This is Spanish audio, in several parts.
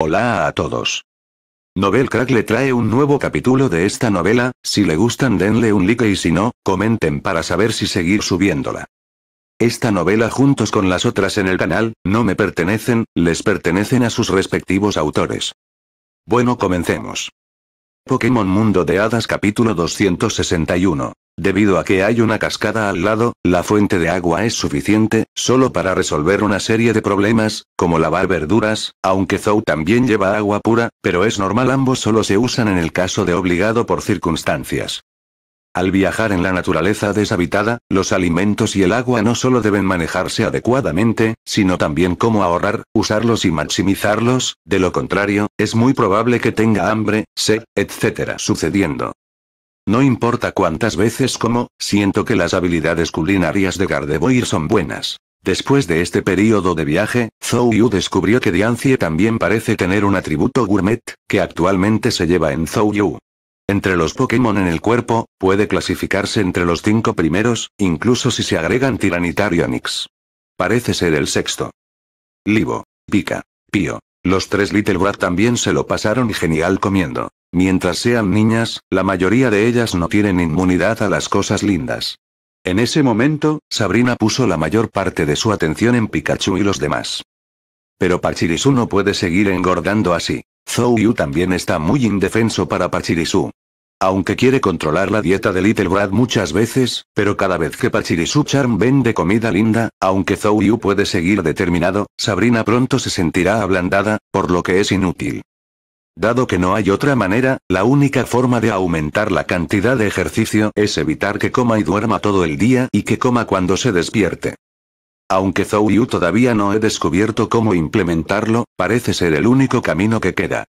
Hola a todos. Novel Crack le trae un nuevo capítulo de esta novela, si le gustan denle un like y si no, comenten para saber si seguir subiéndola. Esta novela juntos con las otras en el canal, no me pertenecen, les pertenecen a sus respectivos autores. Bueno comencemos. Pokémon Mundo de Hadas capítulo 261. Debido a que hay una cascada al lado, la fuente de agua es suficiente, solo para resolver una serie de problemas, como lavar verduras, aunque Zou también lleva agua pura, pero es normal ambos solo se usan en el caso de obligado por circunstancias. Al viajar en la naturaleza deshabitada, los alimentos y el agua no solo deben manejarse adecuadamente, sino también cómo ahorrar, usarlos y maximizarlos, de lo contrario, es muy probable que tenga hambre, sed, etc. sucediendo. No importa cuántas veces como, siento que las habilidades culinarias de Gardevoir son buenas. Después de este periodo de viaje, Zhou Yu descubrió que Diancie también parece tener un atributo gourmet, que actualmente se lleva en Zhou Yu. Entre los Pokémon en el cuerpo, puede clasificarse entre los cinco primeros, incluso si se agregan Tiranitar y Parece ser el sexto. Libo, Pika, Pío. Los tres Little Brat también se lo pasaron genial comiendo. Mientras sean niñas, la mayoría de ellas no tienen inmunidad a las cosas lindas. En ese momento, Sabrina puso la mayor parte de su atención en Pikachu y los demás. Pero Pachirisu no puede seguir engordando así. Zouyu Yu también está muy indefenso para Pachirisu. Aunque quiere controlar la dieta de Little Brad muchas veces, pero cada vez que Pachirisu Charm vende comida linda, aunque Zouyu puede seguir determinado, Sabrina pronto se sentirá ablandada, por lo que es inútil. Dado que no hay otra manera, la única forma de aumentar la cantidad de ejercicio es evitar que coma y duerma todo el día y que coma cuando se despierte. Aunque Zhou Yu todavía no he descubierto cómo implementarlo, parece ser el único camino que queda.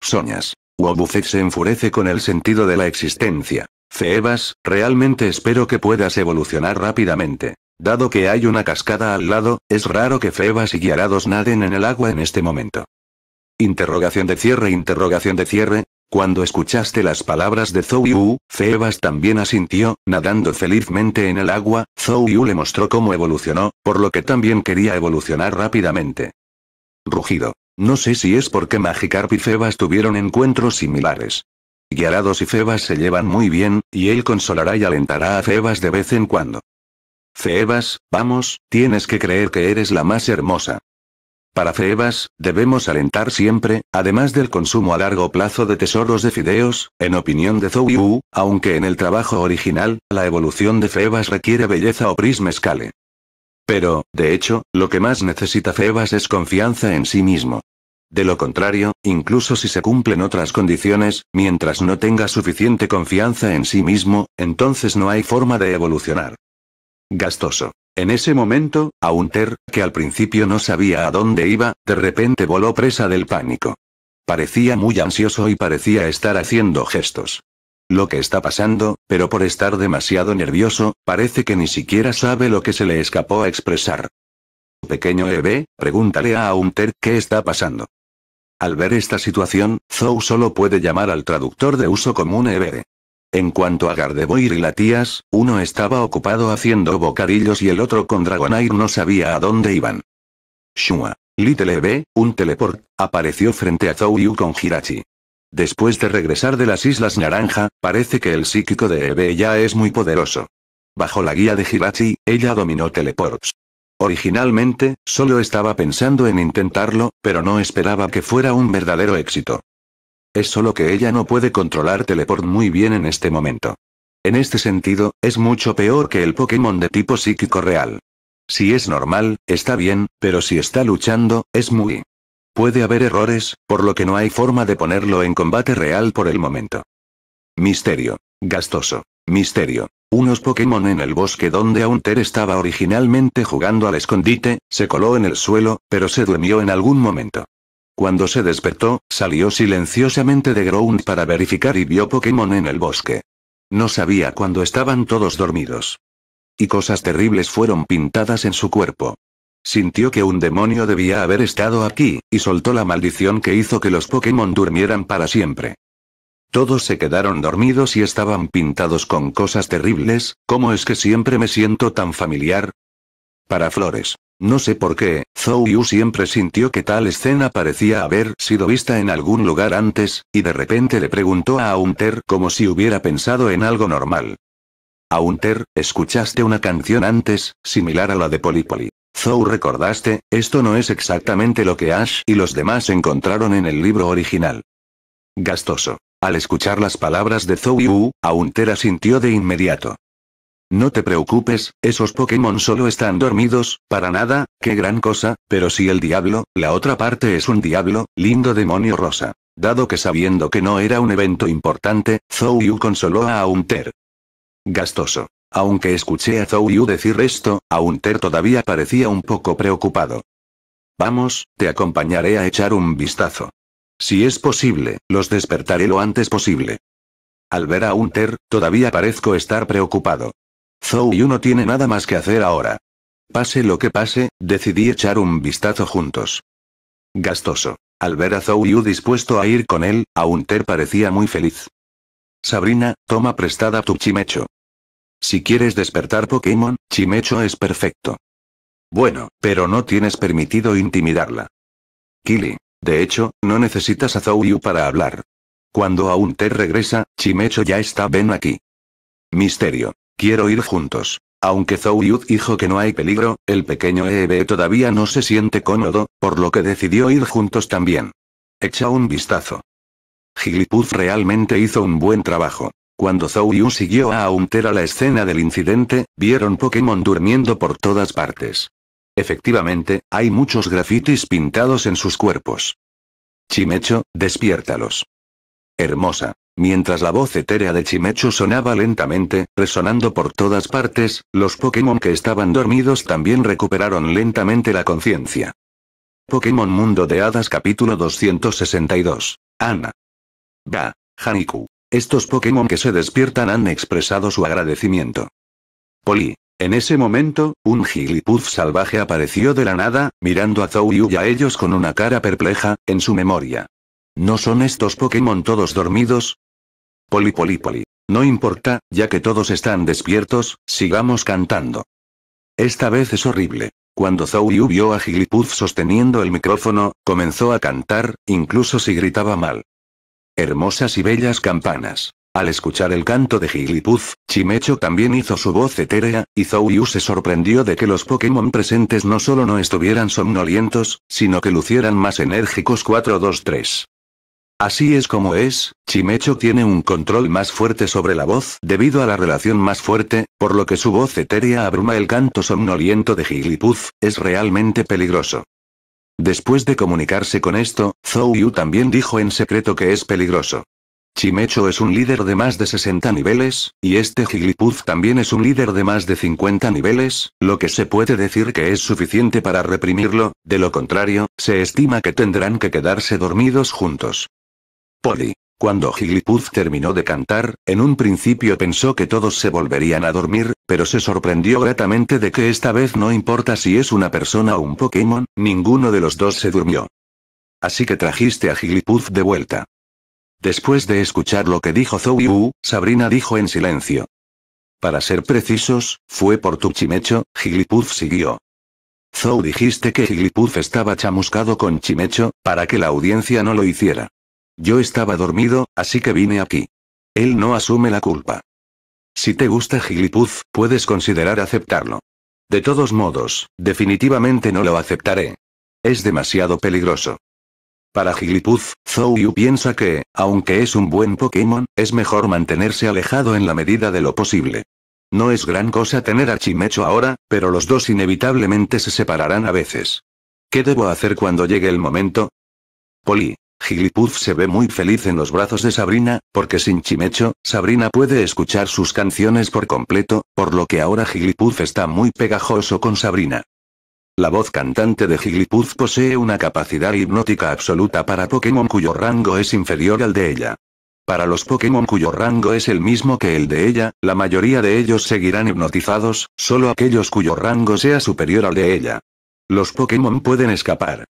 Soñas. Wobufet se enfurece con el sentido de la existencia. Febas, realmente espero que puedas evolucionar rápidamente. Dado que hay una cascada al lado, es raro que febas y Guiarados naden en el agua en este momento. Interrogación de cierre, interrogación de cierre. Cuando escuchaste las palabras de Zhou Yu, Febas también asintió, nadando felizmente en el agua, Zhou Yu le mostró cómo evolucionó, por lo que también quería evolucionar rápidamente. Rugido. No sé si es porque Magikarp y Febas tuvieron encuentros similares. Yarados y Febas se llevan muy bien, y él consolará y alentará a Febas de vez en cuando. Febas, vamos, tienes que creer que eres la más hermosa. Para Febas, debemos alentar siempre, además del consumo a largo plazo de tesoros de fideos, en opinión de Zhou Yu, aunque en el trabajo original, la evolución de Febas requiere belleza o prismescale. Pero, de hecho, lo que más necesita Febas es confianza en sí mismo. De lo contrario, incluso si se cumplen otras condiciones, mientras no tenga suficiente confianza en sí mismo, entonces no hay forma de evolucionar. Gastoso. En ese momento, Aunter, que al principio no sabía a dónde iba, de repente voló presa del pánico. Parecía muy ansioso y parecía estar haciendo gestos. Lo que está pasando, pero por estar demasiado nervioso, parece que ni siquiera sabe lo que se le escapó a expresar. Pequeño EB, pregúntale a Aunter qué está pasando. Al ver esta situación, Zou solo puede llamar al traductor de uso común EB. En cuanto a Gardevoir y Latías, uno estaba ocupado haciendo bocadillos y el otro con Dragonair no sabía a dónde iban. Shua. Little B, un teleport, apareció frente a Zouyu con Hirachi. Después de regresar de las Islas Naranja, parece que el psíquico de Ebe ya es muy poderoso. Bajo la guía de Hirachi, ella dominó teleports. Originalmente, solo estaba pensando en intentarlo, pero no esperaba que fuera un verdadero éxito. Es solo que ella no puede controlar Teleport muy bien en este momento. En este sentido, es mucho peor que el Pokémon de tipo psíquico real. Si es normal, está bien, pero si está luchando, es muy... Puede haber errores, por lo que no hay forma de ponerlo en combate real por el momento. Misterio. Gastoso. Misterio. Unos Pokémon en el bosque donde Aunter estaba originalmente jugando al escondite, se coló en el suelo, pero se durmió en algún momento. Cuando se despertó, salió silenciosamente de Ground para verificar y vio Pokémon en el bosque. No sabía cuándo estaban todos dormidos. Y cosas terribles fueron pintadas en su cuerpo. Sintió que un demonio debía haber estado aquí, y soltó la maldición que hizo que los Pokémon durmieran para siempre. Todos se quedaron dormidos y estaban pintados con cosas terribles, ¿cómo es que siempre me siento tan familiar? Para Flores. No sé por qué, Zhou Yu siempre sintió que tal escena parecía haber sido vista en algún lugar antes, y de repente le preguntó a Aunter como si hubiera pensado en algo normal. Aunter, escuchaste una canción antes, similar a la de Polipoli. Zhou recordaste, esto no es exactamente lo que Ash y los demás encontraron en el libro original. Gastoso. Al escuchar las palabras de Zhou Yu, Aunter asintió de inmediato. No te preocupes, esos Pokémon solo están dormidos, para nada, qué gran cosa, pero si el diablo, la otra parte es un diablo, lindo demonio rosa. Dado que sabiendo que no era un evento importante, Zhou Yu consoló a Aunter. Gastoso. Aunque escuché a Zhou Yu decir esto, Aunter todavía parecía un poco preocupado. Vamos, te acompañaré a echar un vistazo. Si es posible, los despertaré lo antes posible. Al ver a Hunter, todavía parezco estar preocupado. Zou Yu no tiene nada más que hacer ahora. Pase lo que pase, decidí echar un vistazo juntos. Gastoso. Al ver a Zou Yu dispuesto a ir con él, Aunter parecía muy feliz. Sabrina, toma prestada tu chimecho. Si quieres despertar Pokémon, chimecho es perfecto. Bueno, pero no tienes permitido intimidarla. Kili. De hecho, no necesitas a Zou Yu para hablar. Cuando Aunter regresa, chimecho ya está ven aquí. Misterio. Quiero ir juntos. Aunque Zhou dijo que no hay peligro, el pequeño Eevee todavía no se siente cómodo, por lo que decidió ir juntos también. Echa un vistazo. Gilipuz realmente hizo un buen trabajo. Cuando Zhou siguió a Aunter a la escena del incidente, vieron Pokémon durmiendo por todas partes. Efectivamente, hay muchos grafitis pintados en sus cuerpos. Chimecho, despiértalos. Hermosa. Mientras la voz etérea de Chimechu sonaba lentamente, resonando por todas partes, los Pokémon que estaban dormidos también recuperaron lentamente la conciencia. Pokémon Mundo de Hadas capítulo 262. Ana. Ga. Haniku. Estos Pokémon que se despiertan han expresado su agradecimiento. Poli. En ese momento, un gilipuz salvaje apareció de la nada, mirando a Zouyu y a ellos con una cara perpleja, en su memoria. ¿No son estos Pokémon todos dormidos? Poli poli poli. No importa, ya que todos están despiertos, sigamos cantando. Esta vez es horrible. Cuando zouyu vio a Jigglypuff sosteniendo el micrófono, comenzó a cantar, incluso si gritaba mal. Hermosas y bellas campanas. Al escuchar el canto de Jigglypuff, Chimecho también hizo su voz etérea, y zouyu se sorprendió de que los Pokémon presentes no solo no estuvieran somnolientos, sino que lucieran más enérgicos 4-2-3. Así es como es, Chimecho tiene un control más fuerte sobre la voz debido a la relación más fuerte, por lo que su voz etérea abruma el canto somnoliento de Gilipuz, es realmente peligroso. Después de comunicarse con esto, Zhou Yu también dijo en secreto que es peligroso. Chimecho es un líder de más de 60 niveles, y este Jigglypuff también es un líder de más de 50 niveles, lo que se puede decir que es suficiente para reprimirlo, de lo contrario, se estima que tendrán que quedarse dormidos juntos. Polly. Cuando Jigglypuff terminó de cantar, en un principio pensó que todos se volverían a dormir, pero se sorprendió gratamente de que esta vez no importa si es una persona o un Pokémon, ninguno de los dos se durmió. Así que trajiste a Jigglypuff de vuelta. Después de escuchar lo que dijo Zou, Sabrina dijo en silencio. Para ser precisos, fue por tu chimecho, Jigglypuff siguió. Zou dijiste que Jigglypuff estaba chamuscado con chimecho, para que la audiencia no lo hiciera. Yo estaba dormido, así que vine aquí. Él no asume la culpa. Si te gusta Gilipuz, puedes considerar aceptarlo. De todos modos, definitivamente no lo aceptaré. Es demasiado peligroso. Para Gilipuz, Yu piensa que, aunque es un buen Pokémon, es mejor mantenerse alejado en la medida de lo posible. No es gran cosa tener a Chimecho ahora, pero los dos inevitablemente se separarán a veces. ¿Qué debo hacer cuando llegue el momento? Poli, Gilipuff se ve muy feliz en los brazos de Sabrina, porque sin Chimecho, Sabrina puede escuchar sus canciones por completo, por lo que ahora Gilipuff está muy pegajoso con Sabrina. La voz cantante de Jigglypuff posee una capacidad hipnótica absoluta para Pokémon cuyo rango es inferior al de ella. Para los Pokémon cuyo rango es el mismo que el de ella, la mayoría de ellos seguirán hipnotizados, solo aquellos cuyo rango sea superior al de ella. Los Pokémon pueden escapar,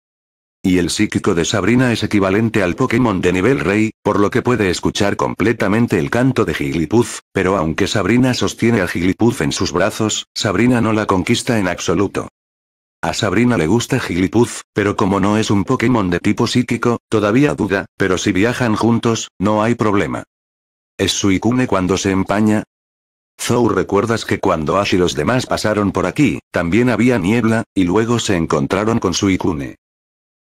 y el psíquico de Sabrina es equivalente al Pokémon de nivel rey, por lo que puede escuchar completamente el canto de Jigglypuff, pero aunque Sabrina sostiene a Jigglypuff en sus brazos, Sabrina no la conquista en absoluto. A Sabrina le gusta Jigglypuff, pero como no es un Pokémon de tipo psíquico, todavía duda, pero si viajan juntos, no hay problema. ¿Es Suicune cuando se empaña? Zou recuerdas que cuando Ash y los demás pasaron por aquí, también había niebla, y luego se encontraron con Suicune.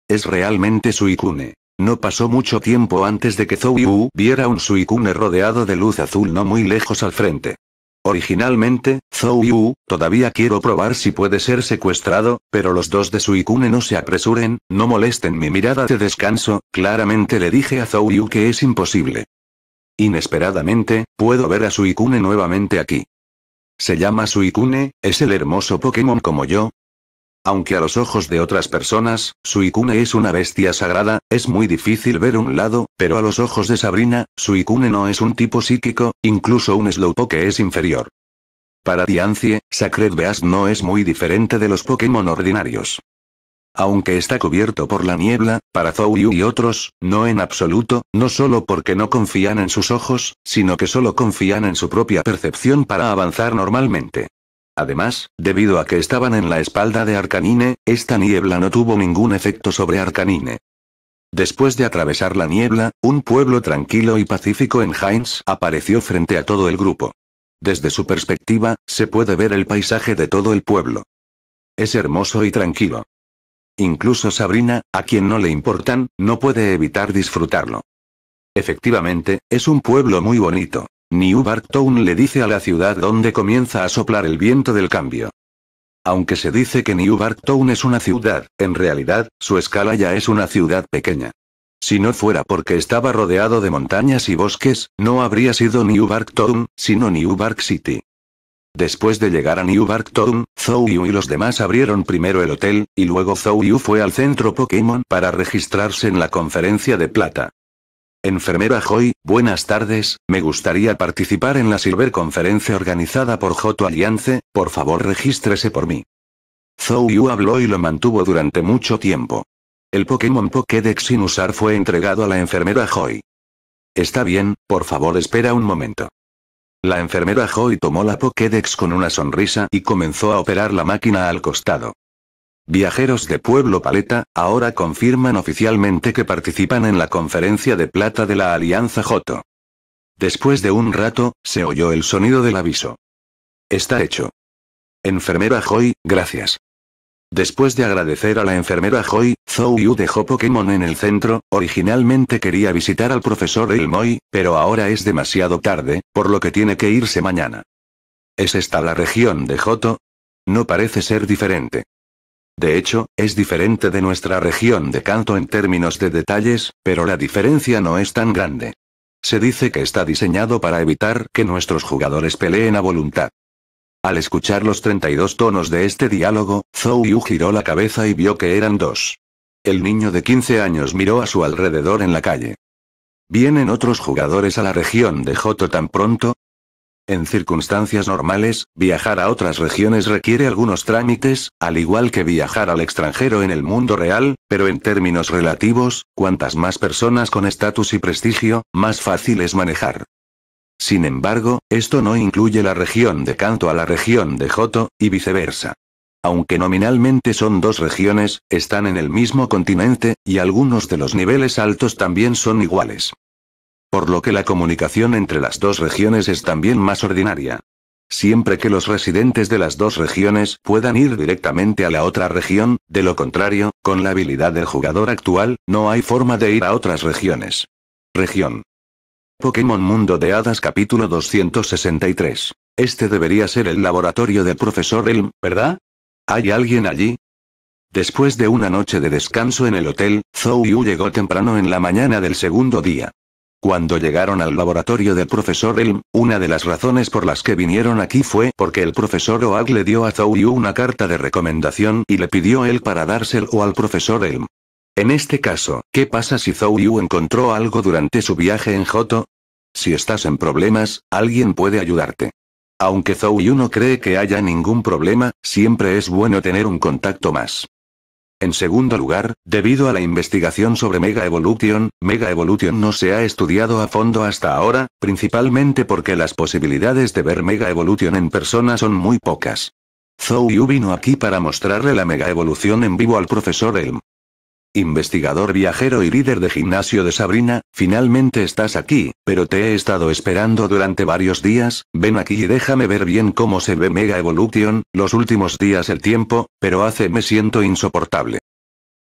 Es realmente Suicune. No pasó mucho tiempo antes de que Zou viera un Suicune rodeado de luz azul no muy lejos al frente. Originalmente, Zou todavía quiero probar si puede ser secuestrado, pero los dos de Suicune no se apresuren, no molesten mi mirada de descanso, claramente le dije a Zou que es imposible. Inesperadamente, puedo ver a Suicune nuevamente aquí. Se llama Suicune, es el hermoso Pokémon como yo, aunque a los ojos de otras personas, Suicune es una bestia sagrada, es muy difícil ver un lado, pero a los ojos de Sabrina, Suicune no es un tipo psíquico, incluso un Slowpoke es inferior. Para Diancie, Sacred Beast no es muy diferente de los Pokémon ordinarios. Aunque está cubierto por la niebla, para Yu y otros, no en absoluto, no solo porque no confían en sus ojos, sino que solo confían en su propia percepción para avanzar normalmente. Además, debido a que estaban en la espalda de Arcanine, esta niebla no tuvo ningún efecto sobre Arcanine. Después de atravesar la niebla, un pueblo tranquilo y pacífico en Heinz apareció frente a todo el grupo. Desde su perspectiva, se puede ver el paisaje de todo el pueblo. Es hermoso y tranquilo. Incluso Sabrina, a quien no le importan, no puede evitar disfrutarlo. Efectivamente, es un pueblo muy bonito. New Town le dice a la ciudad donde comienza a soplar el viento del cambio. Aunque se dice que New Town es una ciudad, en realidad, su escala ya es una ciudad pequeña. Si no fuera porque estaba rodeado de montañas y bosques, no habría sido New Barktown, sino New Bark City. Después de llegar a New Barktown, Zhou Yu y los demás abrieron primero el hotel, y luego Zhou Yu fue al centro Pokémon para registrarse en la conferencia de plata. Enfermera Joy, buenas tardes, me gustaría participar en la Silver Conferencia organizada por Joto Alliance, por favor regístrese por mí. Zhou Yu habló y lo mantuvo durante mucho tiempo. El Pokémon Pokédex sin usar fue entregado a la enfermera Joy. Está bien, por favor espera un momento. La enfermera Joy tomó la Pokédex con una sonrisa y comenzó a operar la máquina al costado. Viajeros de Pueblo Paleta, ahora confirman oficialmente que participan en la conferencia de plata de la Alianza Joto. Después de un rato, se oyó el sonido del aviso. Está hecho. Enfermera Joy, gracias. Después de agradecer a la enfermera Joy, Zhou Yu dejó Pokémon en el centro, originalmente quería visitar al profesor Elmoy, pero ahora es demasiado tarde, por lo que tiene que irse mañana. ¿Es esta la región de Joto? No parece ser diferente. De hecho, es diferente de nuestra región de canto en términos de detalles, pero la diferencia no es tan grande. Se dice que está diseñado para evitar que nuestros jugadores peleen a voluntad. Al escuchar los 32 tonos de este diálogo, Zhou Yu giró la cabeza y vio que eran dos. El niño de 15 años miró a su alrededor en la calle. ¿Vienen otros jugadores a la región de Joto tan pronto? En circunstancias normales, viajar a otras regiones requiere algunos trámites, al igual que viajar al extranjero en el mundo real, pero en términos relativos, cuantas más personas con estatus y prestigio, más fácil es manejar. Sin embargo, esto no incluye la región de Kanto a la región de Joto, y viceversa. Aunque nominalmente son dos regiones, están en el mismo continente, y algunos de los niveles altos también son iguales por lo que la comunicación entre las dos regiones es también más ordinaria. Siempre que los residentes de las dos regiones puedan ir directamente a la otra región, de lo contrario, con la habilidad del jugador actual, no hay forma de ir a otras regiones. Región. Pokémon Mundo de Hadas capítulo 263. Este debería ser el laboratorio del profesor Elm, ¿verdad? ¿Hay alguien allí? Después de una noche de descanso en el hotel, Zhou Yu llegó temprano en la mañana del segundo día. Cuando llegaron al laboratorio del profesor Elm, una de las razones por las que vinieron aquí fue porque el profesor Oak le dio a Yu una carta de recomendación y le pidió él para dárselo al profesor Elm. En este caso, ¿qué pasa si Yu encontró algo durante su viaje en Joto? Si estás en problemas, alguien puede ayudarte. Aunque Yu no cree que haya ningún problema, siempre es bueno tener un contacto más. En segundo lugar, debido a la investigación sobre Mega Evolution, Mega Evolution no se ha estudiado a fondo hasta ahora, principalmente porque las posibilidades de ver Mega Evolution en persona son muy pocas. Zhou Yu vino aquí para mostrarle la Mega Evolución en vivo al profesor Elm investigador viajero y líder de gimnasio de Sabrina, finalmente estás aquí, pero te he estado esperando durante varios días, ven aquí y déjame ver bien cómo se ve Mega Evolution, los últimos días el tiempo, pero hace me siento insoportable.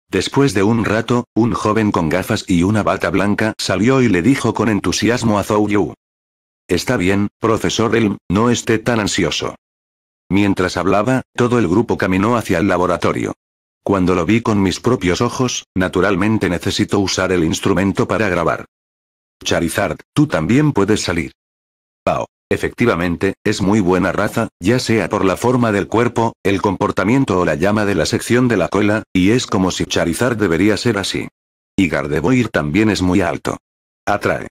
Después de un rato, un joven con gafas y una bata blanca salió y le dijo con entusiasmo a Zhou Yu. Está bien, profesor Elm, no esté tan ansioso. Mientras hablaba, todo el grupo caminó hacia el laboratorio. Cuando lo vi con mis propios ojos, naturalmente necesito usar el instrumento para grabar. Charizard, tú también puedes salir. Pao. Efectivamente, es muy buena raza, ya sea por la forma del cuerpo, el comportamiento o la llama de la sección de la cola, y es como si Charizard debería ser así. Y Gardevoir también es muy alto. Atrae.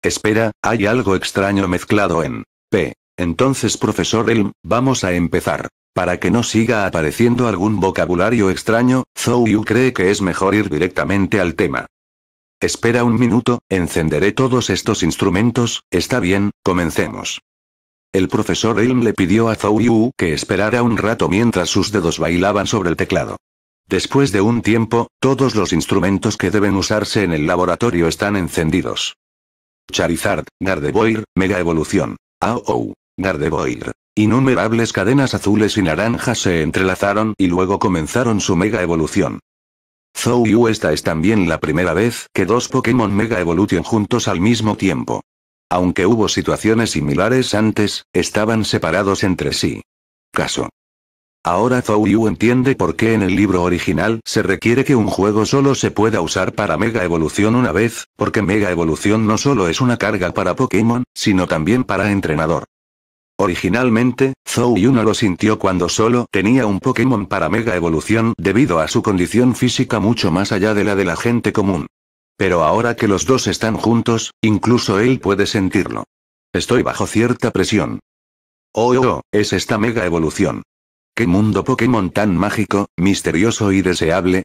Espera, hay algo extraño mezclado en P. Entonces, profesor Elm, vamos a empezar. Para que no siga apareciendo algún vocabulario extraño, Zhou Yu cree que es mejor ir directamente al tema. Espera un minuto, encenderé todos estos instrumentos, está bien, comencemos. El profesor Ilm le pidió a Zhou Yu que esperara un rato mientras sus dedos bailaban sobre el teclado. Después de un tiempo, todos los instrumentos que deben usarse en el laboratorio están encendidos. Charizard, Gardevoir, Mega Evolución. AOU, Gardevoir. Innumerables cadenas azules y naranjas se entrelazaron y luego comenzaron su mega evolución. Zou Yu esta es también la primera vez que dos Pokémon mega Evolución juntos al mismo tiempo. Aunque hubo situaciones similares antes, estaban separados entre sí. Caso. Ahora Zou Yu entiende por qué en el libro original se requiere que un juego solo se pueda usar para Mega Evolución una vez, porque Mega Evolución no solo es una carga para Pokémon, sino también para entrenador. Originalmente, Zou Yuno lo sintió cuando solo tenía un Pokémon para Mega Evolución debido a su condición física mucho más allá de la de la gente común. Pero ahora que los dos están juntos, incluso él puede sentirlo. Estoy bajo cierta presión. Oh, oh, oh es esta Mega Evolución. ¿Qué mundo Pokémon tan mágico, misterioso y deseable?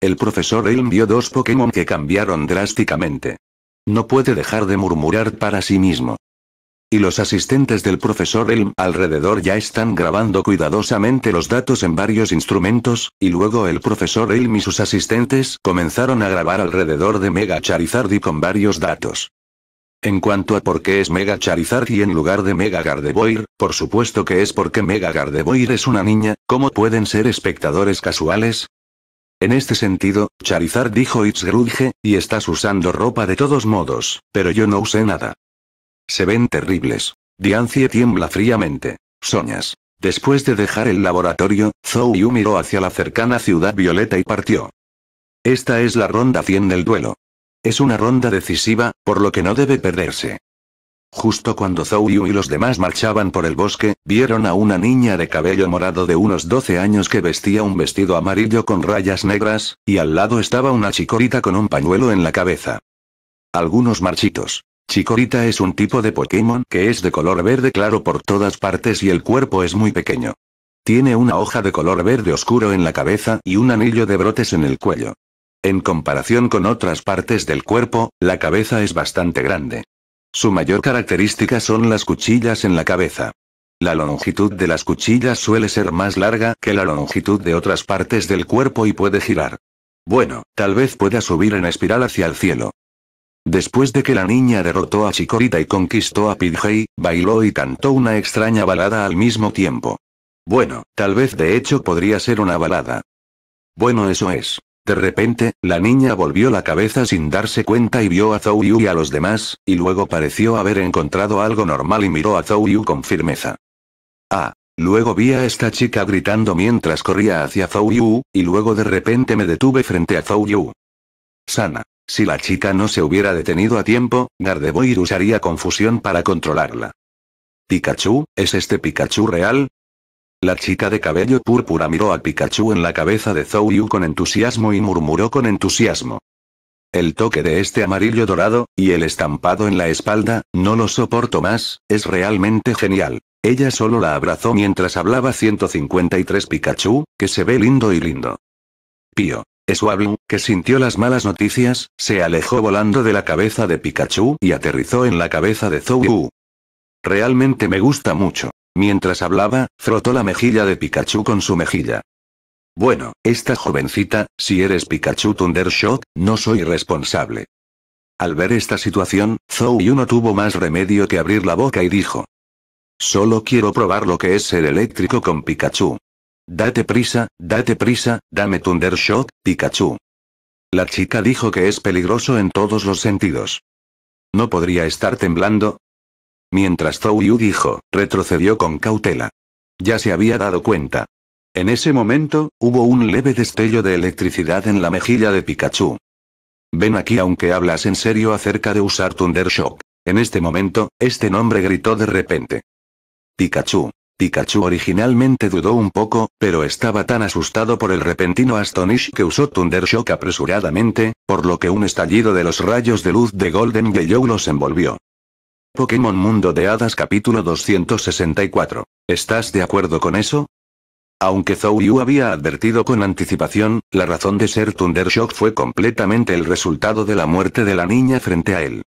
El profesor Elm vio dos Pokémon que cambiaron drásticamente. No puede dejar de murmurar para sí mismo y los asistentes del profesor Elm alrededor ya están grabando cuidadosamente los datos en varios instrumentos, y luego el profesor Elm y sus asistentes comenzaron a grabar alrededor de Mega y con varios datos. En cuanto a por qué es Mega Charizard y en lugar de Mega Gardevoir, por supuesto que es porque Mega Gardevoir es una niña, ¿cómo pueden ser espectadores casuales? En este sentido, Charizard dijo It's y estás usando ropa de todos modos, pero yo no usé nada. Se ven terribles. Diancie tiembla fríamente. Soñas. Después de dejar el laboratorio, Zhou Yu miró hacia la cercana ciudad violeta y partió. Esta es la ronda 100 del duelo. Es una ronda decisiva, por lo que no debe perderse. Justo cuando Zhou Yu y los demás marchaban por el bosque, vieron a una niña de cabello morado de unos 12 años que vestía un vestido amarillo con rayas negras, y al lado estaba una chicorita con un pañuelo en la cabeza. Algunos marchitos. Chikorita es un tipo de Pokémon que es de color verde claro por todas partes y el cuerpo es muy pequeño. Tiene una hoja de color verde oscuro en la cabeza y un anillo de brotes en el cuello. En comparación con otras partes del cuerpo, la cabeza es bastante grande. Su mayor característica son las cuchillas en la cabeza. La longitud de las cuchillas suele ser más larga que la longitud de otras partes del cuerpo y puede girar. Bueno, tal vez pueda subir en espiral hacia el cielo. Después de que la niña derrotó a Chikorita y conquistó a Pidgey, bailó y cantó una extraña balada al mismo tiempo. Bueno, tal vez de hecho podría ser una balada. Bueno eso es. De repente, la niña volvió la cabeza sin darse cuenta y vio a Zou Yu y a los demás, y luego pareció haber encontrado algo normal y miró a Zhou Yu con firmeza. Ah. Luego vi a esta chica gritando mientras corría hacia Zou Yu, y luego de repente me detuve frente a Zou Yu. Sana. Si la chica no se hubiera detenido a tiempo, Gardevoir usaría confusión para controlarla. ¿Pikachu? ¿Es este Pikachu real? La chica de cabello púrpura miró a Pikachu en la cabeza de Zou con entusiasmo y murmuró con entusiasmo. El toque de este amarillo dorado, y el estampado en la espalda, no lo soporto más, es realmente genial. Ella solo la abrazó mientras hablaba 153 Pikachu, que se ve lindo y lindo. Pío. Swablu, que sintió las malas noticias, se alejó volando de la cabeza de Pikachu y aterrizó en la cabeza de Zouyu. Realmente me gusta mucho. Mientras hablaba, frotó la mejilla de Pikachu con su mejilla. Bueno, esta jovencita, si eres Pikachu Thundershock, no soy responsable. Al ver esta situación, Zouyu no tuvo más remedio que abrir la boca y dijo. Solo quiero probar lo que es ser eléctrico con Pikachu. Date prisa, date prisa, dame Thunder Shock, Pikachu. La chica dijo que es peligroso en todos los sentidos. ¿No podría estar temblando? Mientras Zhou Yu dijo, retrocedió con cautela. Ya se había dado cuenta. En ese momento, hubo un leve destello de electricidad en la mejilla de Pikachu. Ven aquí aunque hablas en serio acerca de usar Thunder Shock. En este momento, este nombre gritó de repente. Pikachu, Pikachu originalmente dudó un poco, pero estaba tan asustado por el repentino Astonish que usó Thunder Shock apresuradamente, por lo que un estallido de los rayos de luz de Golden Gayou los envolvió. Pokémon Mundo de Hadas capítulo 264. ¿Estás de acuerdo con eso? Aunque Zhou Yu había advertido con anticipación, la razón de ser Thunder fue completamente el resultado de la muerte de la niña frente a él.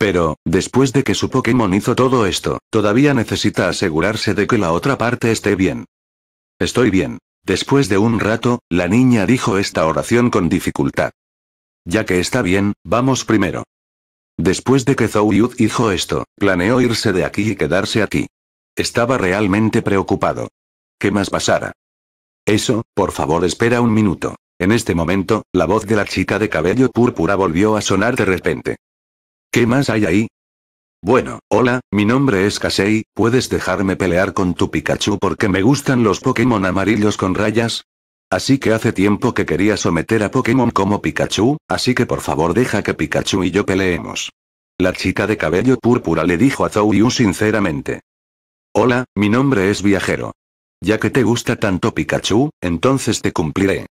Pero, después de que su Pokémon hizo todo esto, todavía necesita asegurarse de que la otra parte esté bien. Estoy bien. Después de un rato, la niña dijo esta oración con dificultad. Ya que está bien, vamos primero. Después de que Zou hizo dijo esto, planeó irse de aquí y quedarse aquí. Estaba realmente preocupado. ¿Qué más pasara? Eso, por favor espera un minuto. En este momento, la voz de la chica de cabello púrpura volvió a sonar de repente. ¿Qué más hay ahí? Bueno, hola, mi nombre es Kasei, ¿puedes dejarme pelear con tu Pikachu porque me gustan los Pokémon amarillos con rayas? Así que hace tiempo que quería someter a Pokémon como Pikachu, así que por favor deja que Pikachu y yo peleemos. La chica de cabello púrpura le dijo a Zoryu sinceramente. Hola, mi nombre es Viajero. Ya que te gusta tanto Pikachu, entonces te cumpliré.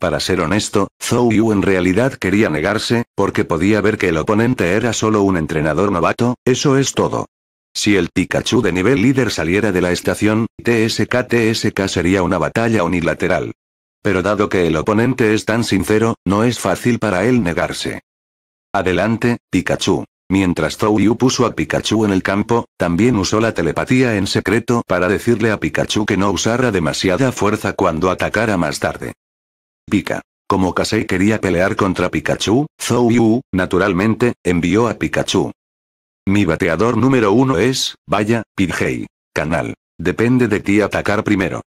Para ser honesto, Zhou Yu en realidad quería negarse, porque podía ver que el oponente era solo un entrenador novato, eso es todo. Si el Pikachu de nivel líder saliera de la estación, TSK-TSK sería una batalla unilateral. Pero dado que el oponente es tan sincero, no es fácil para él negarse. Adelante, Pikachu. Mientras Zhou Yu puso a Pikachu en el campo, también usó la telepatía en secreto para decirle a Pikachu que no usara demasiada fuerza cuando atacara más tarde. Pika. Como Kasei quería pelear contra Pikachu, Zhou Yu, naturalmente, envió a Pikachu. Mi bateador número uno es, vaya, Pidgey. Canal. Depende de ti atacar primero.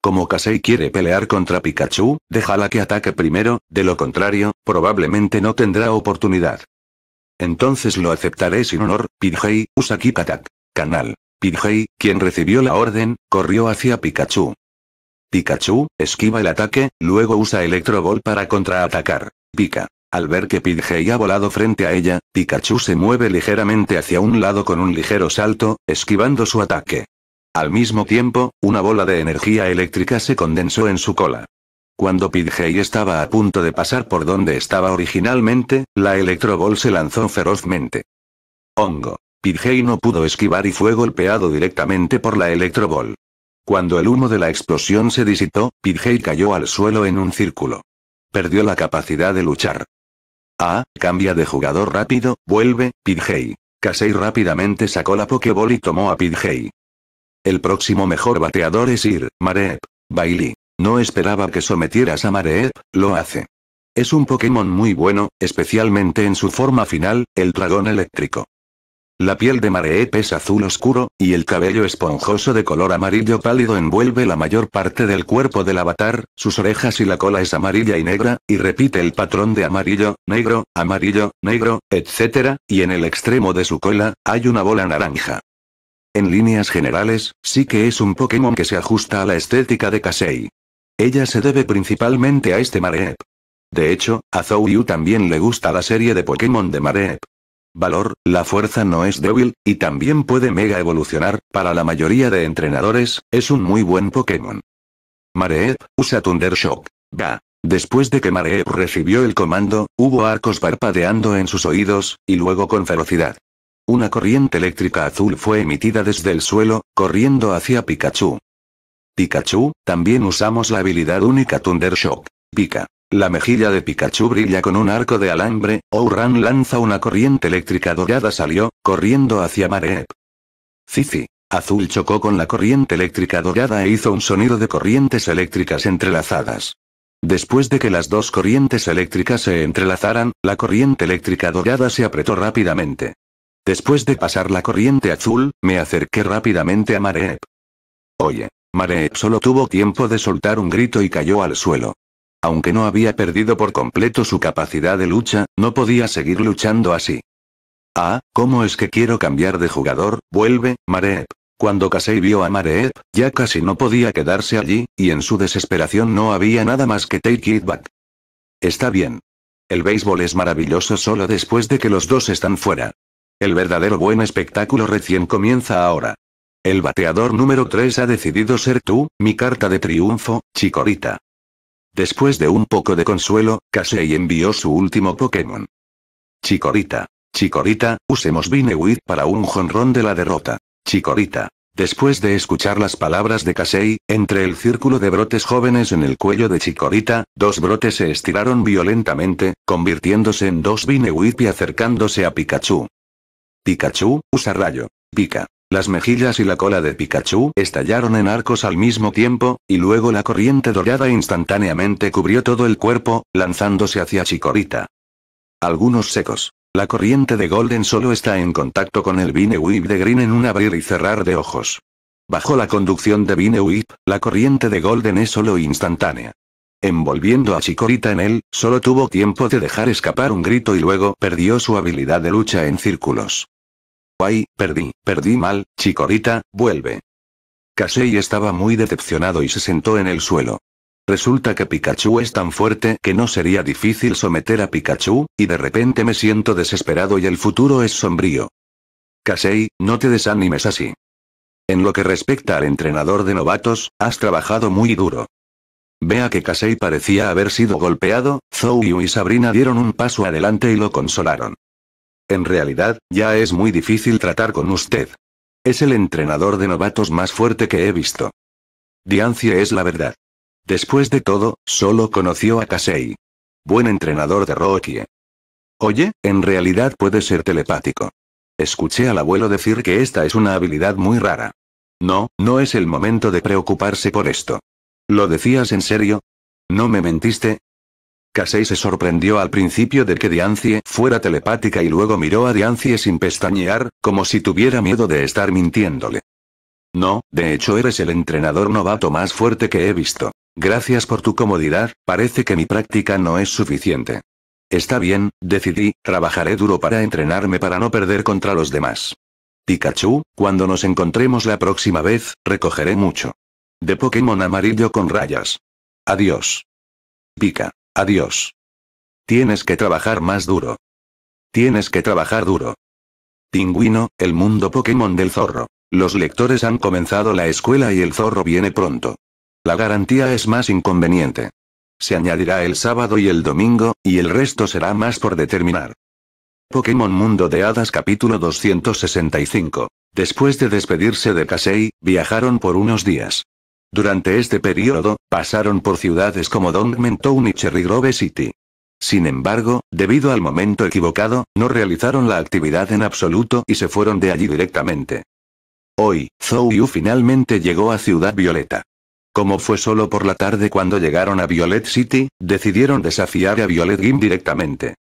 Como Kasei quiere pelear contra Pikachu, déjala que ataque primero, de lo contrario, probablemente no tendrá oportunidad. Entonces lo aceptaré sin honor, Pidgey, usa Kick Canal. Pidgey, quien recibió la orden, corrió hacia Pikachu. Pikachu, esquiva el ataque, luego usa Electro Ball para contraatacar. Pika. Al ver que Pidgey ha volado frente a ella, Pikachu se mueve ligeramente hacia un lado con un ligero salto, esquivando su ataque. Al mismo tiempo, una bola de energía eléctrica se condensó en su cola. Cuando Pidgey estaba a punto de pasar por donde estaba originalmente, la Electro Ball se lanzó ferozmente. Hongo. Pidgey no pudo esquivar y fue golpeado directamente por la Electro Ball. Cuando el humo de la explosión se disitó, Pidgey cayó al suelo en un círculo. Perdió la capacidad de luchar. Ah, cambia de jugador rápido, vuelve, Pidgey. Casey rápidamente sacó la Pokéball y tomó a Pidgey. El próximo mejor bateador es Ir, Mareep, Bailey. No esperaba que sometieras a Mareep, lo hace. Es un Pokémon muy bueno, especialmente en su forma final, el dragón eléctrico. La piel de Mareep es azul oscuro, y el cabello esponjoso de color amarillo pálido envuelve la mayor parte del cuerpo del avatar, sus orejas y la cola es amarilla y negra, y repite el patrón de amarillo, negro, amarillo, negro, etc., y en el extremo de su cola, hay una bola naranja. En líneas generales, sí que es un Pokémon que se ajusta a la estética de Kasei. Ella se debe principalmente a este Mareep. De hecho, a Zou Yu también le gusta la serie de Pokémon de Mareep valor, la fuerza no es débil, y también puede mega evolucionar, para la mayoría de entrenadores, es un muy buen Pokémon. Mareep, usa Thunder Shock. Después de que Mareep recibió el comando, hubo arcos parpadeando en sus oídos, y luego con ferocidad. Una corriente eléctrica azul fue emitida desde el suelo, corriendo hacia Pikachu. Pikachu, también usamos la habilidad única Thunder Shock. La mejilla de Pikachu brilla con un arco de alambre, Ouran lanza una corriente eléctrica dorada salió, corriendo hacia Mareep. Cici. Azul chocó con la corriente eléctrica dorada e hizo un sonido de corrientes eléctricas entrelazadas. Después de que las dos corrientes eléctricas se entrelazaran, la corriente eléctrica dorada se apretó rápidamente. Después de pasar la corriente azul, me acerqué rápidamente a Mareep. Oye, Mareep solo tuvo tiempo de soltar un grito y cayó al suelo. Aunque no había perdido por completo su capacidad de lucha, no podía seguir luchando así. Ah, ¿cómo es que quiero cambiar de jugador? Vuelve, Mareep. Cuando Casey vio a Mareep, ya casi no podía quedarse allí, y en su desesperación no había nada más que take it back. Está bien. El béisbol es maravilloso solo después de que los dos están fuera. El verdadero buen espectáculo recién comienza ahora. El bateador número 3 ha decidido ser tú, mi carta de triunfo, chicorita. Después de un poco de consuelo, Kasei envió su último Pokémon. Chikorita. Chikorita, usemos Whip para un jonrón de la derrota. Chikorita. Después de escuchar las palabras de Kasei, entre el círculo de brotes jóvenes en el cuello de Chikorita, dos brotes se estiraron violentamente, convirtiéndose en dos Whip y acercándose a Pikachu. Pikachu, usa rayo. Pika. Las mejillas y la cola de Pikachu estallaron en arcos al mismo tiempo, y luego la corriente dorada instantáneamente cubrió todo el cuerpo, lanzándose hacia Chikorita. Algunos secos. La corriente de Golden solo está en contacto con el Vine Whip de Green en un abrir y cerrar de ojos. Bajo la conducción de Vine Whip, la corriente de Golden es solo instantánea. Envolviendo a Chikorita en él, solo tuvo tiempo de dejar escapar un grito y luego perdió su habilidad de lucha en círculos ay, perdí, perdí mal, chicorita, vuelve. Kasei estaba muy decepcionado y se sentó en el suelo. Resulta que Pikachu es tan fuerte que no sería difícil someter a Pikachu, y de repente me siento desesperado y el futuro es sombrío. Kasei, no te desanimes así. En lo que respecta al entrenador de novatos, has trabajado muy duro. Vea que Kasei parecía haber sido golpeado, Zou y Sabrina dieron un paso adelante y lo consolaron. En realidad, ya es muy difícil tratar con usted. Es el entrenador de novatos más fuerte que he visto. Diancie es la verdad. Después de todo, solo conoció a Kasei. Buen entrenador de Rookie. Oye, en realidad puede ser telepático. Escuché al abuelo decir que esta es una habilidad muy rara. No, no es el momento de preocuparse por esto. ¿Lo decías en serio? ¿No me mentiste? Casey se sorprendió al principio de que Diancie fuera telepática y luego miró a Diancie sin pestañear, como si tuviera miedo de estar mintiéndole. No, de hecho eres el entrenador novato más fuerte que he visto. Gracias por tu comodidad, parece que mi práctica no es suficiente. Está bien, decidí, trabajaré duro para entrenarme para no perder contra los demás. Pikachu, cuando nos encontremos la próxima vez, recogeré mucho. De Pokémon amarillo con rayas. Adiós. Pika. Adiós. Tienes que trabajar más duro. Tienes que trabajar duro. Pingüino, el mundo Pokémon del zorro. Los lectores han comenzado la escuela y el zorro viene pronto. La garantía es más inconveniente. Se añadirá el sábado y el domingo, y el resto será más por determinar. Pokémon Mundo de Hadas capítulo 265. Después de despedirse de Kasei, viajaron por unos días. Durante este periodo, pasaron por ciudades como Dongmen Town y Cherry Grove City. Sin embargo, debido al momento equivocado, no realizaron la actividad en absoluto y se fueron de allí directamente. Hoy, Zhou Yu finalmente llegó a Ciudad Violeta. Como fue solo por la tarde cuando llegaron a Violet City, decidieron desafiar a Violet Gim directamente.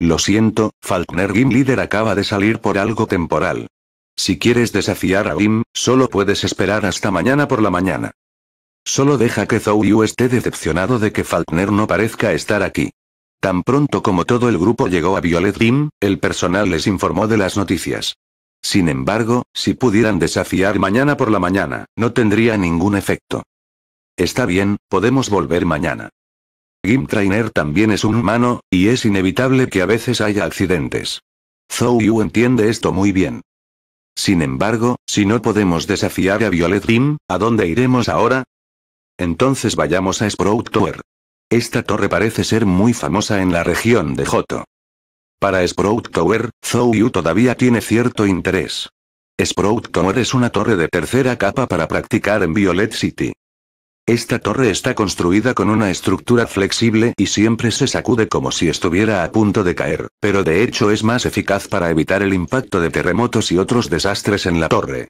lo siento, Falkner Gim líder acaba de salir por algo temporal. Si quieres desafiar a Wim, solo puedes esperar hasta mañana por la mañana. Solo deja que Zou esté decepcionado de que Falkner no parezca estar aquí. Tan pronto como todo el grupo llegó a Violet Dream, el personal les informó de las noticias. Sin embargo, si pudieran desafiar mañana por la mañana, no tendría ningún efecto. Está bien, podemos volver mañana. Gim Trainer también es un humano, y es inevitable que a veces haya accidentes. Yu entiende esto muy bien. Sin embargo, si no podemos desafiar a Violet Dream, ¿a dónde iremos ahora? Entonces vayamos a Sprout Tower. Esta torre parece ser muy famosa en la región de Joto. Para Sprout Tower, Zhou Yu todavía tiene cierto interés. Sprout Tower es una torre de tercera capa para practicar en Violet City. Esta torre está construida con una estructura flexible y siempre se sacude como si estuviera a punto de caer, pero de hecho es más eficaz para evitar el impacto de terremotos y otros desastres en la torre.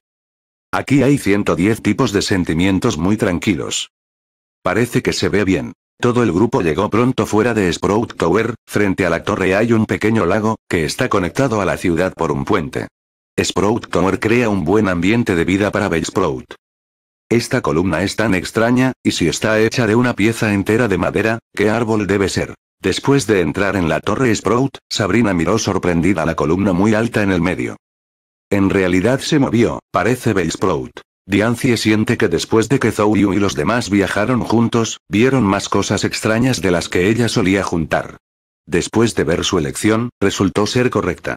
Aquí hay 110 tipos de sentimientos muy tranquilos. Parece que se ve bien. Todo el grupo llegó pronto fuera de Sprout Tower, frente a la torre hay un pequeño lago, que está conectado a la ciudad por un puente. Sprout Tower crea un buen ambiente de vida para Bellsprout. Esta columna es tan extraña, y si está hecha de una pieza entera de madera, ¿qué árbol debe ser? Después de entrar en la torre Sprout, Sabrina miró sorprendida la columna muy alta en el medio. En realidad se movió, parece Bell Sprout. Diancie siente que después de que Zou y los demás viajaron juntos, vieron más cosas extrañas de las que ella solía juntar. Después de ver su elección, resultó ser correcta.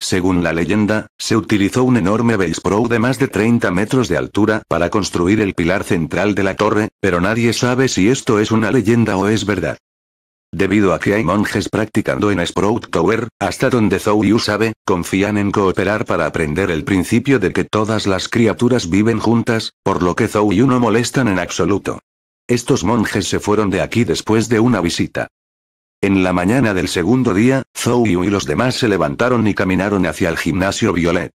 Según la leyenda, se utilizó un enorme pro de más de 30 metros de altura para construir el pilar central de la torre, pero nadie sabe si esto es una leyenda o es verdad. Debido a que hay monjes practicando en Sprout Tower, hasta donde Zou Yu sabe, confían en cooperar para aprender el principio de que todas las criaturas viven juntas, por lo que Zou Yu no molestan en absoluto. Estos monjes se fueron de aquí después de una visita. En la mañana del segundo día, Zhou Yu y los demás se levantaron y caminaron hacia el gimnasio Violet.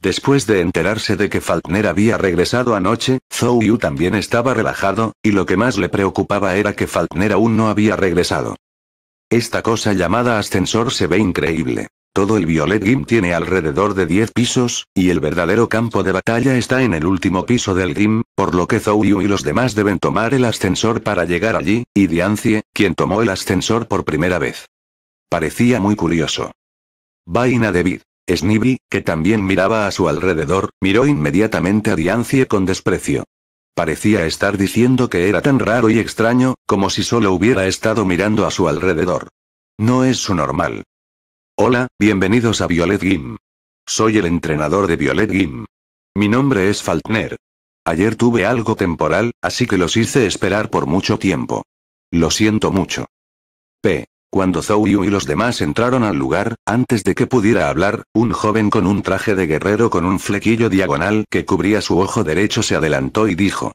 Después de enterarse de que Falkner había regresado anoche, Zhou Yu también estaba relajado, y lo que más le preocupaba era que Falkner aún no había regresado. Esta cosa llamada ascensor se ve increíble. Todo el Violet Gym tiene alrededor de 10 pisos, y el verdadero campo de batalla está en el último piso del gym, por lo que Yu y los demás deben tomar el ascensor para llegar allí, y Diancie, quien tomó el ascensor por primera vez. Parecía muy curioso. Vaina David. Snivy, que también miraba a su alrededor, miró inmediatamente a Diancie con desprecio. Parecía estar diciendo que era tan raro y extraño, como si solo hubiera estado mirando a su alrededor. No es su normal. Hola, bienvenidos a Violet Gym. Soy el entrenador de Violet Gym. Mi nombre es Faltner. Ayer tuve algo temporal, así que los hice esperar por mucho tiempo. Lo siento mucho. P. Cuando Zhou Yu y los demás entraron al lugar, antes de que pudiera hablar, un joven con un traje de guerrero con un flequillo diagonal que cubría su ojo derecho se adelantó y dijo.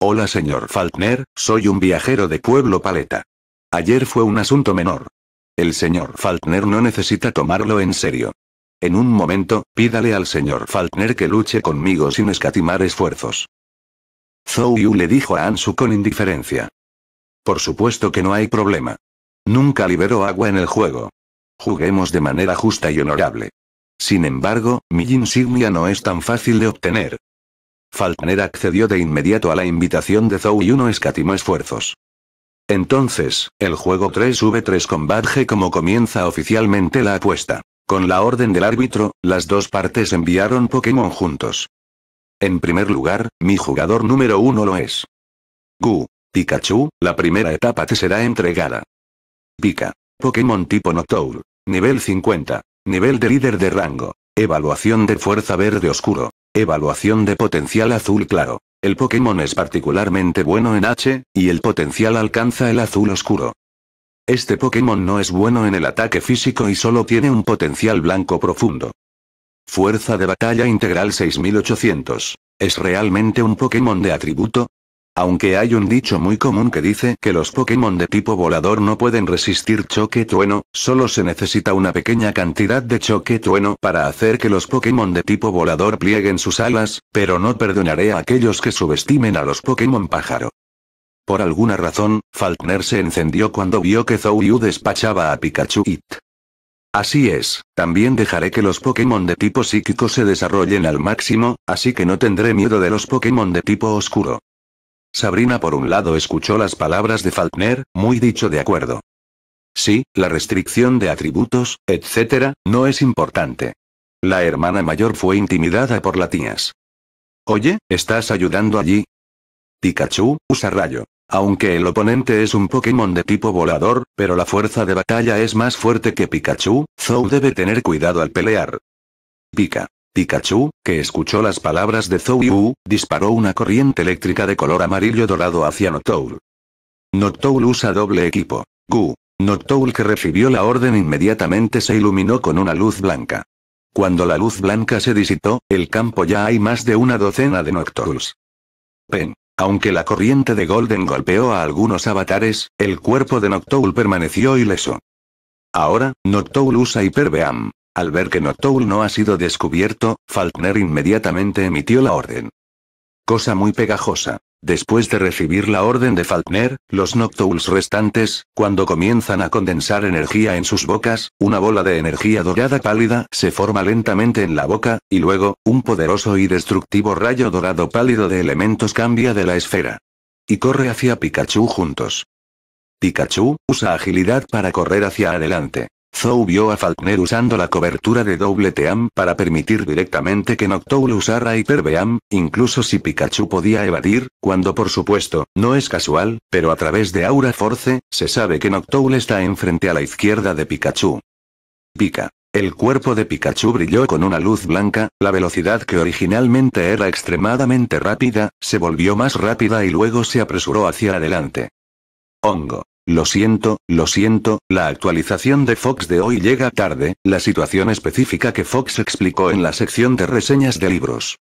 Hola señor Faltner, soy un viajero de Pueblo Paleta. Ayer fue un asunto menor. El señor Falkner no necesita tomarlo en serio. En un momento, pídale al señor Falkner que luche conmigo sin escatimar esfuerzos. Zhou Yu le dijo a Ansu con indiferencia. Por supuesto que no hay problema. Nunca liberó agua en el juego. Juguemos de manera justa y honorable. Sin embargo, mi insignia no es tan fácil de obtener. Faltner accedió de inmediato a la invitación de Zhou Yu, no escatimó esfuerzos. Entonces, el juego 3v3 combate como comienza oficialmente la apuesta. Con la orden del árbitro, las dos partes enviaron Pokémon juntos. En primer lugar, mi jugador número uno lo es. Gu. Pikachu, la primera etapa te será entregada. Pika. Pokémon tipo Noctowl. Nivel 50. Nivel de líder de rango. Evaluación de fuerza verde oscuro. Evaluación de potencial azul claro. El Pokémon es particularmente bueno en H, y el potencial alcanza el azul oscuro. Este Pokémon no es bueno en el ataque físico y solo tiene un potencial blanco profundo. Fuerza de batalla integral 6800. ¿Es realmente un Pokémon de atributo? Aunque hay un dicho muy común que dice que los Pokémon de tipo volador no pueden resistir choque trueno, solo se necesita una pequeña cantidad de choque trueno para hacer que los Pokémon de tipo volador plieguen sus alas, pero no perdonaré a aquellos que subestimen a los Pokémon pájaro. Por alguna razón, Falkner se encendió cuando vio que Zouyu despachaba a Pikachu It. Así es, también dejaré que los Pokémon de tipo psíquico se desarrollen al máximo, así que no tendré miedo de los Pokémon de tipo oscuro. Sabrina por un lado escuchó las palabras de Falkner, muy dicho de acuerdo. Sí, la restricción de atributos, etc., no es importante. La hermana mayor fue intimidada por la tías. Oye, ¿estás ayudando allí? Pikachu, usa rayo. Aunque el oponente es un Pokémon de tipo volador, pero la fuerza de batalla es más fuerte que Pikachu, Zou debe tener cuidado al pelear. Pika. Pikachu, que escuchó las palabras de Zou disparó una corriente eléctrica de color amarillo dorado hacia Noctowl. Noctowl usa doble equipo. Gu. Noctowl que recibió la orden inmediatamente se iluminó con una luz blanca. Cuando la luz blanca se disipó, el campo ya hay más de una docena de Noctowls. Pen. Aunque la corriente de Golden golpeó a algunos avatares, el cuerpo de Noctowl permaneció ileso. Ahora, Noctowl usa Hyperbeam. Al ver que Noctowl no ha sido descubierto, Falkner inmediatamente emitió la orden. Cosa muy pegajosa. Después de recibir la orden de Falkner, los Noctowls restantes, cuando comienzan a condensar energía en sus bocas, una bola de energía dorada pálida se forma lentamente en la boca, y luego, un poderoso y destructivo rayo dorado pálido de elementos cambia de la esfera. Y corre hacia Pikachu juntos. Pikachu, usa agilidad para correr hacia adelante. Zou vio a Falkner usando la cobertura de doble team para permitir directamente que Noctowl usara Hyper Beam, incluso si Pikachu podía evadir, cuando por supuesto, no es casual, pero a través de Aura Force, se sabe que Noctowl está enfrente a la izquierda de Pikachu. Pika. El cuerpo de Pikachu brilló con una luz blanca, la velocidad que originalmente era extremadamente rápida, se volvió más rápida y luego se apresuró hacia adelante. Hongo. Lo siento, lo siento, la actualización de Fox de hoy llega tarde, la situación específica que Fox explicó en la sección de reseñas de libros.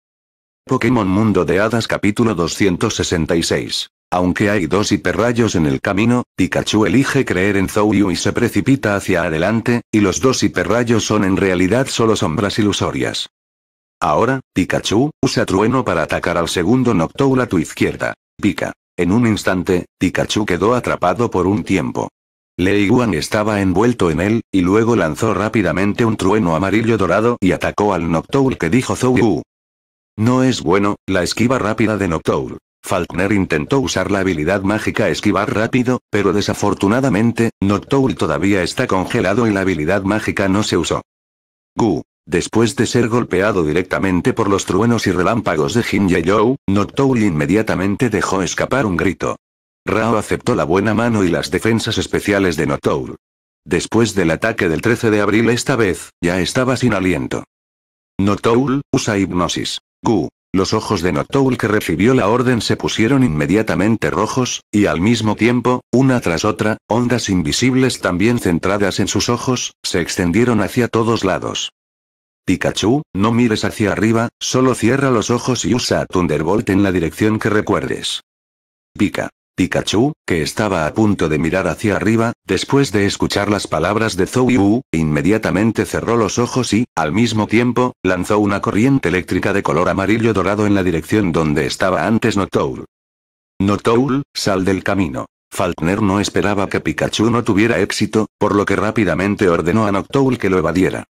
Pokémon Mundo de Hadas capítulo 266. Aunque hay dos hiperrayos en el camino, Pikachu elige creer en Zoyu y se precipita hacia adelante, y los dos hiperrayos son en realidad solo sombras ilusorias. Ahora, Pikachu, usa trueno para atacar al segundo Noctowl a tu izquierda. Pika. En un instante, Pikachu quedó atrapado por un tiempo. Lei Guan estaba envuelto en él, y luego lanzó rápidamente un trueno amarillo dorado y atacó al Noctowl que dijo Zou No es bueno, la esquiva rápida de Noctowl. Falkner intentó usar la habilidad mágica esquivar rápido, pero desafortunadamente, Noctowl todavía está congelado y la habilidad mágica no se usó. Gu. Después de ser golpeado directamente por los truenos y relámpagos de Jin Yo, Notou inmediatamente dejó escapar un grito. Rao aceptó la buena mano y las defensas especiales de Notoul. Después del ataque del 13 de abril esta vez, ya estaba sin aliento. Notoul, usa hipnosis. Gu. Los ojos de Notoul que recibió la orden se pusieron inmediatamente rojos, y al mismo tiempo, una tras otra, ondas invisibles también centradas en sus ojos, se extendieron hacia todos lados. Pikachu, no mires hacia arriba, solo cierra los ojos y usa Thunderbolt en la dirección que recuerdes. Pika. Pikachu, que estaba a punto de mirar hacia arriba, después de escuchar las palabras de Zou Wu, inmediatamente cerró los ojos y, al mismo tiempo, lanzó una corriente eléctrica de color amarillo dorado en la dirección donde estaba antes Noctowl. Notoul, sal del camino. Falkner no esperaba que Pikachu no tuviera éxito, por lo que rápidamente ordenó a Noctowl que lo evadiera.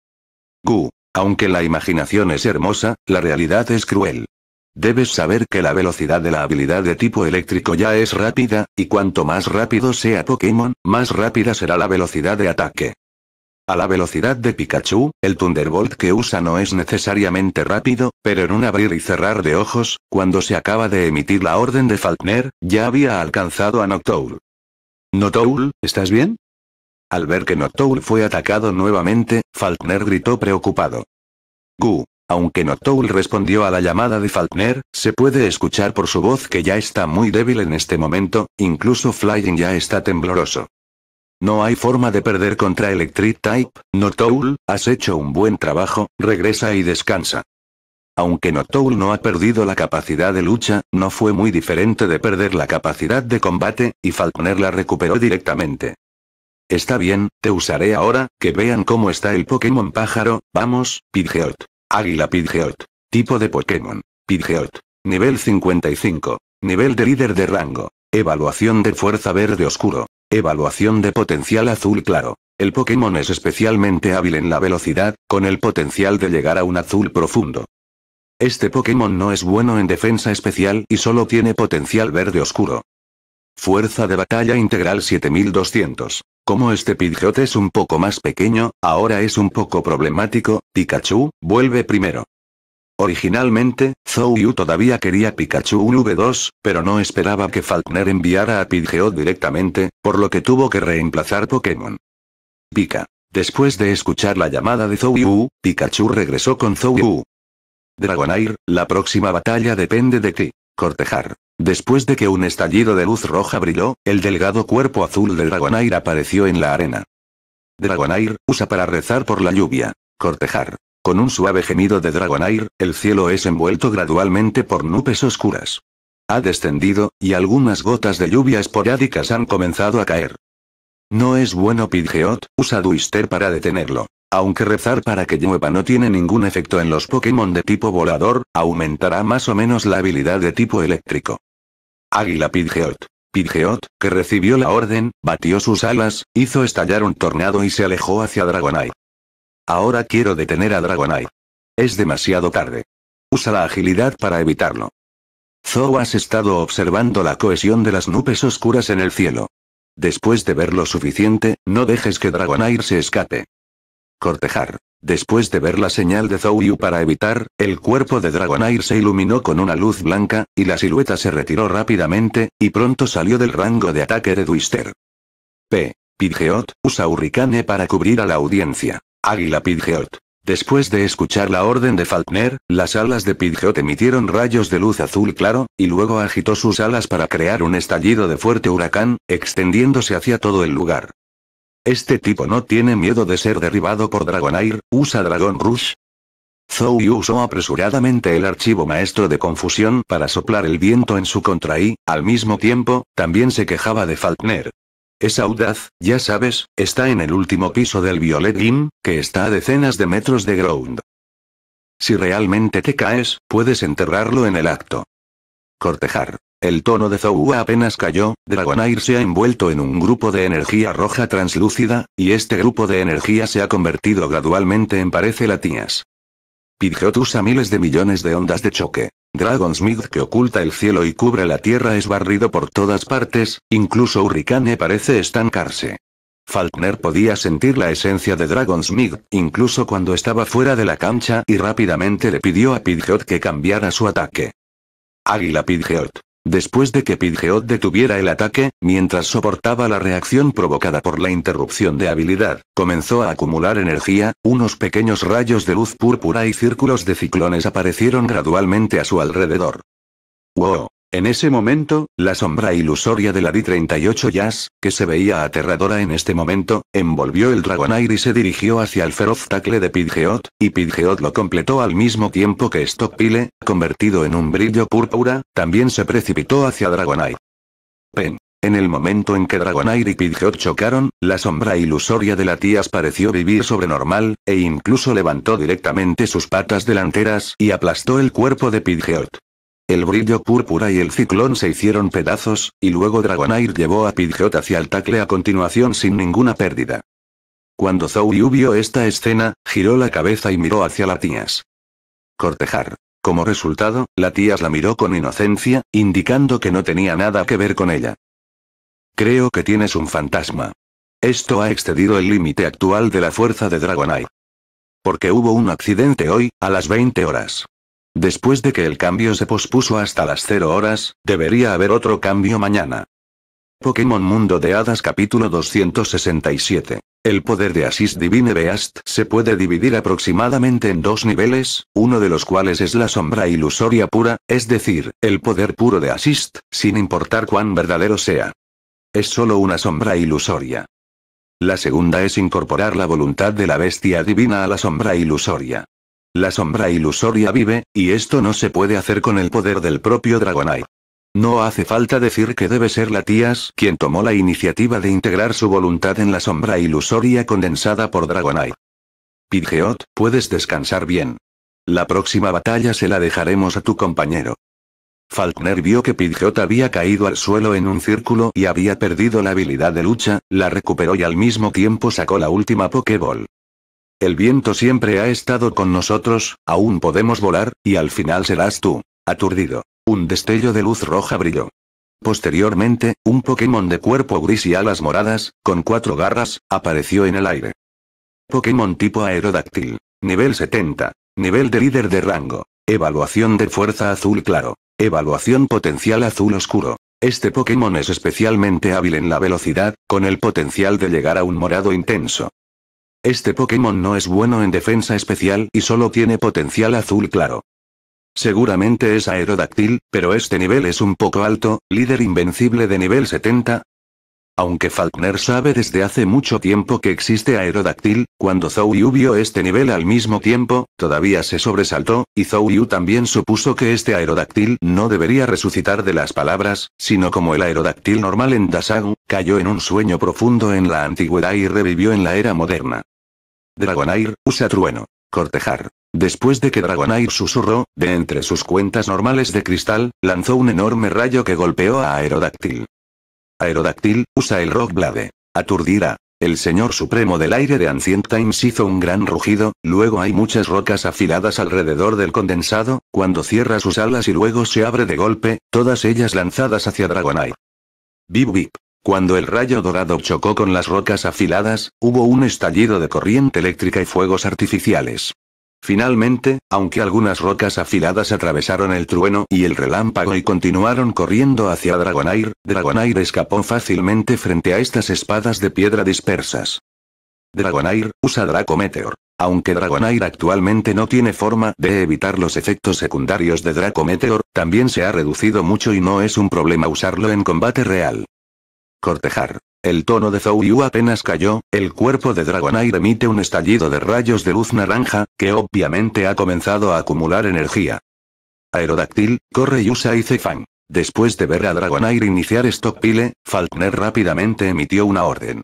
Gu, aunque la imaginación es hermosa, la realidad es cruel. Debes saber que la velocidad de la habilidad de tipo eléctrico ya es rápida, y cuanto más rápido sea Pokémon, más rápida será la velocidad de ataque. A la velocidad de Pikachu, el Thunderbolt que usa no es necesariamente rápido, pero en un abrir y cerrar de ojos, cuando se acaba de emitir la orden de Falkner, ya había alcanzado a Noctowl. Noctowl, ¿estás bien? Al ver que Notoul fue atacado nuevamente, Falkner gritó preocupado. Gu. Aunque Notoul respondió a la llamada de Falkner, se puede escuchar por su voz que ya está muy débil en este momento, incluso Flying ya está tembloroso. No hay forma de perder contra Electric Type, Notoul, has hecho un buen trabajo, regresa y descansa. Aunque Notoul no ha perdido la capacidad de lucha, no fue muy diferente de perder la capacidad de combate, y Falkner la recuperó directamente. Está bien, te usaré ahora, que vean cómo está el Pokémon pájaro, vamos, Pidgeot. Águila Pidgeot. Tipo de Pokémon. Pidgeot. Nivel 55. Nivel de líder de rango. Evaluación de fuerza verde oscuro. Evaluación de potencial azul claro. El Pokémon es especialmente hábil en la velocidad, con el potencial de llegar a un azul profundo. Este Pokémon no es bueno en defensa especial y solo tiene potencial verde oscuro. Fuerza de batalla integral 7200. Como este Pidgeot es un poco más pequeño, ahora es un poco problemático, Pikachu, vuelve primero. Originalmente, Zouyu todavía quería Pikachu V2, pero no esperaba que Falkner enviara a Pidgeot directamente, por lo que tuvo que reemplazar Pokémon. Pika. Después de escuchar la llamada de Zouyu, Pikachu regresó con Zouyu. Dragonair, la próxima batalla depende de ti. Cortejar. Después de que un estallido de luz roja brilló, el delgado cuerpo azul de Dragonair apareció en la arena. Dragonair, usa para rezar por la lluvia. Cortejar. Con un suave gemido de Dragonair, el cielo es envuelto gradualmente por nubes oscuras. Ha descendido, y algunas gotas de lluvia esporádicas han comenzado a caer. No es bueno Pidgeot, usa Duister para detenerlo. Aunque rezar para que llueva no tiene ningún efecto en los Pokémon de tipo volador, aumentará más o menos la habilidad de tipo eléctrico. Águila Pidgeot. Pidgeot, que recibió la orden, batió sus alas, hizo estallar un tornado y se alejó hacia Dragonite. Ahora quiero detener a Dragonite. Es demasiado tarde. Usa la agilidad para evitarlo. Zou has estado observando la cohesión de las nubes oscuras en el cielo. Después de ver lo suficiente, no dejes que Dragonair se escape. Cortejar. Después de ver la señal de Zoyu para evitar, el cuerpo de Dragonair se iluminó con una luz blanca, y la silueta se retiró rápidamente, y pronto salió del rango de ataque de Dwister. P. Pidgeot, usa Hurricane para cubrir a la audiencia. Águila Pidgeot. Después de escuchar la orden de Falkner, las alas de Pidgeot emitieron rayos de luz azul claro, y luego agitó sus alas para crear un estallido de fuerte huracán, extendiéndose hacia todo el lugar. Este tipo no tiene miedo de ser derribado por Dragonair, usa Dragon Rush. Zoe usó apresuradamente el archivo maestro de confusión para soplar el viento en su contra y, al mismo tiempo, también se quejaba de Falkner. Es audaz, ya sabes, está en el último piso del Violet Gym, que está a decenas de metros de ground. Si realmente te caes, puedes enterrarlo en el acto. Cortejar. El tono de Zoua apenas cayó, Dragonair se ha envuelto en un grupo de energía roja translúcida, y este grupo de energía se ha convertido gradualmente en parece latías. Pidgeot usa miles de millones de ondas de choque. Smith que oculta el cielo y cubre la tierra es barrido por todas partes, incluso Hurricane parece estancarse. Falkner podía sentir la esencia de Smith, incluso cuando estaba fuera de la cancha y rápidamente le pidió a Pidgeot que cambiara su ataque. Águila Pidgeot. Después de que Pidgeot detuviera el ataque, mientras soportaba la reacción provocada por la interrupción de habilidad, comenzó a acumular energía, unos pequeños rayos de luz púrpura y círculos de ciclones aparecieron gradualmente a su alrededor. ¡Wow! En ese momento, la sombra ilusoria de la d 38 Jazz, que se veía aterradora en este momento, envolvió el Dragonair y se dirigió hacia el feroz tacle de Pidgeot, y Pidgeot lo completó al mismo tiempo que Stockpile, convertido en un brillo púrpura, también se precipitó hacia Dragonair. Pen. En el momento en que Dragonair y Pidgeot chocaron, la sombra ilusoria de la Tías pareció vivir sobrenormal, e incluso levantó directamente sus patas delanteras y aplastó el cuerpo de Pidgeot. El brillo púrpura y el ciclón se hicieron pedazos, y luego Dragonair llevó a Pidgeot hacia el tacle a continuación sin ninguna pérdida. Cuando Yu vio esta escena, giró la cabeza y miró hacia Latias. Cortejar. Como resultado, Latias la miró con inocencia, indicando que no tenía nada que ver con ella. Creo que tienes un fantasma. Esto ha excedido el límite actual de la fuerza de Dragonair. Porque hubo un accidente hoy, a las 20 horas. Después de que el cambio se pospuso hasta las 0 horas, debería haber otro cambio mañana. Pokémon Mundo de Hadas capítulo 267. El poder de Asis Divine Beast se puede dividir aproximadamente en dos niveles, uno de los cuales es la sombra ilusoria pura, es decir, el poder puro de Asist, sin importar cuán verdadero sea. Es solo una sombra ilusoria. La segunda es incorporar la voluntad de la bestia divina a la sombra ilusoria. La sombra ilusoria vive, y esto no se puede hacer con el poder del propio Dragonite. No hace falta decir que debe ser la Tías quien tomó la iniciativa de integrar su voluntad en la sombra ilusoria condensada por Dragonite. Pidgeot, puedes descansar bien. La próxima batalla se la dejaremos a tu compañero. Falkner vio que Pidgeot había caído al suelo en un círculo y había perdido la habilidad de lucha, la recuperó y al mismo tiempo sacó la última Pokéball. El viento siempre ha estado con nosotros, aún podemos volar, y al final serás tú. Aturdido. Un destello de luz roja brilló. Posteriormente, un Pokémon de cuerpo gris y alas moradas, con cuatro garras, apareció en el aire. Pokémon tipo aerodáctil. Nivel 70. Nivel de líder de rango. Evaluación de fuerza azul claro. Evaluación potencial azul oscuro. Este Pokémon es especialmente hábil en la velocidad, con el potencial de llegar a un morado intenso. Este Pokémon no es bueno en defensa especial y solo tiene potencial azul claro. Seguramente es aerodáctil, pero este nivel es un poco alto, líder invencible de nivel 70. Aunque Falkner sabe desde hace mucho tiempo que existe aerodáctil, cuando Zou vio este nivel al mismo tiempo, todavía se sobresaltó, y Zou también supuso que este aerodáctil no debería resucitar de las palabras, sino como el Aerodactyl normal en Dasagu, cayó en un sueño profundo en la antigüedad y revivió en la era moderna. Dragonair, usa trueno. Cortejar. Después de que Dragonair susurró, de entre sus cuentas normales de cristal, lanzó un enorme rayo que golpeó a Aerodáctil. Aerodáctil, usa el Rock Blade. Aturdirá. El señor supremo del aire de Ancient Times hizo un gran rugido, luego hay muchas rocas afiladas alrededor del condensado, cuando cierra sus alas y luego se abre de golpe, todas ellas lanzadas hacia Dragonair. Bip bip. Cuando el rayo dorado chocó con las rocas afiladas, hubo un estallido de corriente eléctrica y fuegos artificiales. Finalmente, aunque algunas rocas afiladas atravesaron el trueno y el relámpago y continuaron corriendo hacia Dragonair, Dragonair escapó fácilmente frente a estas espadas de piedra dispersas. Dragonair, usa Dracometeor. Aunque Dragonair actualmente no tiene forma de evitar los efectos secundarios de Dracometeor, también se ha reducido mucho y no es un problema usarlo en combate real. Cortejar. El tono de Yu apenas cayó, el cuerpo de Dragonair emite un estallido de rayos de luz naranja, que obviamente ha comenzado a acumular energía. Aerodactyl, corre y usa Fang. Después de ver a Dragonair iniciar Stockpile, Falkner rápidamente emitió una orden.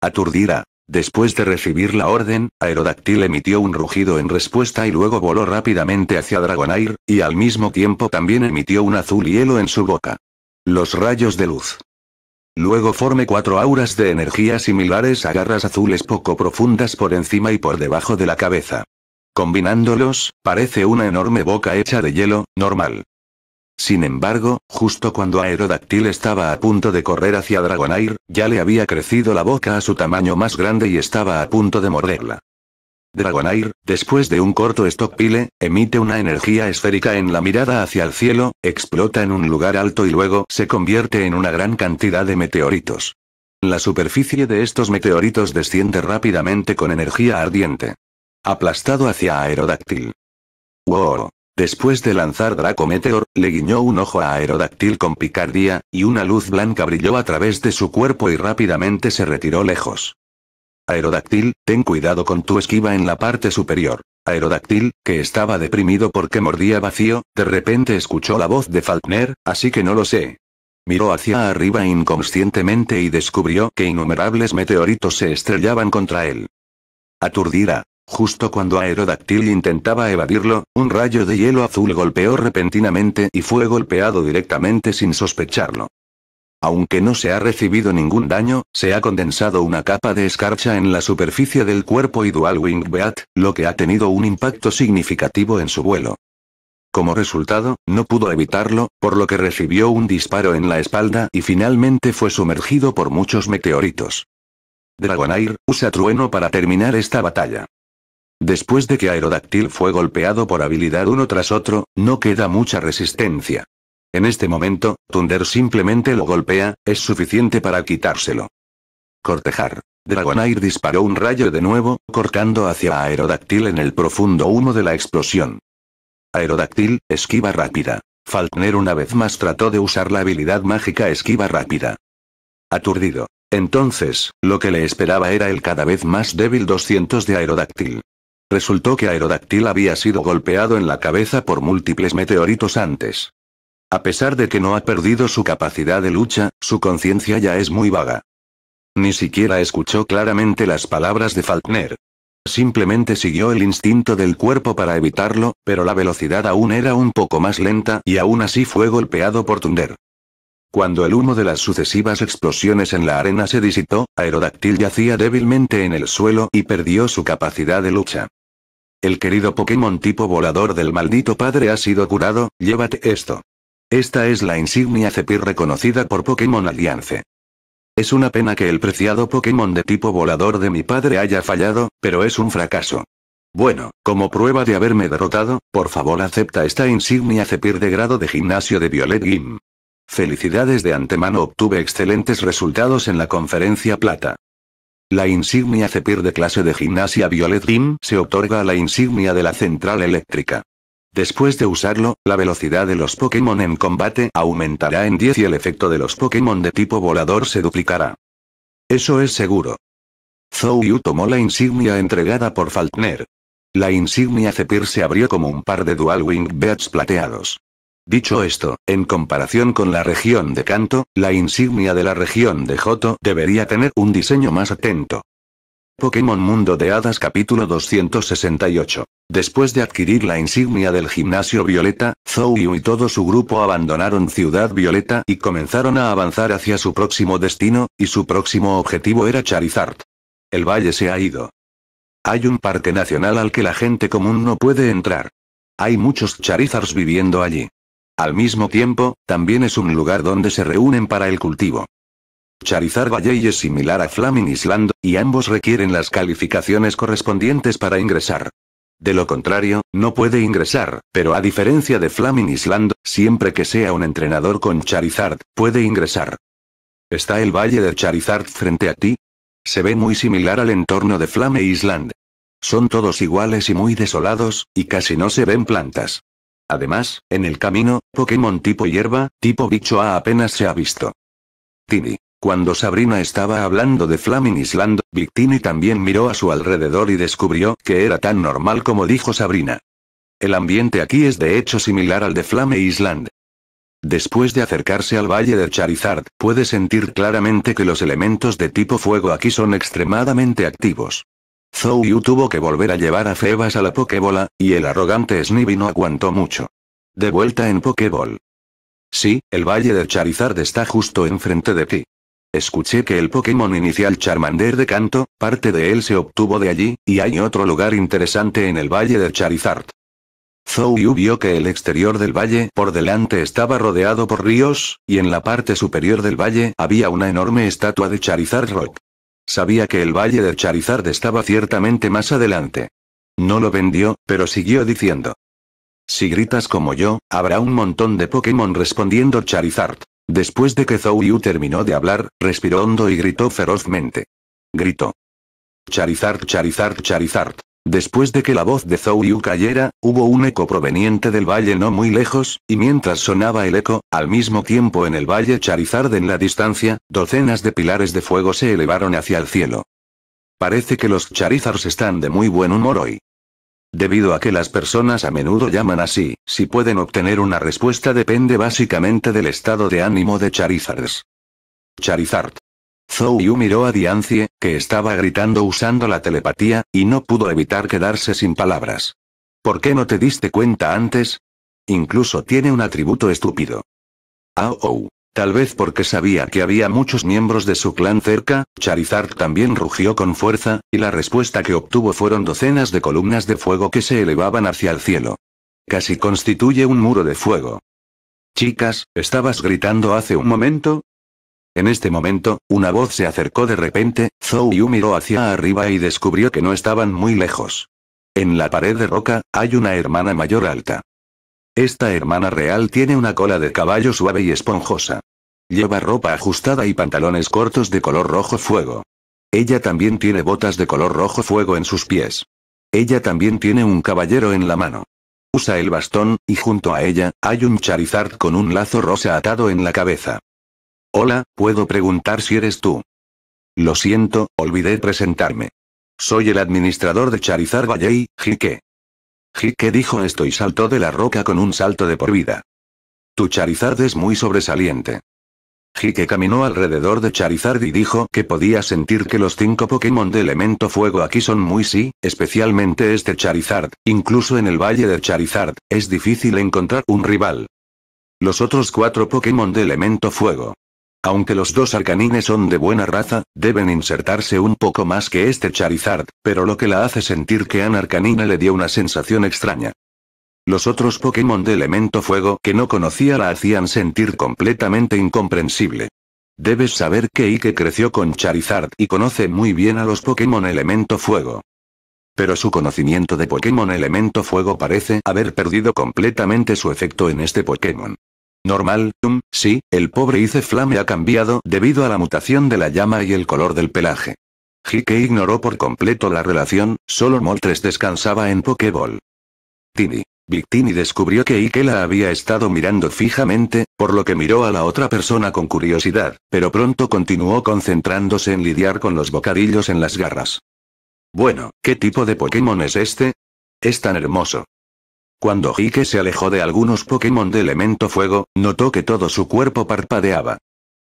Aturdida. Después de recibir la orden, Aerodactyl emitió un rugido en respuesta y luego voló rápidamente hacia Dragonair, y al mismo tiempo también emitió un azul hielo en su boca. Los rayos de luz Luego forme cuatro auras de energía similares a garras azules poco profundas por encima y por debajo de la cabeza. Combinándolos, parece una enorme boca hecha de hielo, normal. Sin embargo, justo cuando Aerodactyl estaba a punto de correr hacia Dragonair, ya le había crecido la boca a su tamaño más grande y estaba a punto de morderla. Dragonair, después de un corto stockpile, emite una energía esférica en la mirada hacia el cielo, explota en un lugar alto y luego se convierte en una gran cantidad de meteoritos. La superficie de estos meteoritos desciende rápidamente con energía ardiente. Aplastado hacia Aerodáctil. Wow. Después de lanzar Draco Meteor, le guiñó un ojo a Aerodáctil con picardía, y una luz blanca brilló a través de su cuerpo y rápidamente se retiró lejos. Aerodáctil, ten cuidado con tu esquiva en la parte superior. Aerodáctil, que estaba deprimido porque mordía vacío, de repente escuchó la voz de Falkner, así que no lo sé. Miró hacia arriba inconscientemente y descubrió que innumerables meteoritos se estrellaban contra él. Aturdida, Justo cuando Aerodactyl intentaba evadirlo, un rayo de hielo azul golpeó repentinamente y fue golpeado directamente sin sospecharlo. Aunque no se ha recibido ningún daño, se ha condensado una capa de escarcha en la superficie del cuerpo y Dual Wing Beat, lo que ha tenido un impacto significativo en su vuelo. Como resultado, no pudo evitarlo, por lo que recibió un disparo en la espalda y finalmente fue sumergido por muchos meteoritos. Dragonair, usa trueno para terminar esta batalla. Después de que Aerodactyl fue golpeado por habilidad uno tras otro, no queda mucha resistencia. En este momento, Thunder simplemente lo golpea, es suficiente para quitárselo. Cortejar. Dragonair disparó un rayo de nuevo, cortando hacia Aerodáctil en el profundo humo de la explosión. Aerodáctil, esquiva rápida. Falkner una vez más trató de usar la habilidad mágica esquiva rápida. Aturdido. Entonces, lo que le esperaba era el cada vez más débil 200 de Aerodáctil. Resultó que Aerodactyl había sido golpeado en la cabeza por múltiples meteoritos antes. A pesar de que no ha perdido su capacidad de lucha, su conciencia ya es muy vaga. Ni siquiera escuchó claramente las palabras de Falkner. Simplemente siguió el instinto del cuerpo para evitarlo, pero la velocidad aún era un poco más lenta y aún así fue golpeado por Thunder. Cuando el humo de las sucesivas explosiones en la arena se disipó, Aerodactyl yacía débilmente en el suelo y perdió su capacidad de lucha. El querido Pokémon tipo volador del maldito padre ha sido curado, llévate esto. Esta es la insignia Cepir reconocida por Pokémon Alliance. Es una pena que el preciado Pokémon de tipo volador de mi padre haya fallado, pero es un fracaso. Bueno, como prueba de haberme derrotado, por favor acepta esta insignia Cepir de grado de gimnasio de Violet Gym. Felicidades de antemano obtuve excelentes resultados en la conferencia plata. La insignia Cepir de clase de gimnasia Violet Gym se otorga a la insignia de la central eléctrica. Después de usarlo, la velocidad de los Pokémon en combate aumentará en 10 y el efecto de los Pokémon de tipo volador se duplicará. Eso es seguro. Zhou Yu tomó la insignia entregada por Falkner. La insignia Cepir se abrió como un par de Dual Wing Beats plateados. Dicho esto, en comparación con la región de Kanto, la insignia de la región de Joto debería tener un diseño más atento. Pokémon Mundo de Hadas capítulo 268. Después de adquirir la insignia del gimnasio Violeta, Zou y todo su grupo abandonaron Ciudad Violeta y comenzaron a avanzar hacia su próximo destino, y su próximo objetivo era Charizard. El valle se ha ido. Hay un parque nacional al que la gente común no puede entrar. Hay muchos Charizards viviendo allí. Al mismo tiempo, también es un lugar donde se reúnen para el cultivo. Charizard Valley es similar a Flaming Island, y ambos requieren las calificaciones correspondientes para ingresar. De lo contrario, no puede ingresar, pero a diferencia de Flaming Island, siempre que sea un entrenador con Charizard, puede ingresar. ¿Está el valle de Charizard frente a ti? Se ve muy similar al entorno de Flame Island. Son todos iguales y muy desolados, y casi no se ven plantas. Además, en el camino, Pokémon tipo hierba, tipo bicho A apenas se ha visto. Tini. Cuando Sabrina estaba hablando de Flaming Island, Victini también miró a su alrededor y descubrió que era tan normal como dijo Sabrina. El ambiente aquí es de hecho similar al de Flame Island. Después de acercarse al valle de Charizard, puede sentir claramente que los elementos de tipo fuego aquí son extremadamente activos. Zou Yu tuvo que volver a llevar a Febas a la Pokébola, y el arrogante Snivy no aguantó mucho. De vuelta en Pokéball. Sí, el valle de Charizard está justo enfrente de ti. Escuché que el Pokémon inicial Charmander de Canto, parte de él se obtuvo de allí, y hay otro lugar interesante en el valle de Charizard. Zhou Yu vio que el exterior del valle por delante estaba rodeado por ríos, y en la parte superior del valle había una enorme estatua de Charizard Rock. Sabía que el valle de Charizard estaba ciertamente más adelante. No lo vendió, pero siguió diciendo. Si gritas como yo, habrá un montón de Pokémon respondiendo Charizard. Después de que Zhou Yu terminó de hablar, respiró hondo y gritó ferozmente. Gritó. Charizard, Charizard, Charizard. Después de que la voz de Zhou Yu cayera, hubo un eco proveniente del valle no muy lejos, y mientras sonaba el eco, al mismo tiempo en el valle Charizard en la distancia, docenas de pilares de fuego se elevaron hacia el cielo. Parece que los Charizards están de muy buen humor hoy. Debido a que las personas a menudo llaman así, si pueden obtener una respuesta depende básicamente del estado de ánimo de Charizards. Charizard. Zhou Yu miró a Diancie, que estaba gritando usando la telepatía, y no pudo evitar quedarse sin palabras. ¿Por qué no te diste cuenta antes? Incluso tiene un atributo estúpido. oh. Tal vez porque sabía que había muchos miembros de su clan cerca, Charizard también rugió con fuerza, y la respuesta que obtuvo fueron docenas de columnas de fuego que se elevaban hacia el cielo. Casi constituye un muro de fuego. Chicas, ¿estabas gritando hace un momento? En este momento, una voz se acercó de repente, Zhou Yu miró hacia arriba y descubrió que no estaban muy lejos. En la pared de roca, hay una hermana mayor alta. Esta hermana real tiene una cola de caballo suave y esponjosa. Lleva ropa ajustada y pantalones cortos de color rojo fuego. Ella también tiene botas de color rojo fuego en sus pies. Ella también tiene un caballero en la mano. Usa el bastón, y junto a ella, hay un Charizard con un lazo rosa atado en la cabeza. Hola, ¿puedo preguntar si eres tú? Lo siento, olvidé presentarme. Soy el administrador de Charizard Valley, Jike. Jike dijo esto y saltó de la roca con un salto de por vida. Tu Charizard es muy sobresaliente que caminó alrededor de Charizard y dijo que podía sentir que los cinco Pokémon de elemento fuego aquí son muy sí, especialmente este Charizard, incluso en el valle de Charizard, es difícil encontrar un rival. Los otros cuatro Pokémon de elemento fuego. Aunque los dos arcanines son de buena raza, deben insertarse un poco más que este Charizard, pero lo que la hace sentir que an arcanina le dio una sensación extraña. Los otros Pokémon de elemento fuego que no conocía la hacían sentir completamente incomprensible. Debes saber que Ike creció con Charizard y conoce muy bien a los Pokémon elemento fuego. Pero su conocimiento de Pokémon elemento fuego parece haber perdido completamente su efecto en este Pokémon. Normal, um, sí, el pobre Ice Flame ha cambiado debido a la mutación de la llama y el color del pelaje. Hike ignoró por completo la relación, solo Moltres descansaba en Pokéball. Tini. Victini descubrió que Ike la había estado mirando fijamente, por lo que miró a la otra persona con curiosidad, pero pronto continuó concentrándose en lidiar con los bocadillos en las garras. Bueno, ¿qué tipo de Pokémon es este? Es tan hermoso. Cuando Ike se alejó de algunos Pokémon de elemento fuego, notó que todo su cuerpo parpadeaba.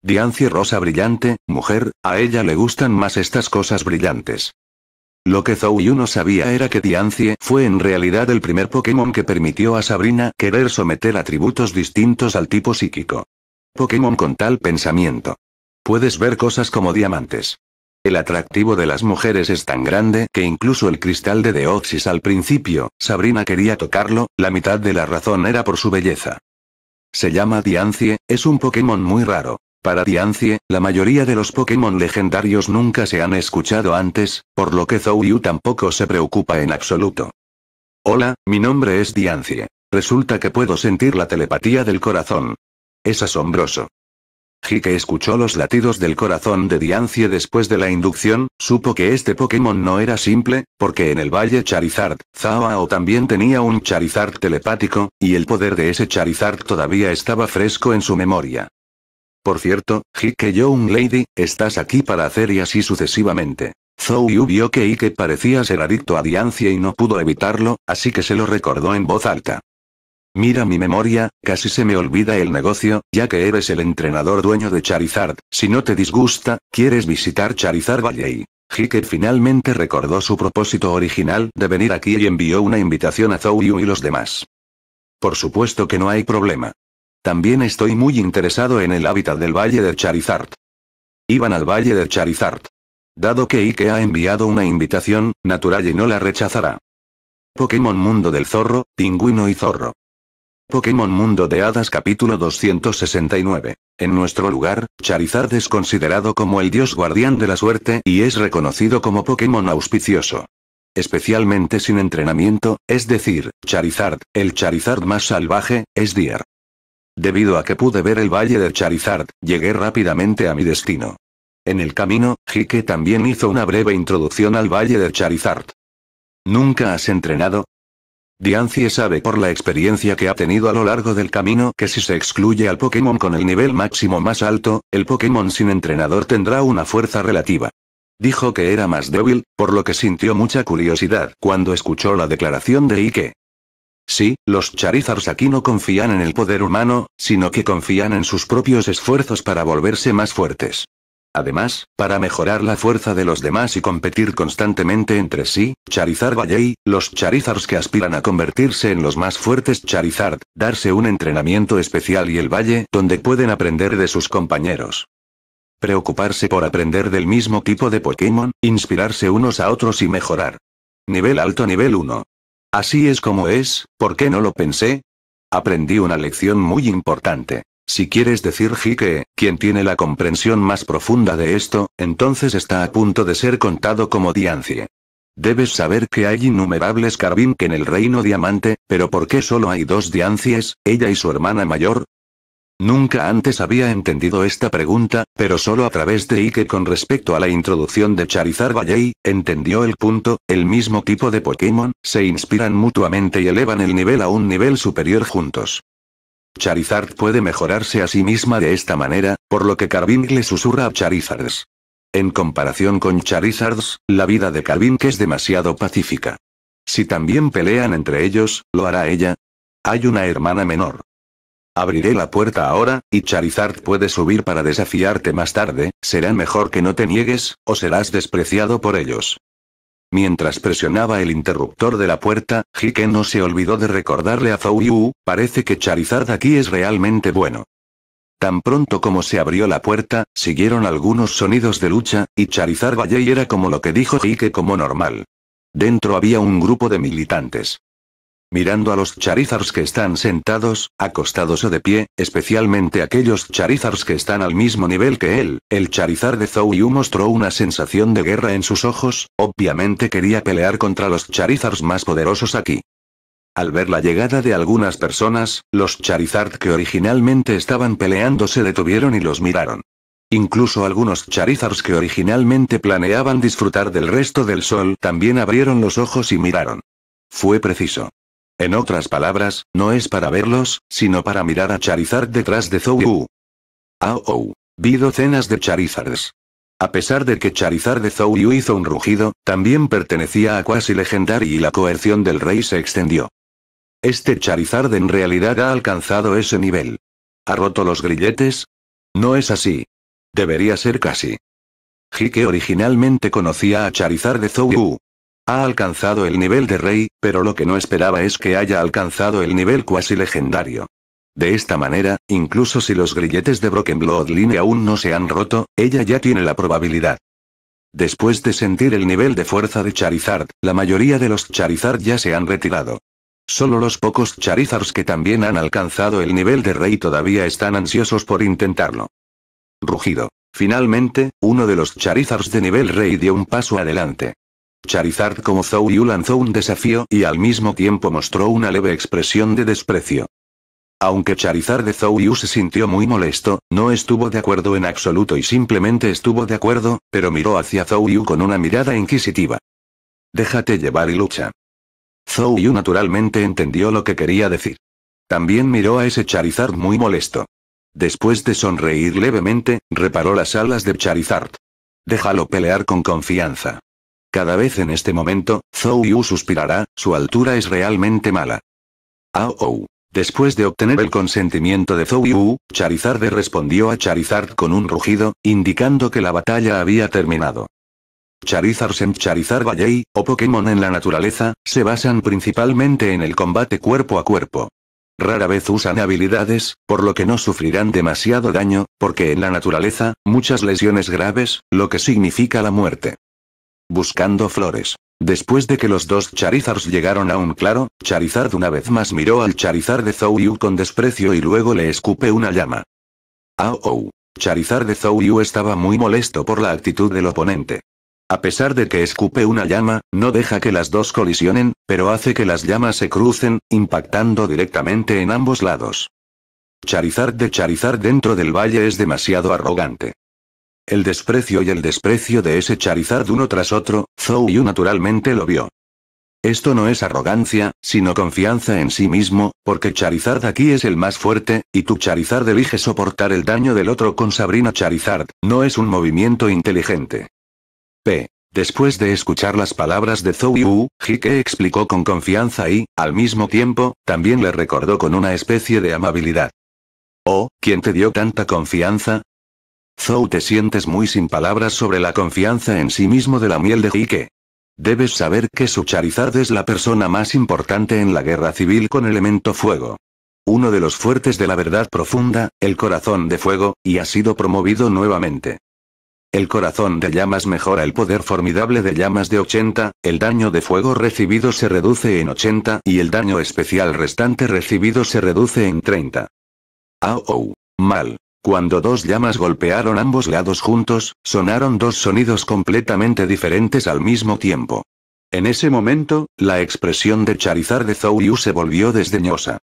Diancie rosa brillante, mujer, a ella le gustan más estas cosas brillantes. Lo que Zou no sabía era que Tiancie fue en realidad el primer Pokémon que permitió a Sabrina querer someter atributos distintos al tipo psíquico. Pokémon con tal pensamiento. Puedes ver cosas como diamantes. El atractivo de las mujeres es tan grande que incluso el cristal de Deoxys al principio, Sabrina quería tocarlo, la mitad de la razón era por su belleza. Se llama Diancie, es un Pokémon muy raro. Para Diancie, la mayoría de los Pokémon legendarios nunca se han escuchado antes, por lo que Zhou tampoco se preocupa en absoluto. Hola, mi nombre es Diancie. Resulta que puedo sentir la telepatía del corazón. Es asombroso. Jike escuchó los latidos del corazón de Diancie después de la inducción, supo que este Pokémon no era simple, porque en el Valle Charizard, zao también tenía un Charizard telepático, y el poder de ese Charizard todavía estaba fresco en su memoria. Por cierto, Hike Young Lady, estás aquí para hacer y así sucesivamente. Zhou Yu vio que Ike parecía ser adicto a Diancia y no pudo evitarlo, así que se lo recordó en voz alta. Mira mi memoria, casi se me olvida el negocio, ya que eres el entrenador dueño de Charizard, si no te disgusta, quieres visitar Charizard Valley. Hike finalmente recordó su propósito original de venir aquí y envió una invitación a Zhou Yu y los demás. Por supuesto que no hay problema. También estoy muy interesado en el hábitat del Valle de Charizard. Iban al Valle de Charizard. Dado que Ike ha enviado una invitación, y no la rechazará. Pokémon Mundo del Zorro, Pingüino y Zorro. Pokémon Mundo de Hadas capítulo 269. En nuestro lugar, Charizard es considerado como el dios guardián de la suerte y es reconocido como Pokémon auspicioso. Especialmente sin entrenamiento, es decir, Charizard, el Charizard más salvaje, es Dier. Debido a que pude ver el valle de Charizard, llegué rápidamente a mi destino. En el camino, Hike también hizo una breve introducción al valle de Charizard. ¿Nunca has entrenado? Diancie sabe por la experiencia que ha tenido a lo largo del camino que si se excluye al Pokémon con el nivel máximo más alto, el Pokémon sin entrenador tendrá una fuerza relativa. Dijo que era más débil, por lo que sintió mucha curiosidad cuando escuchó la declaración de Ike. Sí, los Charizards aquí no confían en el poder humano, sino que confían en sus propios esfuerzos para volverse más fuertes. Además, para mejorar la fuerza de los demás y competir constantemente entre sí, Charizard Valley, los Charizards que aspiran a convertirse en los más fuertes Charizard, darse un entrenamiento especial y el Valle, donde pueden aprender de sus compañeros. Preocuparse por aprender del mismo tipo de Pokémon, inspirarse unos a otros y mejorar. Nivel alto Nivel 1. Así es como es, ¿por qué no lo pensé? Aprendí una lección muy importante. Si quieres decir Jique, quien tiene la comprensión más profunda de esto, entonces está a punto de ser contado como Diancie. Debes saber que hay innumerables que en el reino diamante, pero ¿por qué solo hay dos Diancies, ella y su hermana mayor? Nunca antes había entendido esta pregunta, pero solo a través de Ike con respecto a la introducción de Charizard Valley, entendió el punto, el mismo tipo de Pokémon, se inspiran mutuamente y elevan el nivel a un nivel superior juntos. Charizard puede mejorarse a sí misma de esta manera, por lo que carvin le susurra a Charizards. En comparación con Charizards, la vida de Carbink que es demasiado pacífica. Si también pelean entre ellos, lo hará ella. Hay una hermana menor. Abriré la puerta ahora, y Charizard puede subir para desafiarte más tarde, será mejor que no te niegues, o serás despreciado por ellos. Mientras presionaba el interruptor de la puerta, Hike no se olvidó de recordarle a Zhou Yu, parece que Charizard aquí es realmente bueno. Tan pronto como se abrió la puerta, siguieron algunos sonidos de lucha, y Charizard Valley era como lo que dijo Hike como normal. Dentro había un grupo de militantes mirando a los charizards que están sentados, acostados o de pie, especialmente aquellos charizards que están al mismo nivel que él. El charizard de Zou mostró una sensación de guerra en sus ojos, obviamente quería pelear contra los charizards más poderosos aquí. Al ver la llegada de algunas personas, los charizard que originalmente estaban peleando se detuvieron y los miraron. Incluso algunos charizards que originalmente planeaban disfrutar del resto del sol también abrieron los ojos y miraron. Fue preciso. En otras palabras, no es para verlos, sino para mirar a Charizard detrás de Zou. Ah oh, Vi docenas de Charizards. A pesar de que Charizard de Zou hizo un rugido, también pertenecía a Quasi Legendary y la coerción del rey se extendió. Este Charizard en realidad ha alcanzado ese nivel. ¿Ha roto los grilletes? No es así. Debería ser casi. que originalmente conocía a Charizard de Zou, ha alcanzado el nivel de rey, pero lo que no esperaba es que haya alcanzado el nivel cuasi legendario. De esta manera, incluso si los grilletes de Broken Bloodline aún no se han roto, ella ya tiene la probabilidad. Después de sentir el nivel de fuerza de Charizard, la mayoría de los Charizard ya se han retirado. Solo los pocos Charizards que también han alcanzado el nivel de rey todavía están ansiosos por intentarlo. Rugido. Finalmente, uno de los Charizards de nivel rey dio un paso adelante. Charizard como Zou lanzó un desafío y al mismo tiempo mostró una leve expresión de desprecio. Aunque Charizard de Zou se sintió muy molesto, no estuvo de acuerdo en absoluto y simplemente estuvo de acuerdo, pero miró hacia Zou con una mirada inquisitiva. Déjate llevar y lucha. Zou naturalmente entendió lo que quería decir. También miró a ese Charizard muy molesto. Después de sonreír levemente, reparó las alas de Charizard. Déjalo pelear con confianza. Cada vez en este momento, Zhou Yu suspirará, su altura es realmente mala. Ao. Después de obtener el consentimiento de Zhou Yu, Charizard respondió a Charizard con un rugido, indicando que la batalla había terminado. Charizard Sent Charizard Valley, o Pokémon en la naturaleza, se basan principalmente en el combate cuerpo a cuerpo. Rara vez usan habilidades, por lo que no sufrirán demasiado daño, porque en la naturaleza, muchas lesiones graves, lo que significa la muerte buscando flores. Después de que los dos Charizards llegaron a un claro, Charizard una vez más miró al Charizard de Zou con desprecio y luego le escupe una llama. Ah oh! Charizard de Zou estaba muy molesto por la actitud del oponente. A pesar de que escupe una llama, no deja que las dos colisionen, pero hace que las llamas se crucen, impactando directamente en ambos lados. Charizard de Charizard dentro del valle es demasiado arrogante. El desprecio y el desprecio de ese Charizard uno tras otro, Zhou Yu naturalmente lo vio. Esto no es arrogancia, sino confianza en sí mismo, porque Charizard aquí es el más fuerte, y tu Charizard elige soportar el daño del otro con Sabrina Charizard, no es un movimiento inteligente. P. Después de escuchar las palabras de Zhou Yu, Jike explicó con confianza y, al mismo tiempo, también le recordó con una especie de amabilidad. Oh, ¿quién te dio tanta confianza? Zou te sientes muy sin palabras sobre la confianza en sí mismo de la miel de Jike. Debes saber que su Charizard es la persona más importante en la guerra civil con elemento fuego. Uno de los fuertes de la verdad profunda, el corazón de fuego, y ha sido promovido nuevamente. El corazón de llamas mejora el poder formidable de llamas de 80, el daño de fuego recibido se reduce en 80 y el daño especial restante recibido se reduce en 30. Ah, mal. Cuando dos llamas golpearon ambos lados juntos, sonaron dos sonidos completamente diferentes al mismo tiempo. En ese momento, la expresión de Charizard de Yu se volvió desdeñosa.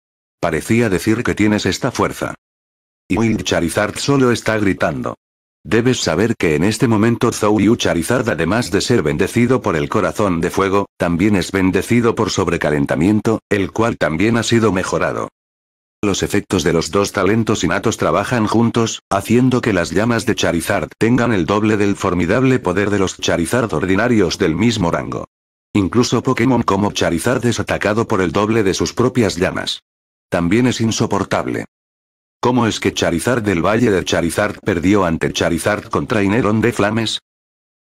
Parecía decir que tienes esta fuerza. Y Will Charizard solo está gritando. Debes saber que en este momento Yu Charizard además de ser bendecido por el corazón de fuego, también es bendecido por sobrecalentamiento, el cual también ha sido mejorado. Los efectos de los dos talentos innatos trabajan juntos, haciendo que las llamas de Charizard tengan el doble del formidable poder de los Charizard ordinarios del mismo rango. Incluso Pokémon como Charizard es atacado por el doble de sus propias llamas. También es insoportable. ¿Cómo es que Charizard del Valle de Charizard perdió ante Charizard contra Ineron de Flames?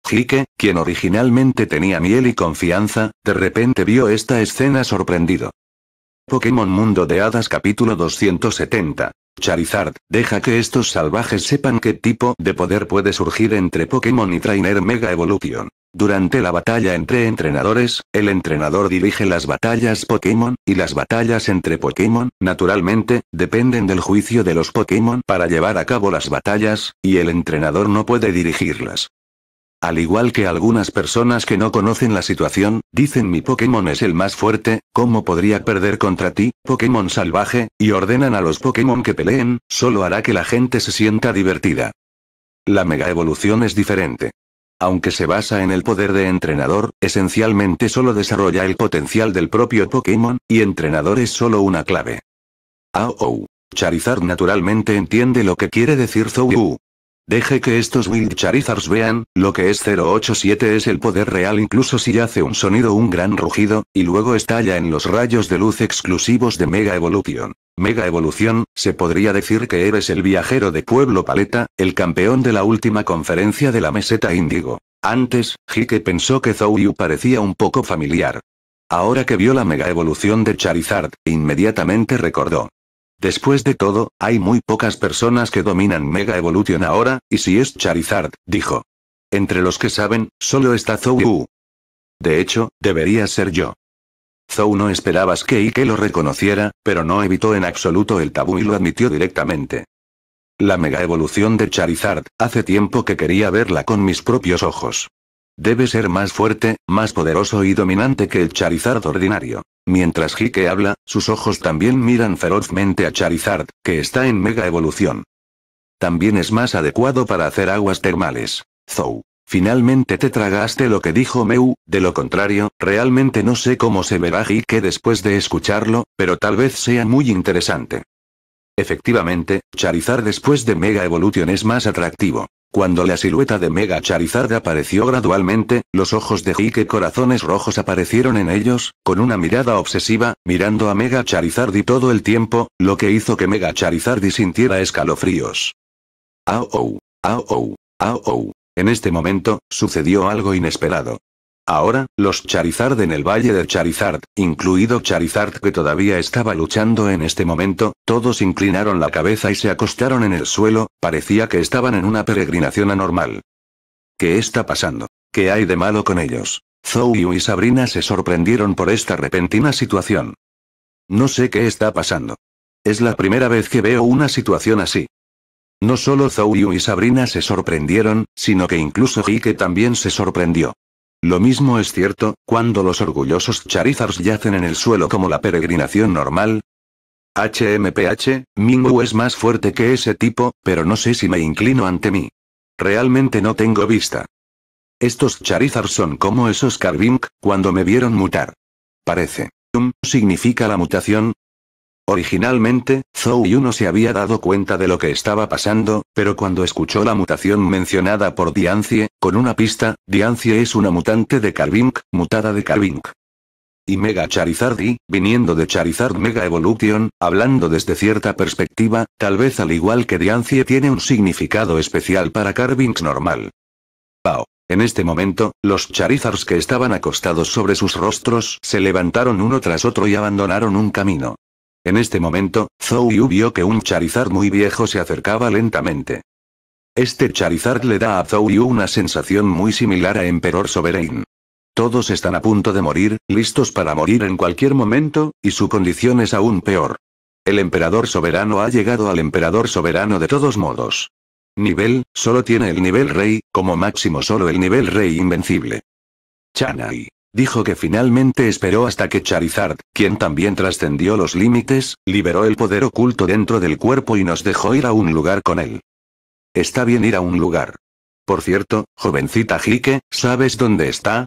Jike, quien originalmente tenía miel y confianza, de repente vio esta escena sorprendido. Pokémon Mundo de Hadas capítulo 270. Charizard, deja que estos salvajes sepan qué tipo de poder puede surgir entre Pokémon y Trainer Mega Evolution. Durante la batalla entre entrenadores, el entrenador dirige las batallas Pokémon, y las batallas entre Pokémon, naturalmente, dependen del juicio de los Pokémon para llevar a cabo las batallas, y el entrenador no puede dirigirlas. Al igual que algunas personas que no conocen la situación, dicen mi Pokémon es el más fuerte, ¿cómo podría perder contra ti, Pokémon salvaje? Y ordenan a los Pokémon que peleen, solo hará que la gente se sienta divertida. La mega evolución es diferente aunque se basa en el poder de entrenador, esencialmente solo desarrolla el potencial del propio Pokémon, y entrenador es solo una clave. Ah, oh. Charizard naturalmente entiende lo que quiere decir Zou. Deje que estos Wild Charizards vean, lo que es 087 es el poder real incluso si hace un sonido un gran rugido, y luego estalla en los rayos de luz exclusivos de Mega Evolution. Mega Evolution, se podría decir que eres el viajero de Pueblo Paleta, el campeón de la última conferencia de la meseta índigo. Antes, Hike pensó que Zouyu parecía un poco familiar. Ahora que vio la mega evolución de Charizard, inmediatamente recordó. Después de todo, hay muy pocas personas que dominan Mega Evolution ahora, y si es Charizard, dijo. Entre los que saben, solo está Zou. De hecho, debería ser yo. Zou no esperabas que Ike lo reconociera, pero no evitó en absoluto el tabú y lo admitió directamente. La mega evolución de Charizard, hace tiempo que quería verla con mis propios ojos. Debe ser más fuerte, más poderoso y dominante que el Charizard ordinario. Mientras Hike habla, sus ojos también miran ferozmente a Charizard, que está en mega evolución. También es más adecuado para hacer aguas termales. Zou. Finalmente te tragaste lo que dijo Meu, de lo contrario, realmente no sé cómo se verá Hike después de escucharlo, pero tal vez sea muy interesante. Efectivamente, Charizard después de Mega Evolución es más atractivo. Cuando la silueta de Mega Charizard apareció gradualmente, los ojos de Jike corazones rojos aparecieron en ellos, con una mirada obsesiva, mirando a Mega Charizard y todo el tiempo, lo que hizo que Mega Charizard sintiera escalofríos. Au, au, au, au, au. En este momento, sucedió algo inesperado. Ahora, los Charizard en el Valle de Charizard, incluido Charizard que todavía estaba luchando en este momento, todos inclinaron la cabeza y se acostaron en el suelo, parecía que estaban en una peregrinación anormal. ¿Qué está pasando? ¿Qué hay de malo con ellos? Zou y Sabrina se sorprendieron por esta repentina situación. No sé qué está pasando. Es la primera vez que veo una situación así. No solo Zou y Sabrina se sorprendieron, sino que incluso Hike también se sorprendió. Lo mismo es cierto, cuando los orgullosos charizards yacen en el suelo como la peregrinación normal. HMPH, Mingu es más fuerte que ese tipo, pero no sé si me inclino ante mí. Realmente no tengo vista. Estos Charizars son como esos carvink, cuando me vieron mutar. Parece. Um, significa la mutación, Originalmente, Zhou Yu no se había dado cuenta de lo que estaba pasando, pero cuando escuchó la mutación mencionada por Diancie, con una pista, Diancie es una mutante de Carvink, mutada de Carbink. Y Mega Charizard y, viniendo de Charizard Mega Evolution, hablando desde cierta perspectiva, tal vez al igual que Diancie tiene un significado especial para Carbink normal. Wow, En este momento, los Charizards que estaban acostados sobre sus rostros se levantaron uno tras otro y abandonaron un camino. En este momento, Zhou Yu vio que un Charizard muy viejo se acercaba lentamente. Este Charizard le da a Zhou Yu una sensación muy similar a Emperor Sovereign. Todos están a punto de morir, listos para morir en cualquier momento, y su condición es aún peor. El emperador soberano ha llegado al emperador soberano de todos modos. Nivel, solo tiene el nivel rey, como máximo solo el nivel rey invencible. Chanai. Dijo que finalmente esperó hasta que Charizard, quien también trascendió los límites, liberó el poder oculto dentro del cuerpo y nos dejó ir a un lugar con él. Está bien ir a un lugar. Por cierto, jovencita Jike, ¿sabes dónde está?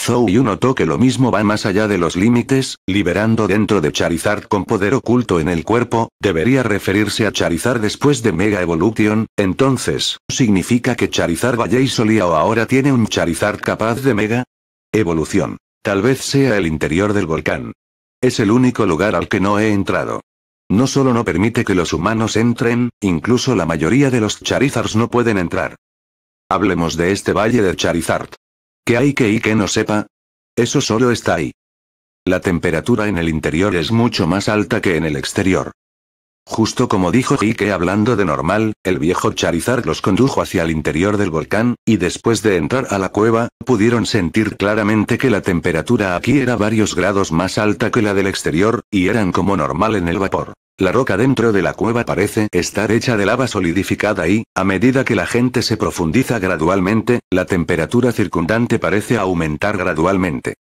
Zou notó que lo mismo va más allá de los límites, liberando dentro de Charizard con poder oculto en el cuerpo, debería referirse a Charizard después de Mega Evolution, entonces, ¿significa que Charizard y solía o ahora tiene un Charizard capaz de Mega? Evolución. Tal vez sea el interior del volcán. Es el único lugar al que no he entrado. No solo no permite que los humanos entren, incluso la mayoría de los Charizards no pueden entrar. Hablemos de este valle de Charizard. ¿Qué hay que y que no sepa? Eso solo está ahí. La temperatura en el interior es mucho más alta que en el exterior. Justo como dijo Jike hablando de normal, el viejo Charizard los condujo hacia el interior del volcán, y después de entrar a la cueva, pudieron sentir claramente que la temperatura aquí era varios grados más alta que la del exterior, y eran como normal en el vapor. La roca dentro de la cueva parece estar hecha de lava solidificada y, a medida que la gente se profundiza gradualmente, la temperatura circundante parece aumentar gradualmente.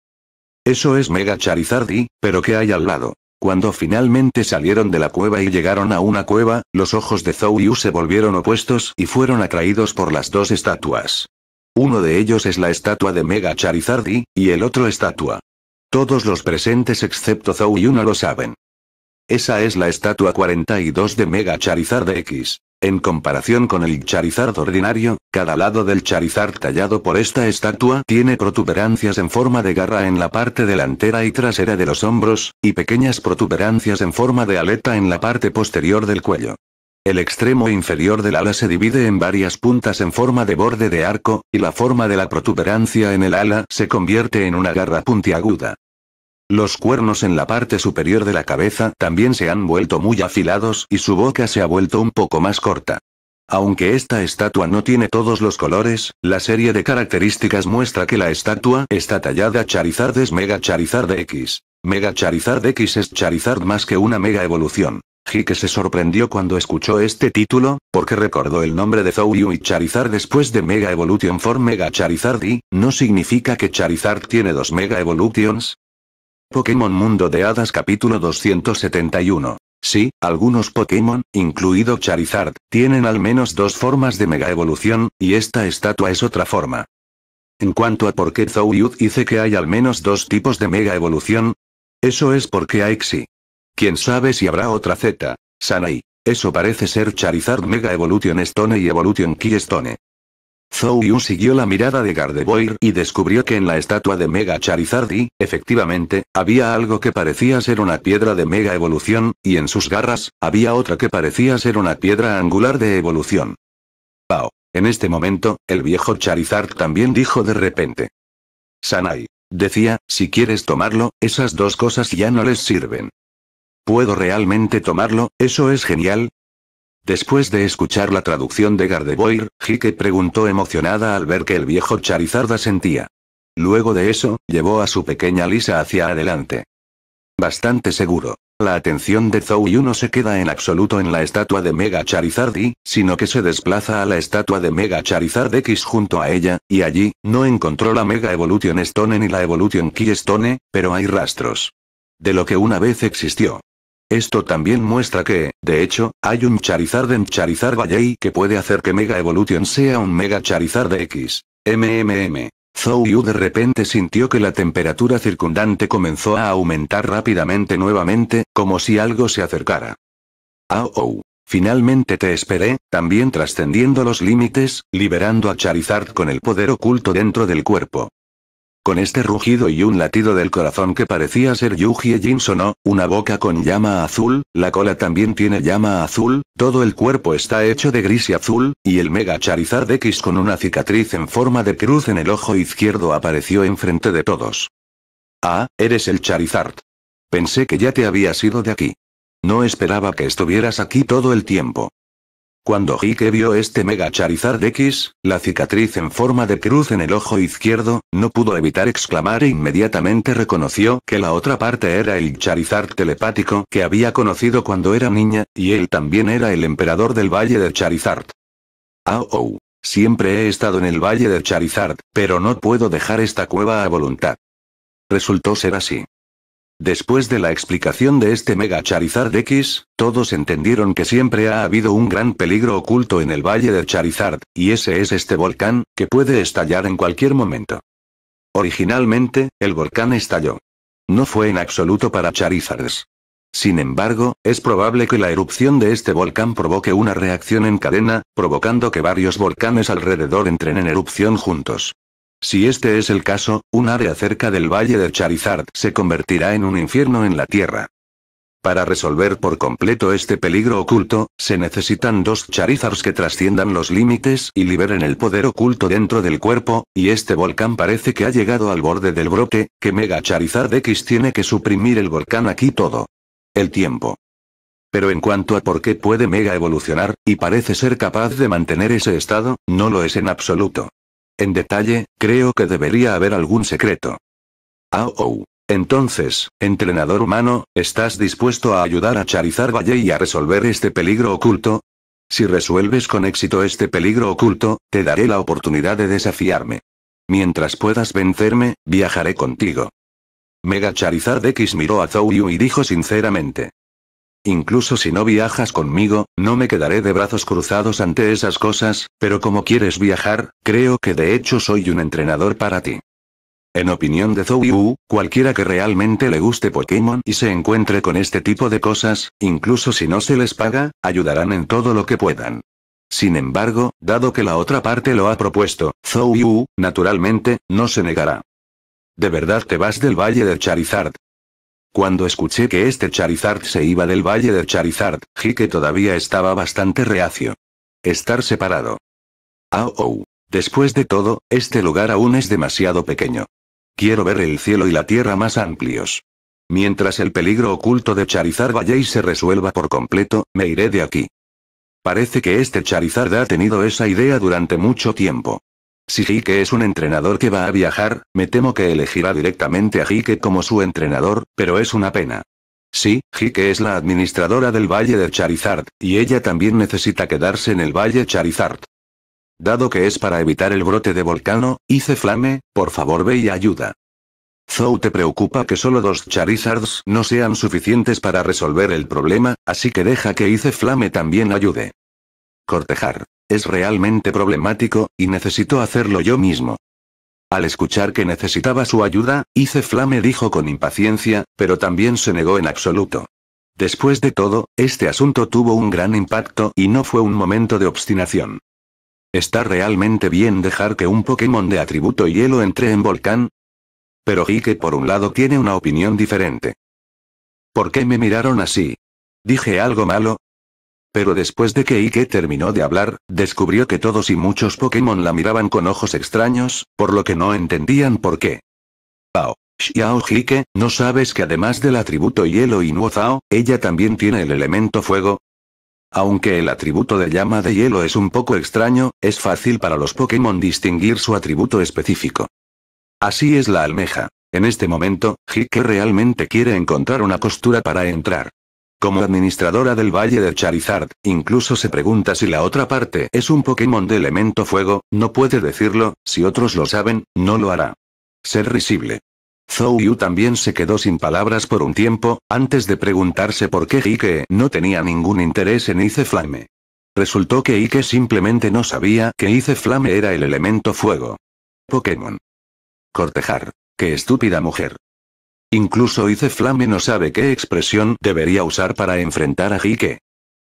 Eso es Mega Charizard pero ¿qué hay al lado? Cuando finalmente salieron de la cueva y llegaron a una cueva, los ojos de Zhou Yu se volvieron opuestos y fueron atraídos por las dos estatuas. Uno de ellos es la estatua de Mega Charizardi, y el otro estatua. Todos los presentes excepto Zhou Yu no lo saben. Esa es la estatua 42 de Mega Charizard X. En comparación con el Charizard ordinario, cada lado del Charizard tallado por esta estatua tiene protuberancias en forma de garra en la parte delantera y trasera de los hombros, y pequeñas protuberancias en forma de aleta en la parte posterior del cuello. El extremo inferior del ala se divide en varias puntas en forma de borde de arco, y la forma de la protuberancia en el ala se convierte en una garra puntiaguda. Los cuernos en la parte superior de la cabeza también se han vuelto muy afilados y su boca se ha vuelto un poco más corta. Aunque esta estatua no tiene todos los colores, la serie de características muestra que la estatua está tallada Charizard es Mega Charizard X. Mega Charizard X es Charizard más que una mega evolución. Hike se sorprendió cuando escuchó este título, porque recordó el nombre de Zouyu y Charizard después de Mega Evolution for Mega Charizard y, ¿no significa que Charizard tiene dos Mega Evolutions? Pokémon Mundo de Hadas capítulo 271. Sí, algunos Pokémon, incluido Charizard, tienen al menos dos formas de mega evolución, y esta estatua es otra forma. En cuanto a por qué Zouyud dice que hay al menos dos tipos de mega evolución, eso es porque hay Quién sabe si habrá otra Z, Sanai. Eso parece ser Charizard Mega Evolution Stone y Evolution Key Stone. Zhou Yun siguió la mirada de Gardevoir y descubrió que en la estatua de Mega Charizard y, efectivamente, había algo que parecía ser una piedra de Mega Evolución, y en sus garras, había otra que parecía ser una piedra angular de evolución. Pao. En este momento, el viejo Charizard también dijo de repente. Sanai. Decía, si quieres tomarlo, esas dos cosas ya no les sirven. ¿Puedo realmente tomarlo? Eso es genial, Después de escuchar la traducción de Gardevoir, Hike preguntó emocionada al ver que el viejo Charizarda sentía. Luego de eso, llevó a su pequeña Lisa hacia adelante. Bastante seguro. La atención de Zou no se queda en absoluto en la estatua de Mega Charizardi, sino que se desplaza a la estatua de Mega Charizard X junto a ella, y allí, no encontró la Mega Evolution Stone ni la Evolution Key Stone, pero hay rastros. De lo que una vez existió. Esto también muestra que, de hecho, hay un Charizard en Charizard Valley que puede hacer que Mega Evolution sea un Mega Charizard X. MMM. Zhou Yu de repente sintió que la temperatura circundante comenzó a aumentar rápidamente nuevamente, como si algo se acercara. Aou. oh. Finalmente te esperé, también trascendiendo los límites, liberando a Charizard con el poder oculto dentro del cuerpo. Con este rugido y un latido del corazón que parecía ser Yuji Jin sonó, una boca con llama azul, la cola también tiene llama azul, todo el cuerpo está hecho de gris y azul, y el Mega Charizard X con una cicatriz en forma de cruz en el ojo izquierdo apareció enfrente de todos. Ah, eres el Charizard. Pensé que ya te habías ido de aquí. No esperaba que estuvieras aquí todo el tiempo. Cuando Hike vio este Mega Charizard X, la cicatriz en forma de cruz en el ojo izquierdo, no pudo evitar exclamar e inmediatamente reconoció que la otra parte era el Charizard telepático que había conocido cuando era niña, y él también era el emperador del Valle de Charizard. Ah, oh. Siempre he estado en el Valle de Charizard, pero no puedo dejar esta cueva a voluntad. Resultó ser así. Después de la explicación de este Mega Charizard X, todos entendieron que siempre ha habido un gran peligro oculto en el valle de Charizard, y ese es este volcán, que puede estallar en cualquier momento. Originalmente, el volcán estalló. No fue en absoluto para Charizards. Sin embargo, es probable que la erupción de este volcán provoque una reacción en cadena, provocando que varios volcanes alrededor entren en erupción juntos. Si este es el caso, un área cerca del valle de Charizard se convertirá en un infierno en la Tierra. Para resolver por completo este peligro oculto, se necesitan dos Charizards que trasciendan los límites y liberen el poder oculto dentro del cuerpo, y este volcán parece que ha llegado al borde del brote, que Mega Charizard X tiene que suprimir el volcán aquí todo. El tiempo. Pero en cuanto a por qué puede Mega evolucionar, y parece ser capaz de mantener ese estado, no lo es en absoluto. En detalle, creo que debería haber algún secreto. Ah, oh. Entonces, entrenador humano, ¿estás dispuesto a ayudar a Charizard Valle y a resolver este peligro oculto? Si resuelves con éxito este peligro oculto, te daré la oportunidad de desafiarme. Mientras puedas vencerme, viajaré contigo. Mega Charizard X miró a Zou y dijo sinceramente. Incluso si no viajas conmigo, no me quedaré de brazos cruzados ante esas cosas, pero como quieres viajar, creo que de hecho soy un entrenador para ti. En opinión de Zou Yu, cualquiera que realmente le guste Pokémon y se encuentre con este tipo de cosas, incluso si no se les paga, ayudarán en todo lo que puedan. Sin embargo, dado que la otra parte lo ha propuesto, Zou Yu, naturalmente, no se negará. ¿De verdad te vas del Valle de Charizard cuando escuché que este Charizard se iba del valle de Charizard, Jike todavía estaba bastante reacio. Estar separado. Ah, oh. Después de todo, este lugar aún es demasiado pequeño. Quiero ver el cielo y la tierra más amplios. Mientras el peligro oculto de Charizard Valley se resuelva por completo, me iré de aquí. Parece que este Charizard ha tenido esa idea durante mucho tiempo. Si Hike es un entrenador que va a viajar, me temo que elegirá directamente a Hike como su entrenador, pero es una pena. Sí, Hike es la administradora del Valle de Charizard, y ella también necesita quedarse en el Valle Charizard. Dado que es para evitar el brote de volcano, hice flame, por favor ve y ayuda. Zou te preocupa que solo dos Charizards no sean suficientes para resolver el problema, así que deja que hice flame también ayude. Cortejar. Es realmente problemático, y necesito hacerlo yo mismo. Al escuchar que necesitaba su ayuda, hice Flame dijo con impaciencia, pero también se negó en absoluto. Después de todo, este asunto tuvo un gran impacto y no fue un momento de obstinación. ¿Está realmente bien dejar que un Pokémon de atributo hielo entre en volcán? Pero Hike por un lado tiene una opinión diferente. ¿Por qué me miraron así? ¿Dije algo malo? Pero después de que Ike terminó de hablar, descubrió que todos y muchos Pokémon la miraban con ojos extraños, por lo que no entendían por qué. Pao. Xiao Hike, ¿no sabes que además del atributo hielo y Nuozao, ella también tiene el elemento fuego? Aunque el atributo de llama de hielo es un poco extraño, es fácil para los Pokémon distinguir su atributo específico. Así es la almeja. En este momento, Hike realmente quiere encontrar una costura para entrar. Como administradora del Valle de Charizard, incluso se pregunta si la otra parte es un Pokémon de elemento fuego, no puede decirlo, si otros lo saben, no lo hará. Ser risible. Zhou Yu también se quedó sin palabras por un tiempo, antes de preguntarse por qué Ike no tenía ningún interés en Ice Flame. Resultó que Ike simplemente no sabía que Ice Flame era el elemento fuego. Pokémon. Cortejar. Qué estúpida mujer. Incluso hice Flame no sabe qué expresión debería usar para enfrentar a Jike.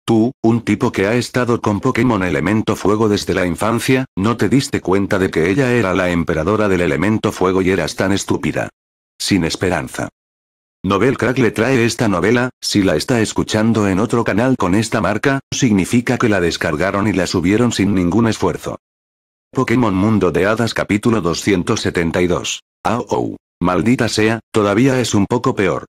Tú, un tipo que ha estado con Pokémon Elemento Fuego desde la infancia, no te diste cuenta de que ella era la emperadora del Elemento Fuego y eras tan estúpida. Sin esperanza. novel Crack le trae esta novela, si la está escuchando en otro canal con esta marca, significa que la descargaron y la subieron sin ningún esfuerzo. Pokémon Mundo de Hadas capítulo 272. AOU. Maldita sea, todavía es un poco peor.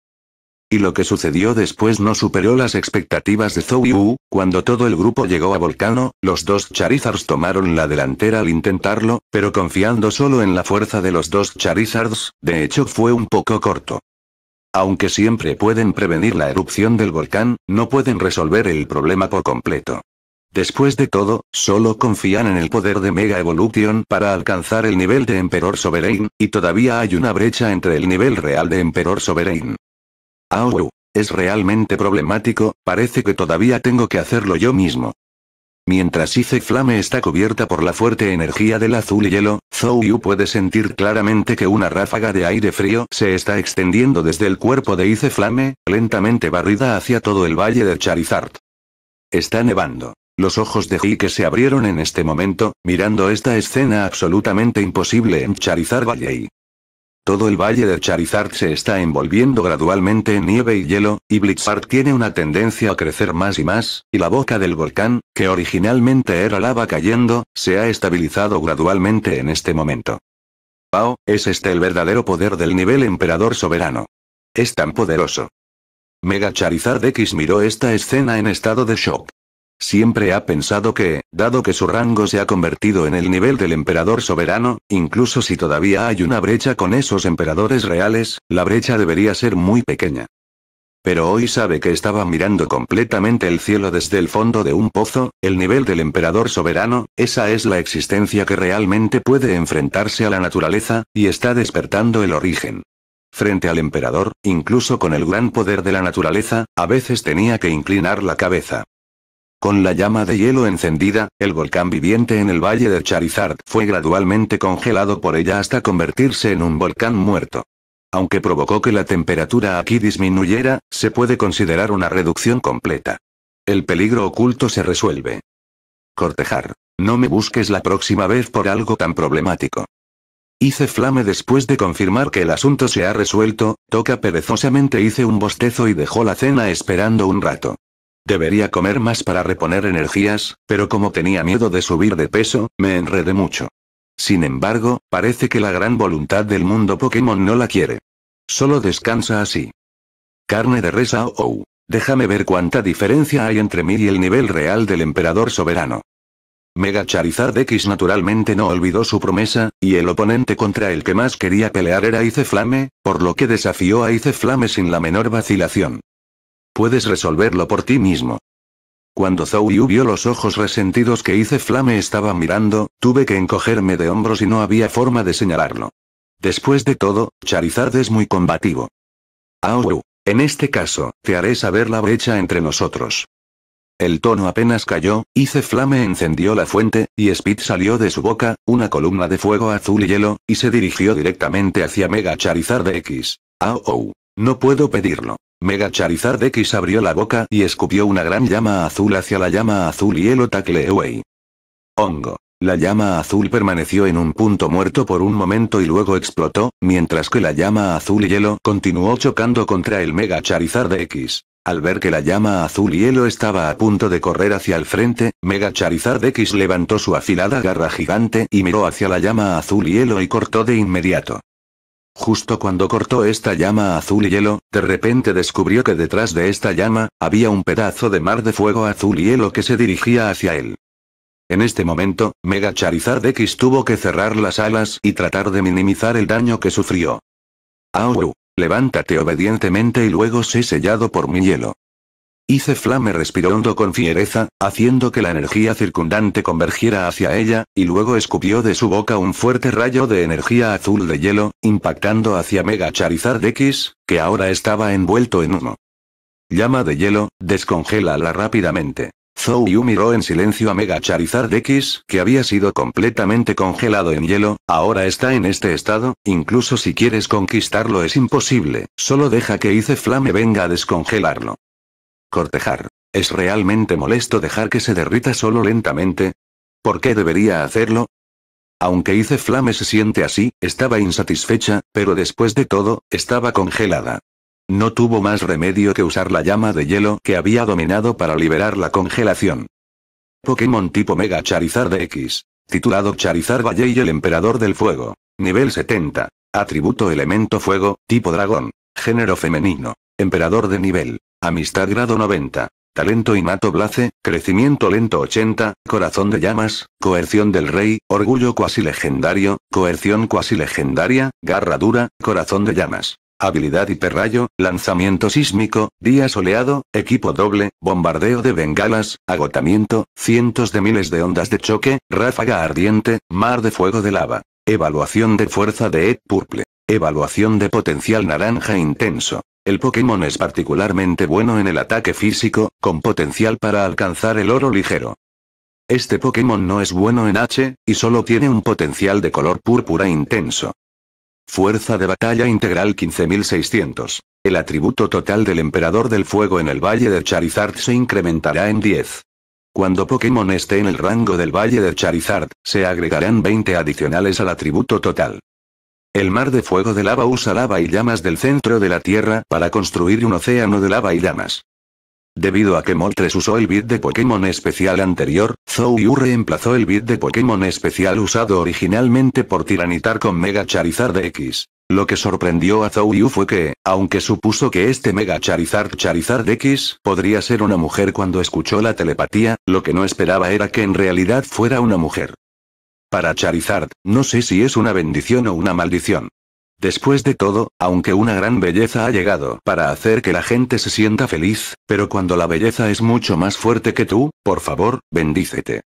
Y lo que sucedió después no superó las expectativas de Zhou Yu, cuando todo el grupo llegó a Volcano, los dos Charizards tomaron la delantera al intentarlo, pero confiando solo en la fuerza de los dos Charizards, de hecho fue un poco corto. Aunque siempre pueden prevenir la erupción del volcán, no pueden resolver el problema por completo. Después de todo, solo confían en el poder de Mega Evolution para alcanzar el nivel de Emperor Sovereign, y todavía hay una brecha entre el nivel real de Emperor Sovereign. Aoru. Ah, es realmente problemático, parece que todavía tengo que hacerlo yo mismo. Mientras Ice Flame está cubierta por la fuerte energía del azul y hielo, Zhou Yu puede sentir claramente que una ráfaga de aire frío se está extendiendo desde el cuerpo de Ice Flame, lentamente barrida hacia todo el valle de Charizard. Está nevando. Los ojos de Hike se abrieron en este momento, mirando esta escena absolutamente imposible en Charizard Valley. Todo el valle de Charizard se está envolviendo gradualmente en nieve y hielo, y Blizzard tiene una tendencia a crecer más y más, y la boca del volcán, que originalmente era lava cayendo, se ha estabilizado gradualmente en este momento. Wow, es este el verdadero poder del nivel emperador soberano. Es tan poderoso. Mega Charizard X miró esta escena en estado de shock. Siempre ha pensado que, dado que su rango se ha convertido en el nivel del emperador soberano, incluso si todavía hay una brecha con esos emperadores reales, la brecha debería ser muy pequeña. Pero hoy sabe que estaba mirando completamente el cielo desde el fondo de un pozo, el nivel del emperador soberano, esa es la existencia que realmente puede enfrentarse a la naturaleza, y está despertando el origen. Frente al emperador, incluso con el gran poder de la naturaleza, a veces tenía que inclinar la cabeza. Con la llama de hielo encendida, el volcán viviente en el valle de Charizard fue gradualmente congelado por ella hasta convertirse en un volcán muerto. Aunque provocó que la temperatura aquí disminuyera, se puede considerar una reducción completa. El peligro oculto se resuelve. Cortejar. No me busques la próxima vez por algo tan problemático. Hice flame después de confirmar que el asunto se ha resuelto, Toca perezosamente hice un bostezo y dejó la cena esperando un rato. Debería comer más para reponer energías, pero como tenía miedo de subir de peso, me enredé mucho. Sin embargo, parece que la gran voluntad del mundo Pokémon no la quiere. Solo descansa así. Carne de res oh, Déjame ver cuánta diferencia hay entre mí y el nivel real del emperador soberano. Mega Charizard X naturalmente no olvidó su promesa, y el oponente contra el que más quería pelear era Flame, por lo que desafió a Flame sin la menor vacilación. Puedes resolverlo por ti mismo. Cuando Zhou Yu vio los ojos resentidos que hice Flame estaba mirando, tuve que encogerme de hombros y no había forma de señalarlo. Después de todo, Charizard es muy combativo. Aoru, en este caso, te haré saber la brecha entre nosotros. El tono apenas cayó, Ice Flame encendió la fuente, y Speed salió de su boca, una columna de fuego azul y hielo, y se dirigió directamente hacia Mega Charizard X. No puedo pedirlo. Mega Charizard X abrió la boca y escupió una gran llama azul hacia la llama azul y el away Hongo. La llama azul permaneció en un punto muerto por un momento y luego explotó, mientras que la llama azul hielo continuó chocando contra el Mega Charizard X. Al ver que la llama azul hielo estaba a punto de correr hacia el frente, Mega Charizard X levantó su afilada garra gigante y miró hacia la llama azul hielo y cortó de inmediato. Justo cuando cortó esta llama azul y hielo, de repente descubrió que detrás de esta llama, había un pedazo de mar de fuego azul y hielo que se dirigía hacia él. En este momento, Mega Charizard X tuvo que cerrar las alas y tratar de minimizar el daño que sufrió. Auru, levántate obedientemente y luego sé sellado por mi hielo. Hice Flame respiró hondo con fiereza, haciendo que la energía circundante convergiera hacia ella, y luego escupió de su boca un fuerte rayo de energía azul de hielo, impactando hacia Mega Charizard X, que ahora estaba envuelto en humo. Llama de hielo, descongélala rápidamente. Zou Yu miró en silencio a Mega Charizard X, que había sido completamente congelado en hielo, ahora está en este estado, incluso si quieres conquistarlo es imposible, solo deja que Ice Flame venga a descongelarlo. Cortejar. ¿Es realmente molesto dejar que se derrita solo lentamente? ¿Por qué debería hacerlo? Aunque hice Flame se siente así, estaba insatisfecha, pero después de todo, estaba congelada. No tuvo más remedio que usar la llama de hielo que había dominado para liberar la congelación. Pokémon tipo Mega Charizard X. Titulado Charizard Valle y el Emperador del Fuego. Nivel 70. Atributo Elemento Fuego, tipo Dragón. Género femenino. Emperador de nivel. Amistad grado 90. Talento innato Blace, crecimiento lento 80, corazón de llamas, coerción del rey, orgullo cuasi legendario, coerción cuasi legendaria, garra dura, corazón de llamas. Habilidad hiperrayo, lanzamiento sísmico, día soleado, equipo doble, bombardeo de bengalas, agotamiento, cientos de miles de ondas de choque, ráfaga ardiente, mar de fuego de lava. Evaluación de fuerza de Ed Purple. Evaluación de potencial naranja intenso. El Pokémon es particularmente bueno en el ataque físico, con potencial para alcanzar el oro ligero. Este Pokémon no es bueno en H, y solo tiene un potencial de color púrpura intenso. Fuerza de batalla integral 15600. El atributo total del Emperador del Fuego en el Valle de Charizard se incrementará en 10. Cuando Pokémon esté en el rango del Valle de Charizard, se agregarán 20 adicionales al atributo total. El mar de fuego de lava usa lava y llamas del centro de la Tierra para construir un océano de lava y llamas. Debido a que Moltres usó el bit de Pokémon especial anterior, Zouyu reemplazó el bit de Pokémon especial usado originalmente por Tiranitar con Mega Charizard X. Lo que sorprendió a Zou fue que, aunque supuso que este Mega Charizard Charizard X podría ser una mujer cuando escuchó la telepatía, lo que no esperaba era que en realidad fuera una mujer. Para Charizard, no sé si es una bendición o una maldición. Después de todo, aunque una gran belleza ha llegado para hacer que la gente se sienta feliz, pero cuando la belleza es mucho más fuerte que tú, por favor, bendícete.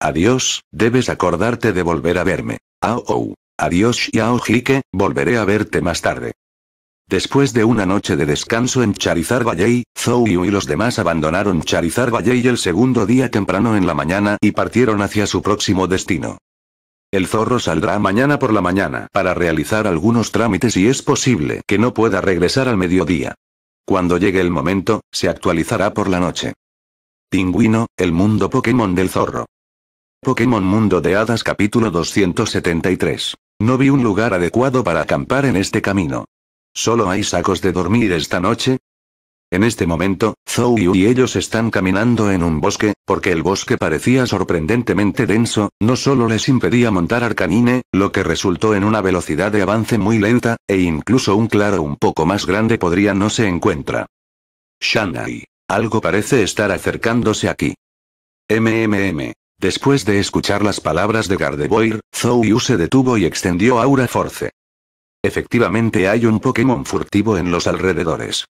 Adiós, debes acordarte de volver a verme. Au, oh, Adiós Yao Jike, volveré a verte más tarde. Después de una noche de descanso en Charizard Valley, Zou y los demás abandonaron Charizard Valley el segundo día temprano en la mañana y partieron hacia su próximo destino. El zorro saldrá mañana por la mañana para realizar algunos trámites y es posible que no pueda regresar al mediodía. Cuando llegue el momento, se actualizará por la noche. Pingüino, el mundo Pokémon del zorro. Pokémon Mundo de Hadas capítulo 273. No vi un lugar adecuado para acampar en este camino. Solo hay sacos de dormir esta noche, en este momento, Zhou Yu y ellos están caminando en un bosque, porque el bosque parecía sorprendentemente denso, no solo les impedía montar Arcanine, lo que resultó en una velocidad de avance muy lenta, e incluso un claro un poco más grande podría no se encuentra. Shanai. Algo parece estar acercándose aquí. MMM. Después de escuchar las palabras de Gardevoir, Zhou Yu se detuvo y extendió Aura Force. Efectivamente hay un Pokémon furtivo en los alrededores.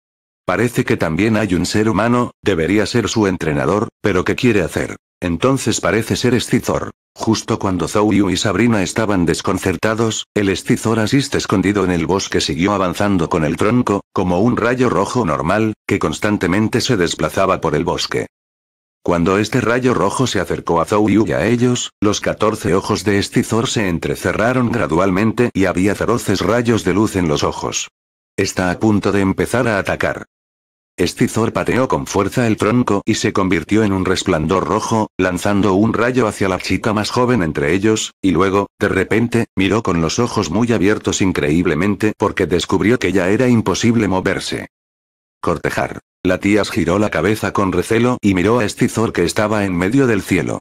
Parece que también hay un ser humano, debería ser su entrenador, pero ¿qué quiere hacer? Entonces parece ser Scizor. Justo cuando Zou y Sabrina estaban desconcertados, el Scizor asiste escondido en el bosque siguió avanzando con el tronco, como un rayo rojo normal, que constantemente se desplazaba por el bosque. Cuando este rayo rojo se acercó a Zou y a ellos, los 14 ojos de Scizor se entrecerraron gradualmente y había feroces rayos de luz en los ojos. Está a punto de empezar a atacar. Estizor pateó con fuerza el tronco y se convirtió en un resplandor rojo, lanzando un rayo hacia la chica más joven entre ellos, y luego, de repente, miró con los ojos muy abiertos increíblemente porque descubrió que ya era imposible moverse. Cortejar. La tía giró la cabeza con recelo y miró a Estizor que estaba en medio del cielo.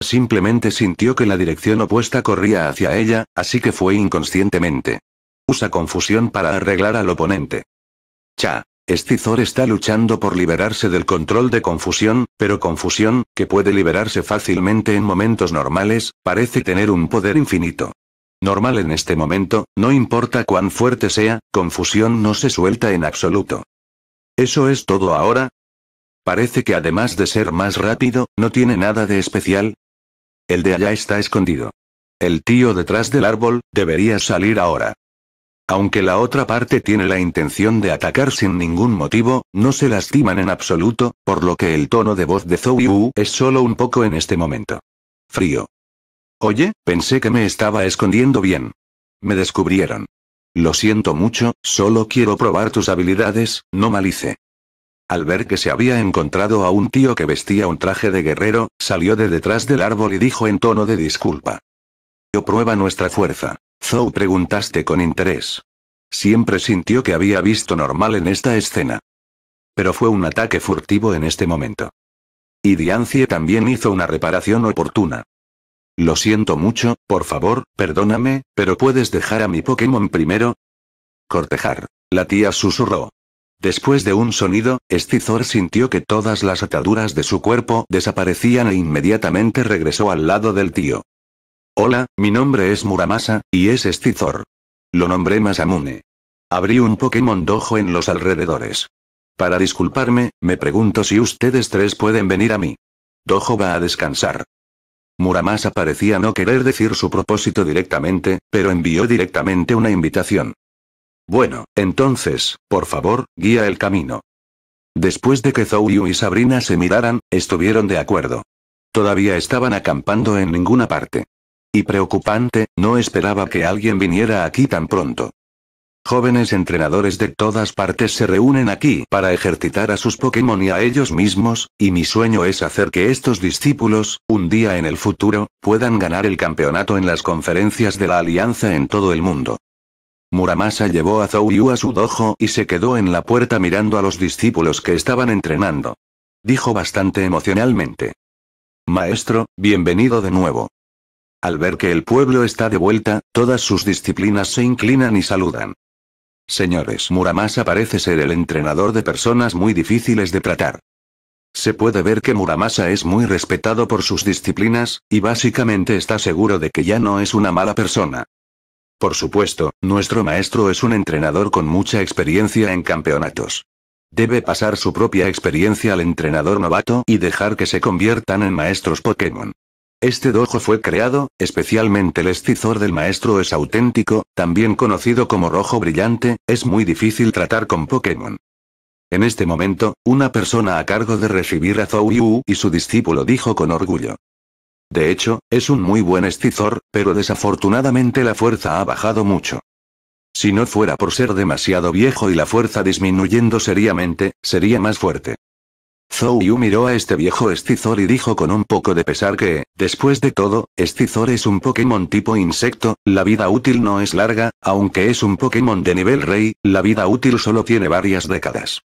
Simplemente sintió que la dirección opuesta corría hacia ella, así que fue inconscientemente. Usa confusión para arreglar al oponente. Cha. Estizor está luchando por liberarse del control de confusión, pero confusión, que puede liberarse fácilmente en momentos normales, parece tener un poder infinito. Normal en este momento, no importa cuán fuerte sea, confusión no se suelta en absoluto. ¿Eso es todo ahora? Parece que además de ser más rápido, no tiene nada de especial. El de allá está escondido. El tío detrás del árbol, debería salir ahora. Aunque la otra parte tiene la intención de atacar sin ningún motivo, no se lastiman en absoluto, por lo que el tono de voz de Zhou Yu es solo un poco en este momento. Frío. Oye, pensé que me estaba escondiendo bien. Me descubrieron. Lo siento mucho, solo quiero probar tus habilidades, no malice. Al ver que se había encontrado a un tío que vestía un traje de guerrero, salió de detrás del árbol y dijo en tono de disculpa. Yo prueba nuestra fuerza. Zou preguntaste con interés. Siempre sintió que había visto normal en esta escena. Pero fue un ataque furtivo en este momento. Y Diancie también hizo una reparación oportuna. Lo siento mucho, por favor, perdóname, pero ¿puedes dejar a mi Pokémon primero? Cortejar. La tía susurró. Después de un sonido, Stizor sintió que todas las ataduras de su cuerpo desaparecían e inmediatamente regresó al lado del tío. Hola, mi nombre es Muramasa, y es Stizor. Lo nombré Masamune. Abrí un Pokémon Dojo en los alrededores. Para disculparme, me pregunto si ustedes tres pueden venir a mí. Dojo va a descansar. Muramasa parecía no querer decir su propósito directamente, pero envió directamente una invitación. Bueno, entonces, por favor, guía el camino. Después de que Zouyu y Sabrina se miraran, estuvieron de acuerdo. Todavía estaban acampando en ninguna parte. Y preocupante, no esperaba que alguien viniera aquí tan pronto. Jóvenes entrenadores de todas partes se reúnen aquí para ejercitar a sus Pokémon y a ellos mismos, y mi sueño es hacer que estos discípulos, un día en el futuro, puedan ganar el campeonato en las conferencias de la Alianza en todo el mundo. Muramasa llevó a Zouyu a su dojo y se quedó en la puerta mirando a los discípulos que estaban entrenando. Dijo bastante emocionalmente. Maestro, bienvenido de nuevo. Al ver que el pueblo está de vuelta, todas sus disciplinas se inclinan y saludan. Señores, Muramasa parece ser el entrenador de personas muy difíciles de tratar. Se puede ver que Muramasa es muy respetado por sus disciplinas, y básicamente está seguro de que ya no es una mala persona. Por supuesto, nuestro maestro es un entrenador con mucha experiencia en campeonatos. Debe pasar su propia experiencia al entrenador novato y dejar que se conviertan en maestros Pokémon. Este dojo fue creado, especialmente el escizor del maestro es auténtico, también conocido como rojo brillante, es muy difícil tratar con Pokémon. En este momento, una persona a cargo de recibir a Zhou Yu y su discípulo dijo con orgullo. De hecho, es un muy buen escizor, pero desafortunadamente la fuerza ha bajado mucho. Si no fuera por ser demasiado viejo y la fuerza disminuyendo seriamente, sería más fuerte. Zhou Yu miró a este viejo Estizor y dijo con un poco de pesar que, después de todo, Estizor es un Pokémon tipo insecto, la vida útil no es larga, aunque es un Pokémon de nivel rey, la vida útil solo tiene varias décadas.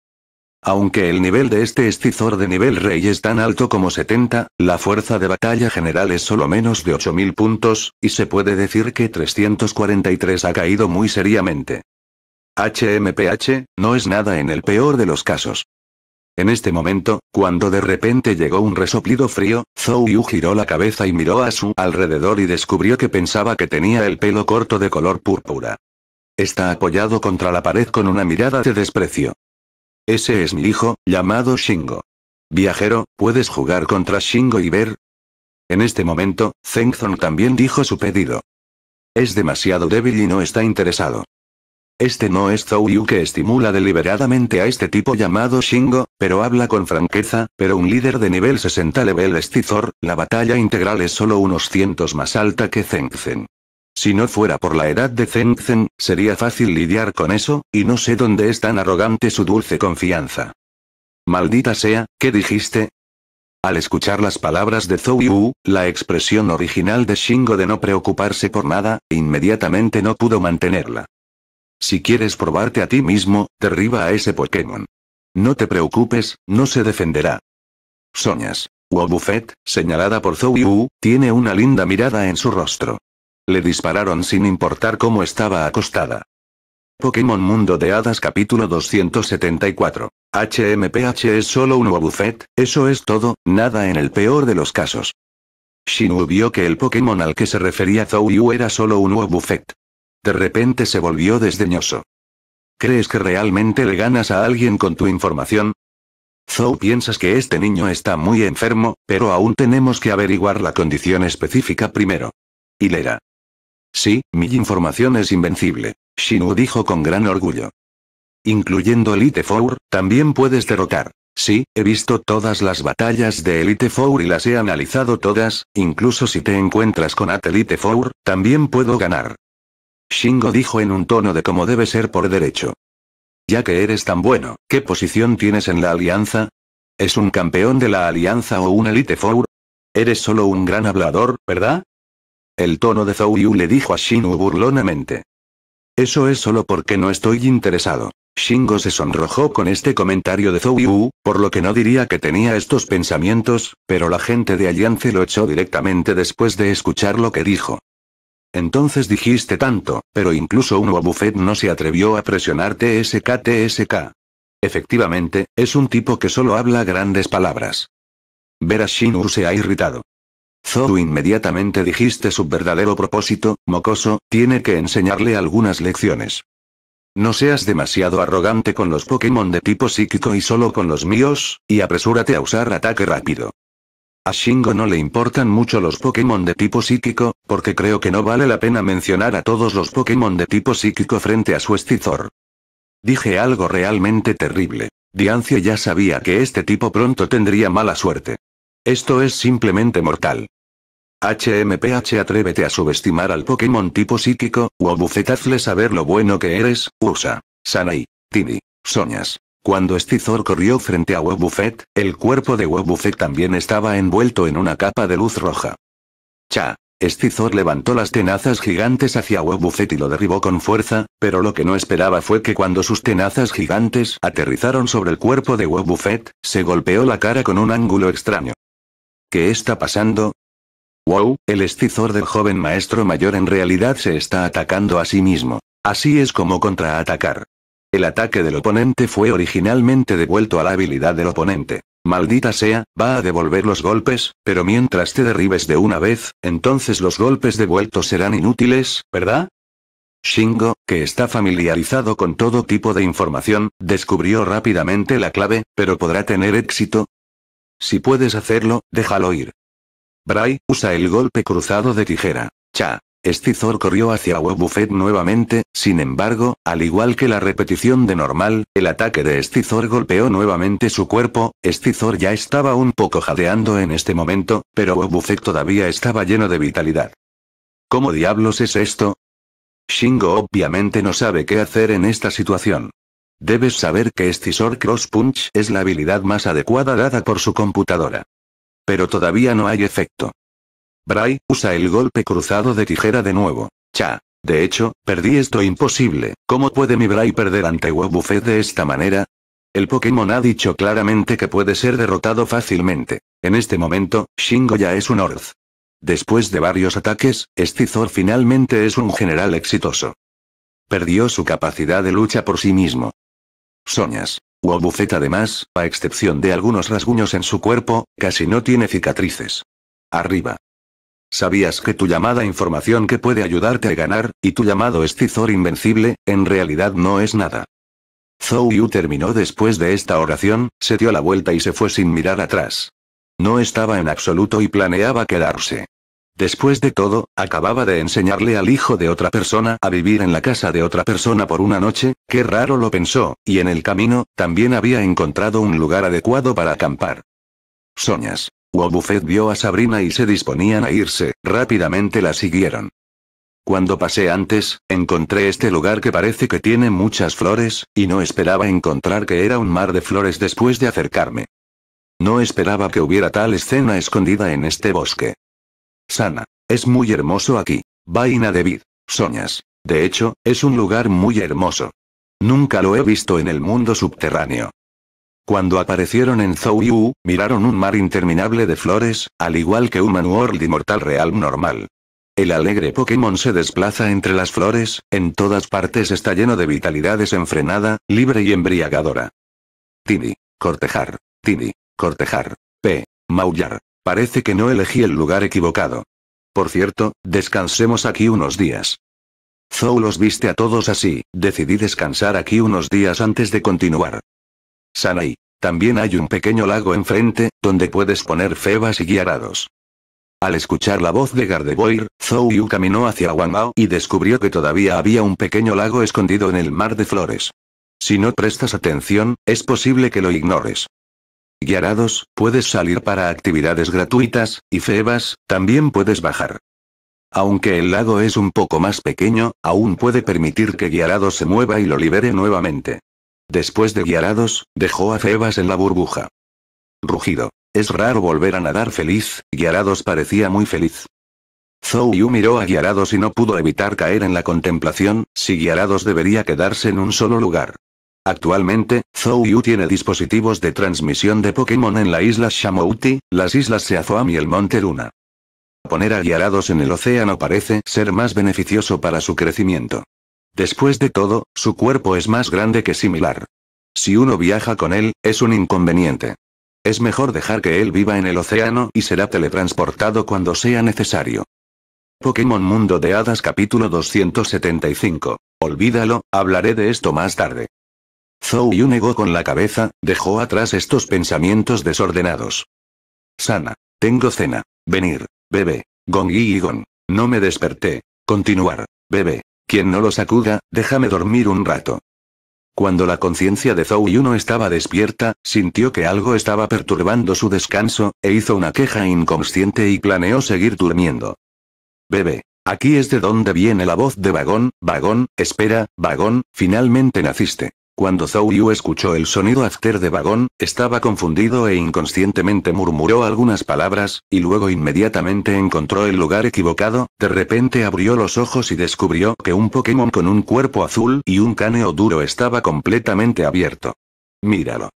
Aunque el nivel de este Estizor de nivel rey es tan alto como 70, la fuerza de batalla general es solo menos de 8000 puntos, y se puede decir que 343 ha caído muy seriamente. HMPH, no es nada en el peor de los casos. En este momento, cuando de repente llegó un resoplido frío, Zhou Yu giró la cabeza y miró a su alrededor y descubrió que pensaba que tenía el pelo corto de color púrpura. Está apoyado contra la pared con una mirada de desprecio. Ese es mi hijo, llamado Shingo. Viajero, ¿puedes jugar contra Shingo y ver? En este momento, Zeng Zong también dijo su pedido. Es demasiado débil y no está interesado. Este no es Zou que estimula deliberadamente a este tipo llamado Shingo, pero habla con franqueza, pero un líder de nivel 60 level Stizor, la batalla integral es solo unos cientos más alta que Zen. Si no fuera por la edad de Zen, sería fácil lidiar con eso, y no sé dónde es tan arrogante su dulce confianza. Maldita sea, ¿qué dijiste? Al escuchar las palabras de Zhou Yu, la expresión original de Shingo de no preocuparse por nada, inmediatamente no pudo mantenerla. Si quieres probarte a ti mismo, derriba a ese Pokémon. No te preocupes, no se defenderá. Soñas. Wobbuffet, señalada por Zou tiene una linda mirada en su rostro. Le dispararon sin importar cómo estaba acostada. Pokémon Mundo de Hadas capítulo 274. HMPH es solo un Wobuffet, eso es todo, nada en el peor de los casos. Shinu vio que el Pokémon al que se refería Zou Yu era solo un Wobufet. De repente se volvió desdeñoso. ¿Crees que realmente le ganas a alguien con tu información? Zou piensas que este niño está muy enfermo, pero aún tenemos que averiguar la condición específica primero. Hilera. Sí, mi información es invencible. Shinu dijo con gran orgullo. Incluyendo Elite Four, también puedes derrotar. Sí, he visto todas las batallas de Elite Four y las he analizado todas, incluso si te encuentras con At Elite Four, también puedo ganar. Shingo dijo en un tono de como debe ser por derecho. Ya que eres tan bueno, ¿qué posición tienes en la alianza? ¿Es un campeón de la alianza o un elite four? Eres solo un gran hablador, ¿verdad? El tono de Zhou Yu le dijo a Shinu burlonamente. Eso es solo porque no estoy interesado. Shingo se sonrojó con este comentario de Zhou Yu, por lo que no diría que tenía estos pensamientos, pero la gente de Alliance lo echó directamente después de escuchar lo que dijo. Entonces dijiste tanto, pero incluso un Buffett no se atrevió a presionar TSK TSK. Efectivamente, es un tipo que solo habla grandes palabras. Vera Shinur se ha irritado. Zoru inmediatamente dijiste su verdadero propósito, mocoso, tiene que enseñarle algunas lecciones. No seas demasiado arrogante con los Pokémon de tipo psíquico y solo con los míos, y apresúrate a usar ataque rápido. A Shingo no le importan mucho los Pokémon de tipo psíquico, porque creo que no vale la pena mencionar a todos los Pokémon de tipo psíquico frente a su estizor. Dije algo realmente terrible. Diancie ya sabía que este tipo pronto tendría mala suerte. Esto es simplemente mortal. HMPH atrévete a subestimar al Pokémon tipo psíquico, o abufetazle saber lo bueno que eres, usa. Sanaí, Tini. Soñas. Cuando Stizor corrió frente a Wobbuffet, el cuerpo de Wobbuffet también estaba envuelto en una capa de luz roja. ¡Cha! Stizor levantó las tenazas gigantes hacia Wobbuffet y lo derribó con fuerza, pero lo que no esperaba fue que cuando sus tenazas gigantes aterrizaron sobre el cuerpo de Wobbuffet, se golpeó la cara con un ángulo extraño. ¿Qué está pasando? Wow, el Stizor del joven maestro mayor en realidad se está atacando a sí mismo. Así es como contraatacar. El ataque del oponente fue originalmente devuelto a la habilidad del oponente. Maldita sea, va a devolver los golpes, pero mientras te derribes de una vez, entonces los golpes devueltos serán inútiles, ¿verdad? Shingo, que está familiarizado con todo tipo de información, descubrió rápidamente la clave, pero ¿podrá tener éxito? Si puedes hacerlo, déjalo ir. Bray, usa el golpe cruzado de tijera. Cha. Stizor corrió hacia Wobbuffet nuevamente, sin embargo, al igual que la repetición de normal, el ataque de Stizor golpeó nuevamente su cuerpo, Stizor ya estaba un poco jadeando en este momento, pero Wobbuffet todavía estaba lleno de vitalidad. ¿Cómo diablos es esto? Shingo obviamente no sabe qué hacer en esta situación. Debes saber que Stizor Cross Punch es la habilidad más adecuada dada por su computadora. Pero todavía no hay efecto. Bray, usa el golpe cruzado de tijera de nuevo. Cha. De hecho, perdí esto imposible. ¿Cómo puede mi Bray perder ante Wobbuffet de esta manera? El Pokémon ha dicho claramente que puede ser derrotado fácilmente. En este momento, Shingo ya es un Orz. Después de varios ataques, Scizor finalmente es un general exitoso. Perdió su capacidad de lucha por sí mismo. Soñas. Wobbuffet además, a excepción de algunos rasguños en su cuerpo, casi no tiene cicatrices. Arriba. Sabías que tu llamada información que puede ayudarte a ganar, y tu llamado escizor invencible, en realidad no es nada. Zhou Yu terminó después de esta oración, se dio la vuelta y se fue sin mirar atrás. No estaba en absoluto y planeaba quedarse. Después de todo, acababa de enseñarle al hijo de otra persona a vivir en la casa de otra persona por una noche, qué raro lo pensó, y en el camino, también había encontrado un lugar adecuado para acampar. Soñas buffet vio a Sabrina y se disponían a irse, rápidamente la siguieron. Cuando pasé antes, encontré este lugar que parece que tiene muchas flores, y no esperaba encontrar que era un mar de flores después de acercarme. No esperaba que hubiera tal escena escondida en este bosque. Sana. Es muy hermoso aquí. Vaina de vid. Soñas. De hecho, es un lugar muy hermoso. Nunca lo he visto en el mundo subterráneo. Cuando aparecieron en Zhou miraron un mar interminable de flores, al igual que un y Mortal real normal. El alegre Pokémon se desplaza entre las flores, en todas partes está lleno de vitalidad desenfrenada, libre y embriagadora. Tini. Cortejar. Tini. Cortejar. P. Maullar. Parece que no elegí el lugar equivocado. Por cierto, descansemos aquí unos días. Zou los viste a todos así, decidí descansar aquí unos días antes de continuar. Sanaí, También hay un pequeño lago enfrente, donde puedes poner febas y guiarados. Al escuchar la voz de Gardeboir, Zhou Yu caminó hacia Mao y descubrió que todavía había un pequeño lago escondido en el mar de flores. Si no prestas atención, es posible que lo ignores. Guiarados, puedes salir para actividades gratuitas, y febas, también puedes bajar. Aunque el lago es un poco más pequeño, aún puede permitir que guiarados se mueva y lo libere nuevamente. Después de Guiarados, dejó a Febas en la burbuja. Rugido. Es raro volver a nadar feliz, Guiarados parecía muy feliz. Zhou Yu miró a Guiarados y no pudo evitar caer en la contemplación, si Guiarados debería quedarse en un solo lugar. Actualmente, Zhou Yu tiene dispositivos de transmisión de Pokémon en la isla Shamouti, las islas Seazoam y el monte Luna. Poner a Guiarados en el océano parece ser más beneficioso para su crecimiento. Después de todo, su cuerpo es más grande que similar. Si uno viaja con él, es un inconveniente. Es mejor dejar que él viva en el océano y será teletransportado cuando sea necesario. Pokémon Mundo de Hadas capítulo 275. Olvídalo, hablaré de esto más tarde. Zou un negó con la cabeza, dejó atrás estos pensamientos desordenados. Sana. Tengo cena. Venir. Bebé. Gong y Gon. No me desperté. Continuar. Bebé. Quien no lo sacuda, déjame dormir un rato. Cuando la conciencia de Zou Yuno estaba despierta, sintió que algo estaba perturbando su descanso, e hizo una queja inconsciente y planeó seguir durmiendo. Bebé. Aquí es de donde viene la voz de vagón, vagón, espera, vagón, finalmente naciste. Cuando zou escuchó el sonido after de vagón, estaba confundido e inconscientemente murmuró algunas palabras, y luego inmediatamente encontró el lugar equivocado, de repente abrió los ojos y descubrió que un Pokémon con un cuerpo azul y un caneo duro estaba completamente abierto. Míralo.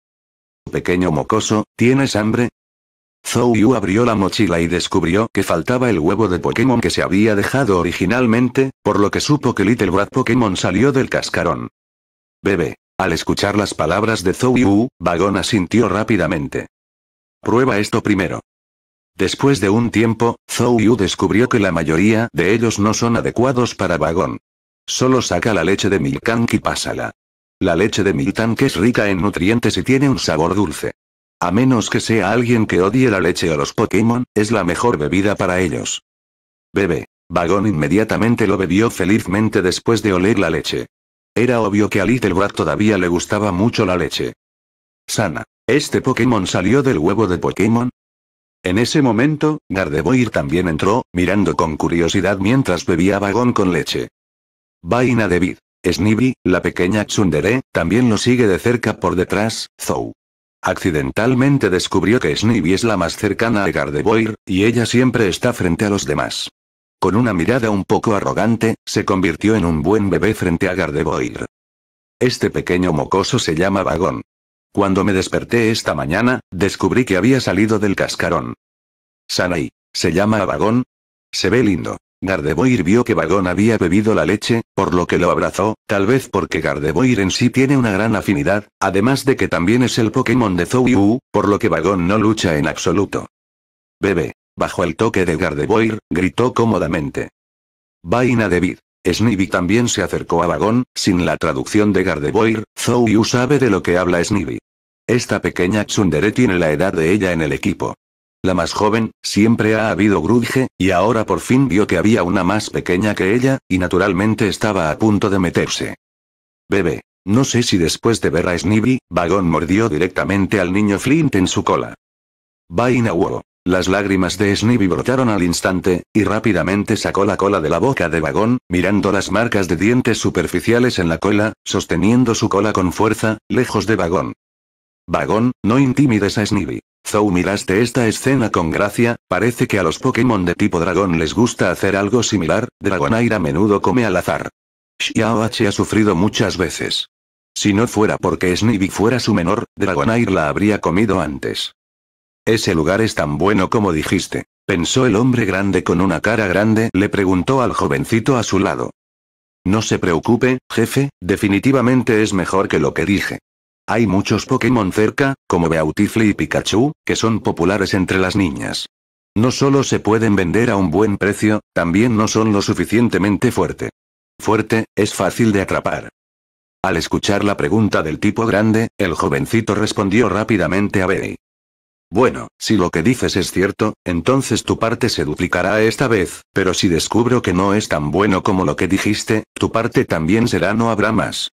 Pequeño mocoso, ¿tienes hambre? zou Yu abrió la mochila y descubrió que faltaba el huevo de Pokémon que se había dejado originalmente, por lo que supo que Little Brad Pokémon salió del cascarón. Bebé. Al escuchar las palabras de Zhou Yu, Vagón asintió rápidamente. Prueba esto primero. Después de un tiempo, Zhou Yu descubrió que la mayoría de ellos no son adecuados para Vagón. Solo saca la leche de Milkank y pásala. La leche de que es rica en nutrientes y tiene un sabor dulce. A menos que sea alguien que odie la leche o los Pokémon, es la mejor bebida para ellos. Bebe. Vagón inmediatamente lo bebió felizmente después de oler la leche. Era obvio que a Rock todavía le gustaba mucho la leche. Sana. ¿Este Pokémon salió del huevo de Pokémon? En ese momento, Gardevoir también entró, mirando con curiosidad mientras bebía vagón con leche. Vaina de vid. la pequeña Tsundere, también lo sigue de cerca por detrás, Zou. Accidentalmente descubrió que Snivy es la más cercana a Gardevoir, y ella siempre está frente a los demás. Con una mirada un poco arrogante, se convirtió en un buen bebé frente a Gardevoir. Este pequeño mocoso se llama Vagón. Cuando me desperté esta mañana, descubrí que había salido del cascarón. Sanaí, ¿se llama Vagón? Se ve lindo. Gardevoir vio que Vagón había bebido la leche, por lo que lo abrazó, tal vez porque Gardevoir en sí tiene una gran afinidad, además de que también es el Pokémon de Zou, por lo que Vagón no lucha en absoluto. Bebé. Bajo el toque de Gardevoir, gritó cómodamente. Vaina de vid. Snivy también se acercó a Vagón, sin la traducción de Gardevoir, Zou sabe de lo que habla Snivy. Esta pequeña tsundere tiene la edad de ella en el equipo. La más joven, siempre ha habido grudge, y ahora por fin vio que había una más pequeña que ella, y naturalmente estaba a punto de meterse. Bebé. No sé si después de ver a Snivy, Vagón mordió directamente al niño Flint en su cola. Vaina wow. Las lágrimas de Snivy brotaron al instante, y rápidamente sacó la cola de la boca de vagón, mirando las marcas de dientes superficiales en la cola, sosteniendo su cola con fuerza, lejos de vagón. Vagón, no intimides a Snivy. Zou miraste esta escena con gracia, parece que a los Pokémon de tipo dragón les gusta hacer algo similar, Dragonair a menudo come al azar. Xiao H ha sufrido muchas veces. Si no fuera porque Snivy fuera su menor, Dragonair la habría comido antes. Ese lugar es tan bueno como dijiste, pensó el hombre grande con una cara grande, le preguntó al jovencito a su lado. No se preocupe, jefe, definitivamente es mejor que lo que dije. Hay muchos Pokémon cerca, como Beautifly y Pikachu, que son populares entre las niñas. No solo se pueden vender a un buen precio, también no son lo suficientemente fuerte. Fuerte, es fácil de atrapar. Al escuchar la pregunta del tipo grande, el jovencito respondió rápidamente a Betty. Bueno, si lo que dices es cierto, entonces tu parte se duplicará esta vez, pero si descubro que no es tan bueno como lo que dijiste, tu parte también será no habrá más.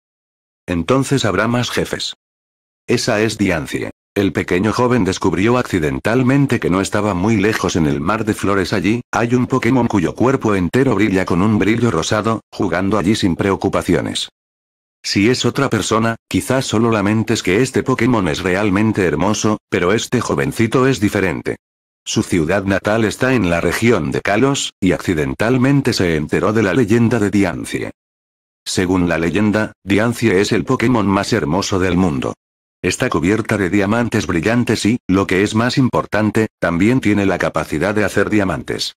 Entonces habrá más jefes. Esa es Diancie. El pequeño joven descubrió accidentalmente que no estaba muy lejos en el mar de flores allí, hay un Pokémon cuyo cuerpo entero brilla con un brillo rosado, jugando allí sin preocupaciones. Si es otra persona, quizás solo lamentes que este Pokémon es realmente hermoso, pero este jovencito es diferente. Su ciudad natal está en la región de Kalos, y accidentalmente se enteró de la leyenda de Diancie. Según la leyenda, Diancie es el Pokémon más hermoso del mundo. Está cubierta de diamantes brillantes y, lo que es más importante, también tiene la capacidad de hacer diamantes.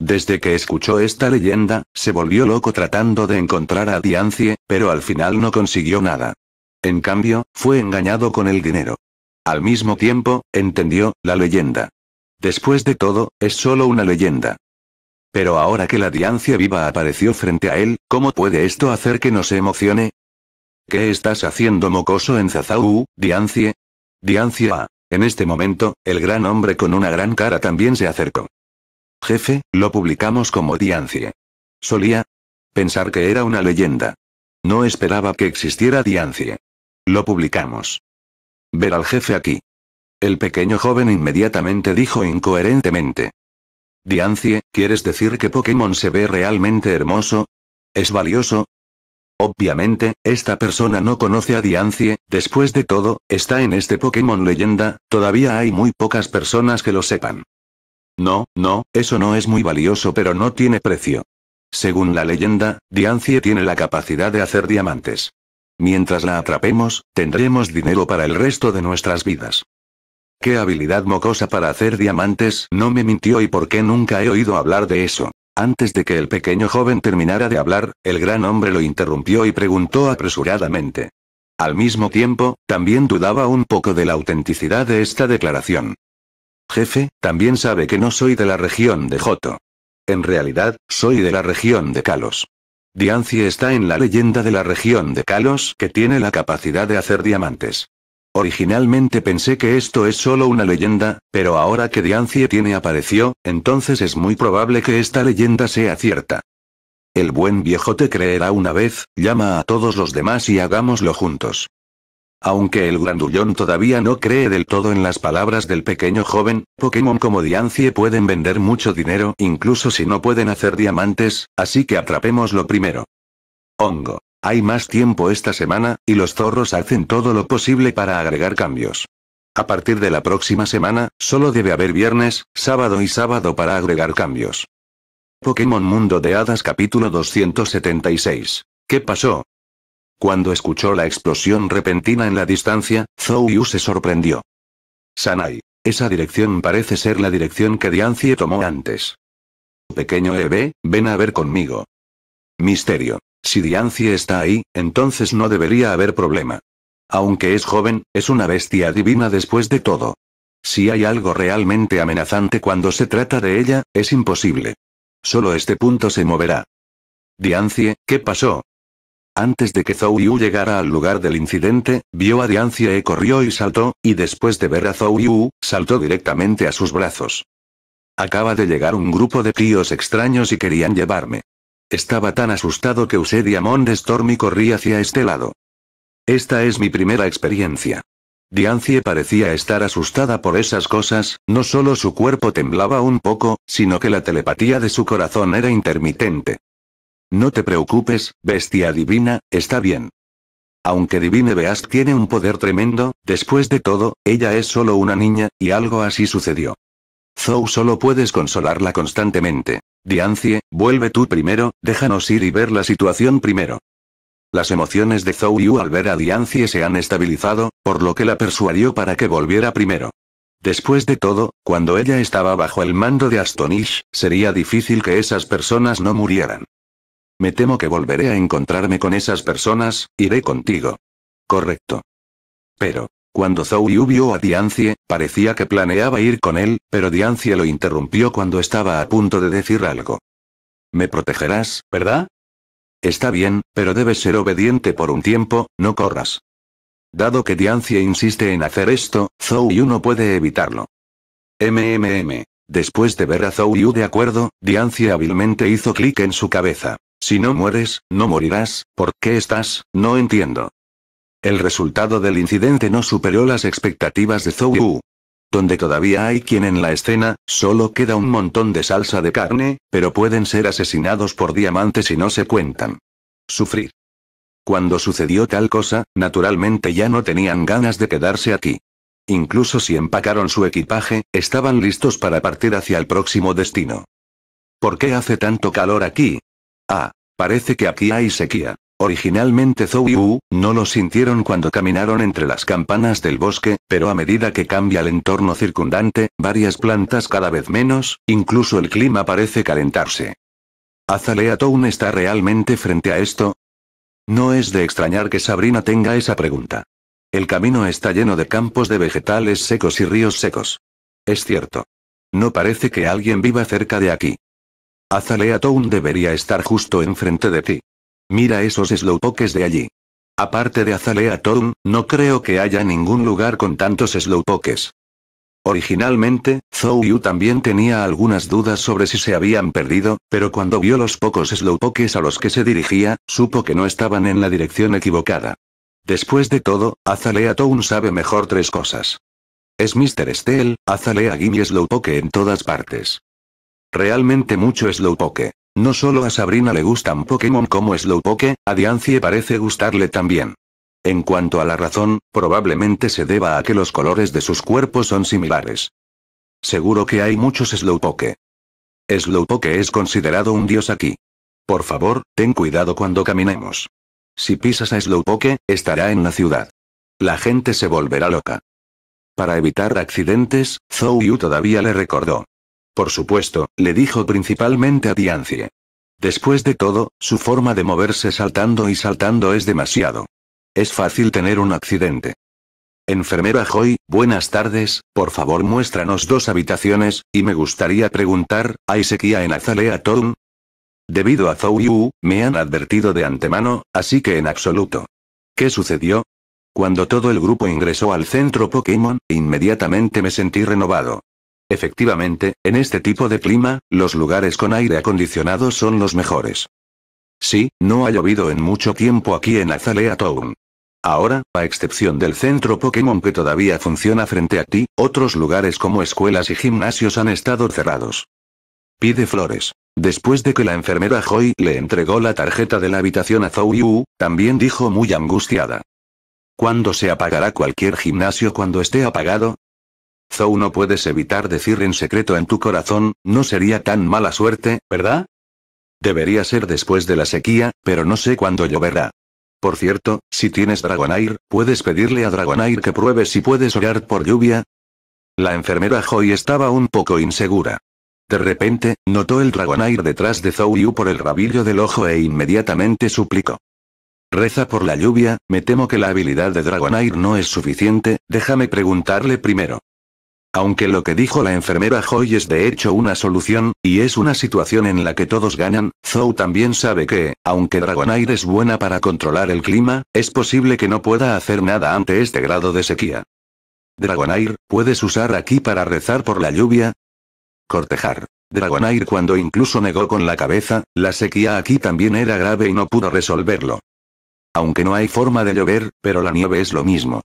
Desde que escuchó esta leyenda, se volvió loco tratando de encontrar a Diancie, pero al final no consiguió nada. En cambio, fue engañado con el dinero. Al mismo tiempo, entendió, la leyenda. Después de todo, es solo una leyenda. Pero ahora que la Diancia viva apareció frente a él, ¿cómo puede esto hacer que no se emocione? ¿Qué estás haciendo mocoso en Zazau, Diancie? Diancia. Ah, en este momento, el gran hombre con una gran cara también se acercó. Jefe, lo publicamos como Diancie. Solía pensar que era una leyenda. No esperaba que existiera Diancie. Lo publicamos. Ver al jefe aquí. El pequeño joven inmediatamente dijo incoherentemente. Diancie, ¿quieres decir que Pokémon se ve realmente hermoso? ¿Es valioso? Obviamente, esta persona no conoce a Diancie, después de todo, está en este Pokémon leyenda, todavía hay muy pocas personas que lo sepan. No, no, eso no es muy valioso pero no tiene precio. Según la leyenda, Diancie tiene la capacidad de hacer diamantes. Mientras la atrapemos, tendremos dinero para el resto de nuestras vidas. ¿Qué habilidad mocosa para hacer diamantes? No me mintió y por qué nunca he oído hablar de eso. Antes de que el pequeño joven terminara de hablar, el gran hombre lo interrumpió y preguntó apresuradamente. Al mismo tiempo, también dudaba un poco de la autenticidad de esta declaración. Jefe, también sabe que no soy de la región de Joto. En realidad, soy de la región de Kalos. Diancie está en la leyenda de la región de Kalos que tiene la capacidad de hacer diamantes. Originalmente pensé que esto es solo una leyenda, pero ahora que Diancie tiene apareció, entonces es muy probable que esta leyenda sea cierta. El buen viejo te creerá una vez, llama a todos los demás y hagámoslo juntos. Aunque el grandullón todavía no cree del todo en las palabras del pequeño joven, Pokémon como Diancie pueden vender mucho dinero incluso si no pueden hacer diamantes, así que atrapémoslo primero. Hongo. Hay más tiempo esta semana, y los zorros hacen todo lo posible para agregar cambios. A partir de la próxima semana, solo debe haber viernes, sábado y sábado para agregar cambios. Pokémon Mundo de Hadas capítulo 276. ¿Qué pasó? Cuando escuchó la explosión repentina en la distancia, Zhou Yu se sorprendió. Sanai, esa dirección parece ser la dirección que Diancie tomó antes. Pequeño E.B., ven a ver conmigo. Misterio. Si Diancie está ahí, entonces no debería haber problema. Aunque es joven, es una bestia divina después de todo. Si hay algo realmente amenazante cuando se trata de ella, es imposible. Solo este punto se moverá. Diancie, ¿qué pasó? Antes de que Zhou Yu llegara al lugar del incidente, vio a Diancie y corrió y saltó, y después de ver a Zhou Yu, saltó directamente a sus brazos. Acaba de llegar un grupo de tíos extraños y querían llevarme. Estaba tan asustado que usé Diamond Storm y corrí hacia este lado. Esta es mi primera experiencia. Diancie parecía estar asustada por esas cosas, no solo su cuerpo temblaba un poco, sino que la telepatía de su corazón era intermitente. No te preocupes, bestia divina, está bien. Aunque Divine Beast tiene un poder tremendo, después de todo, ella es solo una niña, y algo así sucedió. Zou solo puedes consolarla constantemente. Diancie, vuelve tú primero, déjanos ir y ver la situación primero. Las emociones de Zhou Yu al ver a Diancie se han estabilizado, por lo que la persuadió para que volviera primero. Después de todo, cuando ella estaba bajo el mando de Astonish, sería difícil que esas personas no murieran. Me temo que volveré a encontrarme con esas personas, iré contigo. Correcto. Pero, cuando Zhou Yu vio a Diancie, parecía que planeaba ir con él, pero Diancie lo interrumpió cuando estaba a punto de decir algo. Me protegerás, ¿verdad? Está bien, pero debes ser obediente por un tiempo, no corras. Dado que Diancie insiste en hacer esto, Zhou Yu no puede evitarlo. MMM. Después de ver a Zhou Yu de acuerdo, Diancie hábilmente hizo clic en su cabeza. Si no mueres, no morirás, ¿por qué estás? No entiendo. El resultado del incidente no superó las expectativas de Zhou Yu. Donde todavía hay quien en la escena, solo queda un montón de salsa de carne, pero pueden ser asesinados por diamantes si no se cuentan. Sufrir. Cuando sucedió tal cosa, naturalmente ya no tenían ganas de quedarse aquí. Incluso si empacaron su equipaje, estaban listos para partir hacia el próximo destino. ¿Por qué hace tanto calor aquí? Ah, parece que aquí hay sequía. Originalmente Zhou y Wu, no lo sintieron cuando caminaron entre las campanas del bosque, pero a medida que cambia el entorno circundante, varias plantas cada vez menos, incluso el clima parece calentarse. ¿Azalea Town está realmente frente a esto? No es de extrañar que Sabrina tenga esa pregunta. El camino está lleno de campos de vegetales secos y ríos secos. Es cierto. No parece que alguien viva cerca de aquí. Azalea Town debería estar justo enfrente de ti. Mira esos slowpokes de allí. Aparte de Azalea Town, no creo que haya ningún lugar con tantos slowpokes. Originalmente, Zhou Yu también tenía algunas dudas sobre si se habían perdido, pero cuando vio los pocos slowpokes a los que se dirigía, supo que no estaban en la dirección equivocada. Después de todo, Azalea Town sabe mejor tres cosas. Es Mr. Steel, Azalea Gim y Slowpoke en todas partes. Realmente mucho Slowpoke. No solo a Sabrina le gustan Pokémon como Slowpoke, a Diancie parece gustarle también. En cuanto a la razón, probablemente se deba a que los colores de sus cuerpos son similares. Seguro que hay muchos Slowpoke. Slowpoke es considerado un dios aquí. Por favor, ten cuidado cuando caminemos. Si pisas a Slowpoke, estará en la ciudad. La gente se volverá loca. Para evitar accidentes, Zhou Yu todavía le recordó. Por supuesto, le dijo principalmente a Diancie. Después de todo, su forma de moverse saltando y saltando es demasiado. Es fácil tener un accidente. Enfermera Joy, buenas tardes, por favor muéstranos dos habitaciones, y me gustaría preguntar, ¿hay sequía en Azalea Town? Debido a Zhou Yu, me han advertido de antemano, así que en absoluto. ¿Qué sucedió? Cuando todo el grupo ingresó al centro Pokémon, inmediatamente me sentí renovado. Efectivamente, en este tipo de clima, los lugares con aire acondicionado son los mejores. Sí, no ha llovido en mucho tiempo aquí en Azalea Town. Ahora, a excepción del centro Pokémon que todavía funciona frente a ti, otros lugares como escuelas y gimnasios han estado cerrados. Pide flores. Después de que la enfermera Joy le entregó la tarjeta de la habitación a Zhou Yu, también dijo muy angustiada. ¿Cuándo se apagará cualquier gimnasio cuando esté apagado? Zou no puedes evitar decir en secreto en tu corazón, no sería tan mala suerte, ¿verdad? Debería ser después de la sequía, pero no sé cuándo lloverá. Por cierto, si tienes Dragonair, ¿puedes pedirle a Dragonair que pruebe si puedes orar por lluvia? La enfermera Joy estaba un poco insegura. De repente, notó el Dragonair detrás de Zou por el rabillo del ojo e inmediatamente suplicó. Reza por la lluvia, me temo que la habilidad de Dragonair no es suficiente, déjame preguntarle primero. Aunque lo que dijo la enfermera Joy es de hecho una solución, y es una situación en la que todos ganan, Zou también sabe que, aunque Dragonair es buena para controlar el clima, es posible que no pueda hacer nada ante este grado de sequía. Dragonair, ¿puedes usar aquí para rezar por la lluvia? Cortejar. Dragonair cuando incluso negó con la cabeza, la sequía aquí también era grave y no pudo resolverlo. Aunque no hay forma de llover, pero la nieve es lo mismo.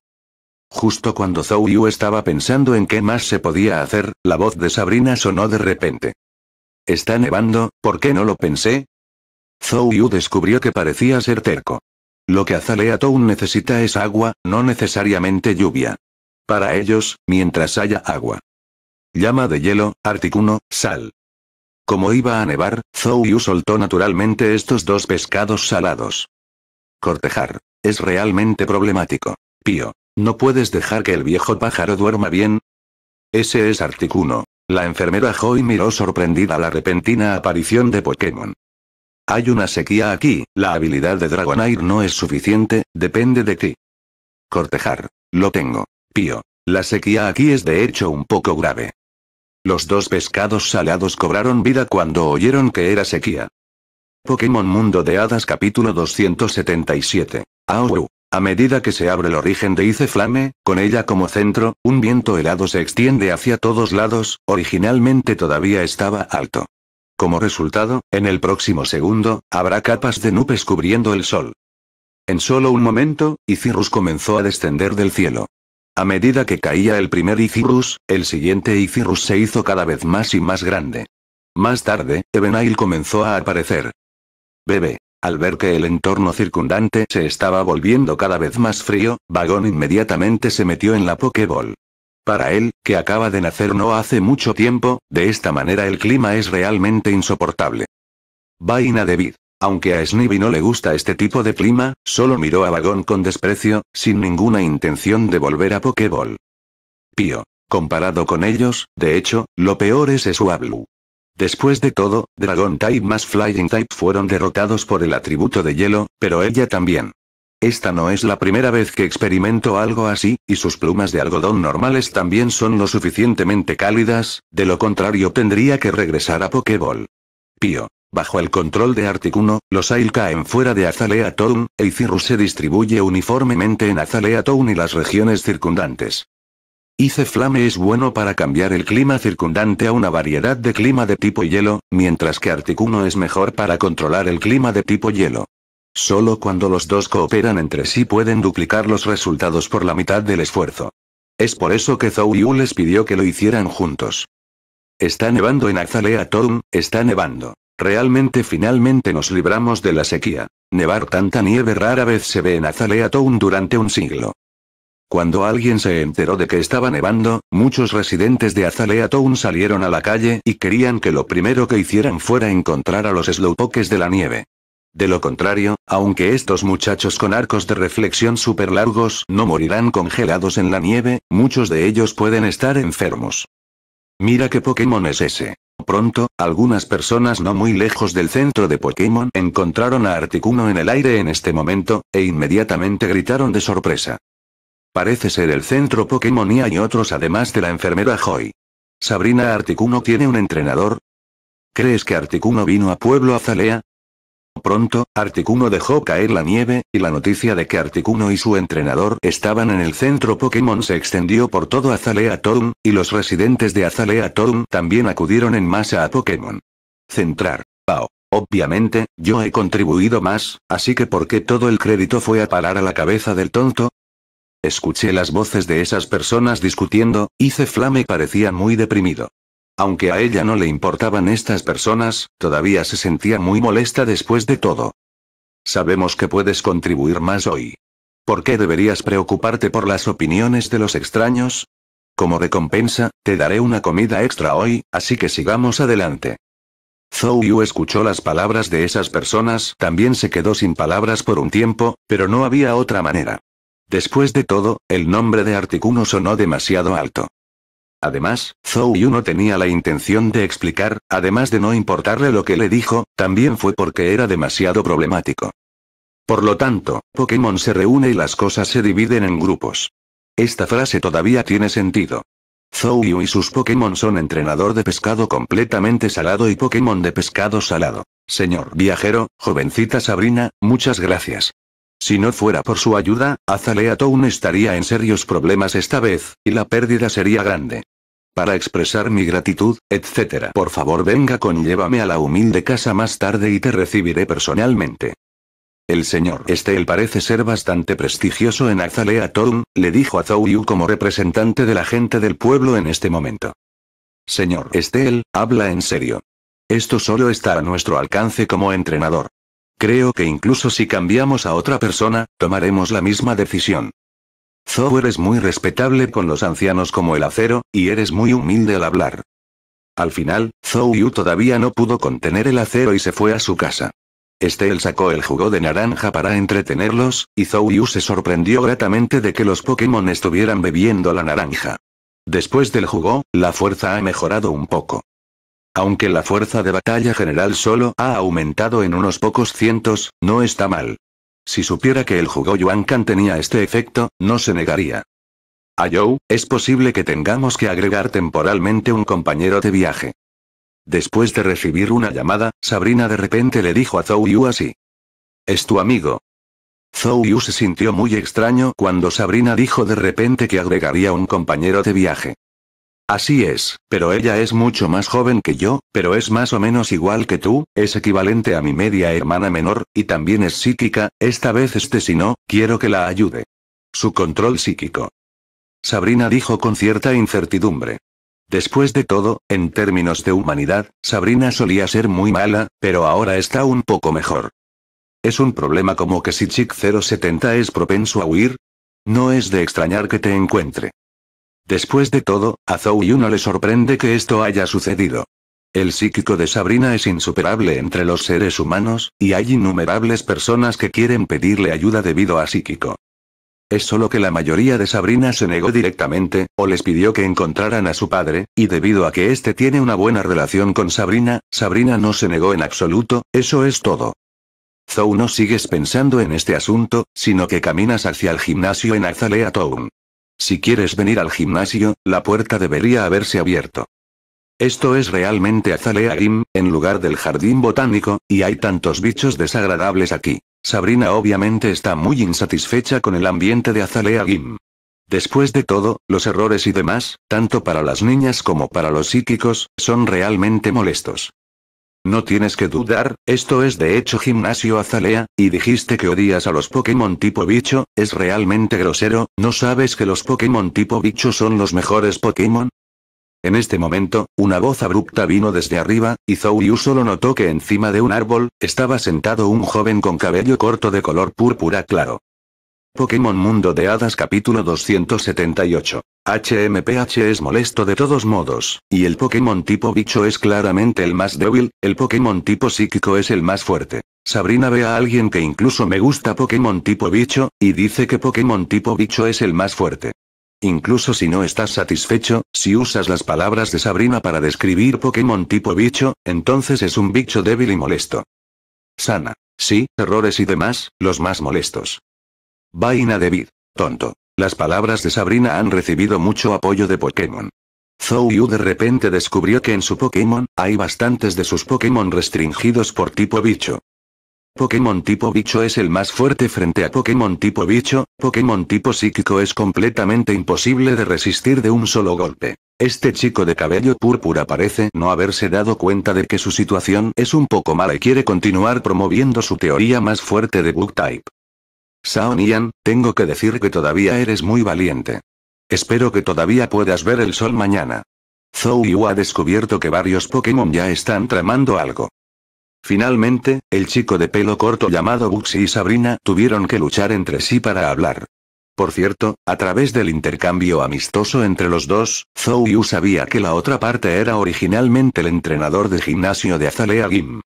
Justo cuando Zhou Yu estaba pensando en qué más se podía hacer, la voz de Sabrina sonó de repente. Está nevando, ¿por qué no lo pensé? Zhou Yu descubrió que parecía ser terco. Lo que Azalea Town necesita es agua, no necesariamente lluvia. Para ellos, mientras haya agua. Llama de hielo, articuno, sal. Como iba a nevar, Zhou Yu soltó naturalmente estos dos pescados salados. Cortejar. Es realmente problemático. Pío. ¿No puedes dejar que el viejo pájaro duerma bien? Ese es Articuno. La enfermera Joy miró sorprendida la repentina aparición de Pokémon. Hay una sequía aquí, la habilidad de Dragonair no es suficiente, depende de ti. Cortejar. Lo tengo. Pío. La sequía aquí es de hecho un poco grave. Los dos pescados salados cobraron vida cuando oyeron que era sequía. Pokémon Mundo de Hadas capítulo 277. Auru. A medida que se abre el origen de Ice Flame, con ella como centro, un viento helado se extiende hacia todos lados, originalmente todavía estaba alto. Como resultado, en el próximo segundo, habrá capas de nubes cubriendo el sol. En solo un momento, Icirrus comenzó a descender del cielo. A medida que caía el primer Icirrus, el siguiente Icirrus se hizo cada vez más y más grande. Más tarde, Ebenail comenzó a aparecer. Bebé. Al ver que el entorno circundante se estaba volviendo cada vez más frío, Vagón inmediatamente se metió en la Pokéball. Para él, que acaba de nacer no hace mucho tiempo, de esta manera el clima es realmente insoportable. Vaina de Aunque a Snivy no le gusta este tipo de clima, solo miró a Vagón con desprecio, sin ninguna intención de volver a Pokéball. Pío. Comparado con ellos, de hecho, lo peor es Ablu. Después de todo, Dragon Type más Flying Type fueron derrotados por el atributo de hielo, pero ella también. Esta no es la primera vez que experimento algo así, y sus plumas de algodón normales también son lo suficientemente cálidas, de lo contrario tendría que regresar a Pokéball. Pío. Bajo el control de Articuno, los Ail caen fuera de Azalea Town, e cirrus se distribuye uniformemente en Azalea Town y las regiones circundantes. Ice Flame es bueno para cambiar el clima circundante a una variedad de clima de tipo hielo, mientras que Articuno es mejor para controlar el clima de tipo hielo. Solo cuando los dos cooperan entre sí pueden duplicar los resultados por la mitad del esfuerzo. Es por eso que Zou Yu les pidió que lo hicieran juntos. Está nevando en Azalea Town, está nevando. Realmente finalmente nos libramos de la sequía. Nevar tanta nieve rara vez se ve en Azalea Town durante un siglo. Cuando alguien se enteró de que estaba nevando, muchos residentes de Azalea Town salieron a la calle y querían que lo primero que hicieran fuera encontrar a los slowpokes de la nieve. De lo contrario, aunque estos muchachos con arcos de reflexión super largos no morirán congelados en la nieve, muchos de ellos pueden estar enfermos. Mira qué Pokémon es ese. Pronto, algunas personas no muy lejos del centro de Pokémon encontraron a Articuno en el aire en este momento, e inmediatamente gritaron de sorpresa. Parece ser el centro Pokémon y otros además de la enfermera Joy. ¿Sabrina Articuno tiene un entrenador? ¿Crees que Articuno vino a Pueblo Azalea? Pronto, Articuno dejó caer la nieve, y la noticia de que Articuno y su entrenador estaban en el centro Pokémon se extendió por todo Azalea Town, y los residentes de Azalea Town también acudieron en masa a Pokémon. Centrar. Pao. Obviamente, yo he contribuido más, así que ¿por qué todo el crédito fue a parar a la cabeza del tonto? Escuché las voces de esas personas discutiendo, y me parecía muy deprimido. Aunque a ella no le importaban estas personas, todavía se sentía muy molesta después de todo. Sabemos que puedes contribuir más hoy. ¿Por qué deberías preocuparte por las opiniones de los extraños? Como recompensa, te daré una comida extra hoy, así que sigamos adelante. Zhou Yu escuchó las palabras de esas personas, también se quedó sin palabras por un tiempo, pero no había otra manera. Después de todo, el nombre de Articuno sonó demasiado alto. Además, Zou no tenía la intención de explicar, además de no importarle lo que le dijo, también fue porque era demasiado problemático. Por lo tanto, Pokémon se reúne y las cosas se dividen en grupos. Esta frase todavía tiene sentido. Zou y sus Pokémon son entrenador de pescado completamente salado y Pokémon de pescado salado. Señor viajero, jovencita Sabrina, muchas gracias. Si no fuera por su ayuda, Azalea Town estaría en serios problemas esta vez, y la pérdida sería grande. Para expresar mi gratitud, etc. Por favor venga con llévame a la humilde casa más tarde y te recibiré personalmente. El señor Estel parece ser bastante prestigioso en Azalea Town, le dijo a Zhou Yu como representante de la gente del pueblo en este momento. Señor Estel, habla en serio. Esto solo está a nuestro alcance como entrenador. Creo que incluso si cambiamos a otra persona, tomaremos la misma decisión. Zou eres muy respetable con los ancianos como el acero, y eres muy humilde al hablar. Al final, Zhou Yu todavía no pudo contener el acero y se fue a su casa. Estel sacó el jugo de naranja para entretenerlos, y Zhou Yu se sorprendió gratamente de que los Pokémon estuvieran bebiendo la naranja. Después del jugo, la fuerza ha mejorado un poco. Aunque la fuerza de batalla general solo ha aumentado en unos pocos cientos, no está mal. Si supiera que el jugo Yuankan tenía este efecto, no se negaría. A ah, Joe, es posible que tengamos que agregar temporalmente un compañero de viaje. Después de recibir una llamada, Sabrina de repente le dijo a Zhou Yu así. Es tu amigo. Zhou Yu se sintió muy extraño cuando Sabrina dijo de repente que agregaría un compañero de viaje. Así es, pero ella es mucho más joven que yo, pero es más o menos igual que tú, es equivalente a mi media hermana menor, y también es psíquica, esta vez este si no, quiero que la ayude. Su control psíquico. Sabrina dijo con cierta incertidumbre. Después de todo, en términos de humanidad, Sabrina solía ser muy mala, pero ahora está un poco mejor. ¿Es un problema como que si chic 070 es propenso a huir? No es de extrañar que te encuentre. Después de todo, a y uno le sorprende que esto haya sucedido. El psíquico de Sabrina es insuperable entre los seres humanos, y hay innumerables personas que quieren pedirle ayuda debido a psíquico. Es solo que la mayoría de Sabrina se negó directamente, o les pidió que encontraran a su padre, y debido a que éste tiene una buena relación con Sabrina, Sabrina no se negó en absoluto, eso es todo. Zou no sigues pensando en este asunto, sino que caminas hacia el gimnasio en Azalea Town. Si quieres venir al gimnasio, la puerta debería haberse abierto. Esto es realmente Azalea Gym, en lugar del jardín botánico, y hay tantos bichos desagradables aquí. Sabrina obviamente está muy insatisfecha con el ambiente de Azalea Gym. Después de todo, los errores y demás, tanto para las niñas como para los psíquicos, son realmente molestos. No tienes que dudar, esto es de hecho gimnasio azalea, y dijiste que odias a los Pokémon tipo bicho, es realmente grosero, ¿no sabes que los Pokémon tipo bicho son los mejores Pokémon? En este momento, una voz abrupta vino desde arriba, y Zou solo notó que encima de un árbol, estaba sentado un joven con cabello corto de color púrpura claro. Pokémon Mundo de Hadas capítulo 278 HMPH es molesto de todos modos, y el Pokémon tipo bicho es claramente el más débil, el Pokémon tipo psíquico es el más fuerte. Sabrina ve a alguien que incluso me gusta Pokémon tipo bicho, y dice que Pokémon tipo bicho es el más fuerte. Incluso si no estás satisfecho, si usas las palabras de Sabrina para describir Pokémon tipo bicho, entonces es un bicho débil y molesto. Sana. Sí, errores y demás, los más molestos. Vaina de Tonto. Las palabras de Sabrina han recibido mucho apoyo de Pokémon. Zhou Yu de repente descubrió que en su Pokémon, hay bastantes de sus Pokémon restringidos por tipo bicho. Pokémon tipo bicho es el más fuerte frente a Pokémon tipo bicho, Pokémon tipo psíquico es completamente imposible de resistir de un solo golpe. Este chico de cabello púrpura parece no haberse dado cuenta de que su situación es un poco mala y quiere continuar promoviendo su teoría más fuerte de Bug Type. Sao tengo que decir que todavía eres muy valiente. Espero que todavía puedas ver el sol mañana. Zhou Yu ha descubierto que varios Pokémon ya están tramando algo. Finalmente, el chico de pelo corto llamado Buxi y Sabrina tuvieron que luchar entre sí para hablar. Por cierto, a través del intercambio amistoso entre los dos, Zhou Yu sabía que la otra parte era originalmente el entrenador de gimnasio de Azalea Gim.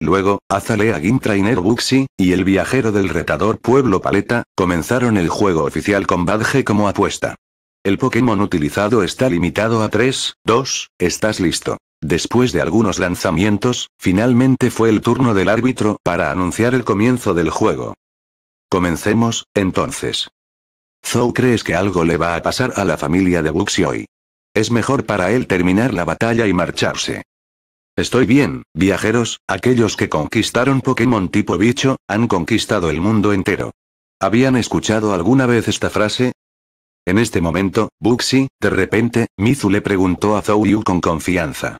Luego, Azalea Trainer Buxi, y el viajero del retador Pueblo Paleta, comenzaron el juego oficial con Badge como apuesta. El Pokémon utilizado está limitado a 3, 2, estás listo. Después de algunos lanzamientos, finalmente fue el turno del árbitro para anunciar el comienzo del juego. Comencemos, entonces. Zou crees que algo le va a pasar a la familia de Buxi hoy. Es mejor para él terminar la batalla y marcharse. Estoy bien, viajeros, aquellos que conquistaron Pokémon tipo bicho, han conquistado el mundo entero. ¿Habían escuchado alguna vez esta frase? En este momento, Buxi, de repente, Mizu le preguntó a Zouyu con confianza.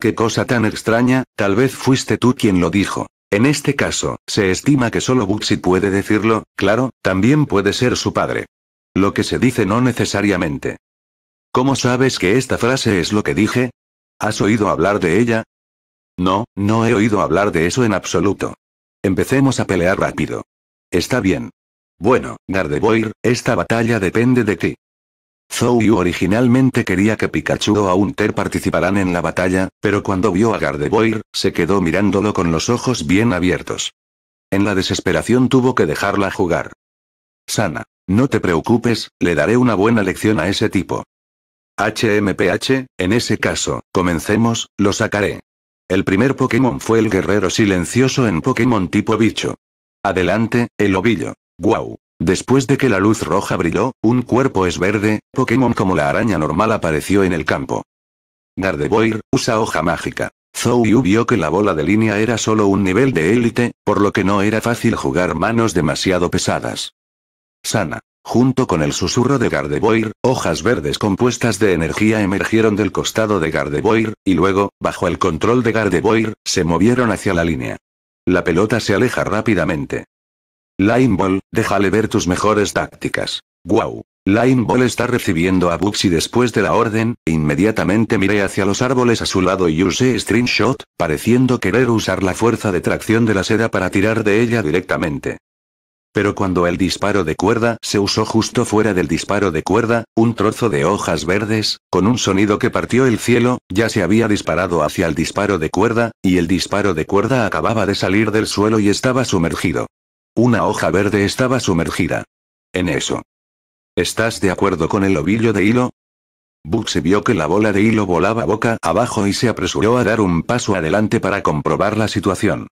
Qué cosa tan extraña, tal vez fuiste tú quien lo dijo. En este caso, se estima que solo Buxi puede decirlo, claro, también puede ser su padre. Lo que se dice no necesariamente. ¿Cómo sabes que esta frase es lo que dije? ¿Has oído hablar de ella? No, no he oído hablar de eso en absoluto. Empecemos a pelear rápido. Está bien. Bueno, Gardevoir, esta batalla depende de ti. Zou originalmente quería que Pikachu o Aunter participaran en la batalla, pero cuando vio a Gardevoir, se quedó mirándolo con los ojos bien abiertos. En la desesperación tuvo que dejarla jugar. Sana, no te preocupes, le daré una buena lección a ese tipo. HMPH, en ese caso, comencemos, lo sacaré. El primer Pokémon fue el guerrero silencioso en Pokémon tipo bicho. Adelante, el ovillo. Wow. Después de que la luz roja brilló, un cuerpo es verde, Pokémon como la araña normal apareció en el campo. Gardevoir, usa hoja mágica. Zouyu vio que la bola de línea era solo un nivel de élite, por lo que no era fácil jugar manos demasiado pesadas. Sana. Junto con el susurro de Gardevoir, hojas verdes compuestas de energía emergieron del costado de Gardevoir, y luego, bajo el control de Gardevoir, se movieron hacia la línea. La pelota se aleja rápidamente. Line déjale ver tus mejores tácticas. Wow. Line está recibiendo a y después de la orden, e inmediatamente miré hacia los árboles a su lado y usé String Shot, pareciendo querer usar la fuerza de tracción de la seda para tirar de ella directamente. Pero cuando el disparo de cuerda se usó justo fuera del disparo de cuerda, un trozo de hojas verdes, con un sonido que partió el cielo, ya se había disparado hacia el disparo de cuerda, y el disparo de cuerda acababa de salir del suelo y estaba sumergido. Una hoja verde estaba sumergida. En eso. ¿Estás de acuerdo con el ovillo de hilo? se vio que la bola de hilo volaba boca abajo y se apresuró a dar un paso adelante para comprobar la situación.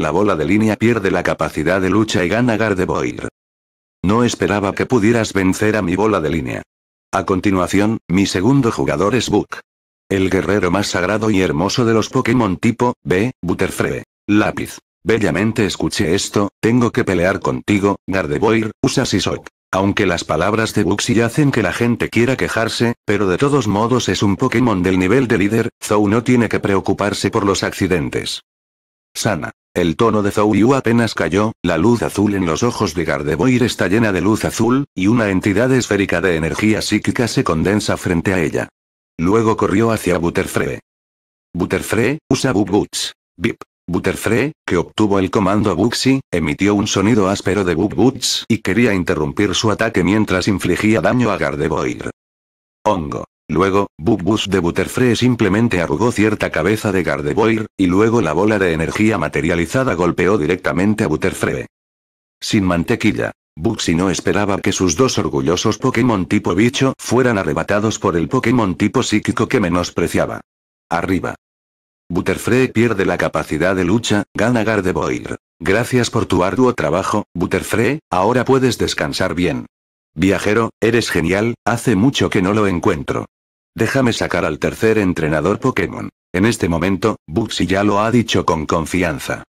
La bola de línea pierde la capacidad de lucha y gana Gardevoir. No esperaba que pudieras vencer a mi bola de línea. A continuación, mi segundo jugador es Book. El guerrero más sagrado y hermoso de los Pokémon tipo B, Butterfree. Lápiz. Bellamente escuché esto, tengo que pelear contigo, Gardevoir, usa Sisok. Aunque las palabras de sí hacen que la gente quiera quejarse, pero de todos modos es un Pokémon del nivel de líder, Zou no tiene que preocuparse por los accidentes sana. El tono de Yu apenas cayó, la luz azul en los ojos de Gardevoir está llena de luz azul, y una entidad esférica de energía psíquica se condensa frente a ella. Luego corrió hacia Butterfree. Butterfree, usa Bub Boots. Bip. Butterfree, que obtuvo el comando Buxi, emitió un sonido áspero de Bub Boots y quería interrumpir su ataque mientras infligía daño a Gardevoir. Hongo. Luego, Bubus de Butterfree simplemente arrugó cierta cabeza de Gardevoir, y luego la bola de energía materializada golpeó directamente a Butterfree. Sin mantequilla. Buxy no esperaba que sus dos orgullosos Pokémon tipo bicho fueran arrebatados por el Pokémon tipo psíquico que menospreciaba. Arriba. Butterfree pierde la capacidad de lucha, gana Gardevoir. Gracias por tu arduo trabajo, Butterfree, ahora puedes descansar bien. Viajero, eres genial, hace mucho que no lo encuentro. Déjame sacar al tercer entrenador Pokémon. En este momento, Buxi ya lo ha dicho con confianza.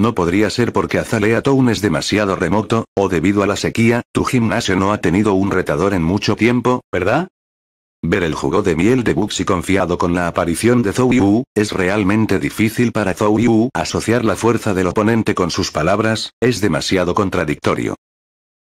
No podría ser porque Azalea Town es demasiado remoto, o debido a la sequía, tu gimnasio no ha tenido un retador en mucho tiempo, ¿verdad? Ver el jugo de miel de Buxi confiado con la aparición de Zou es realmente difícil para Zou asociar la fuerza del oponente con sus palabras, es demasiado contradictorio.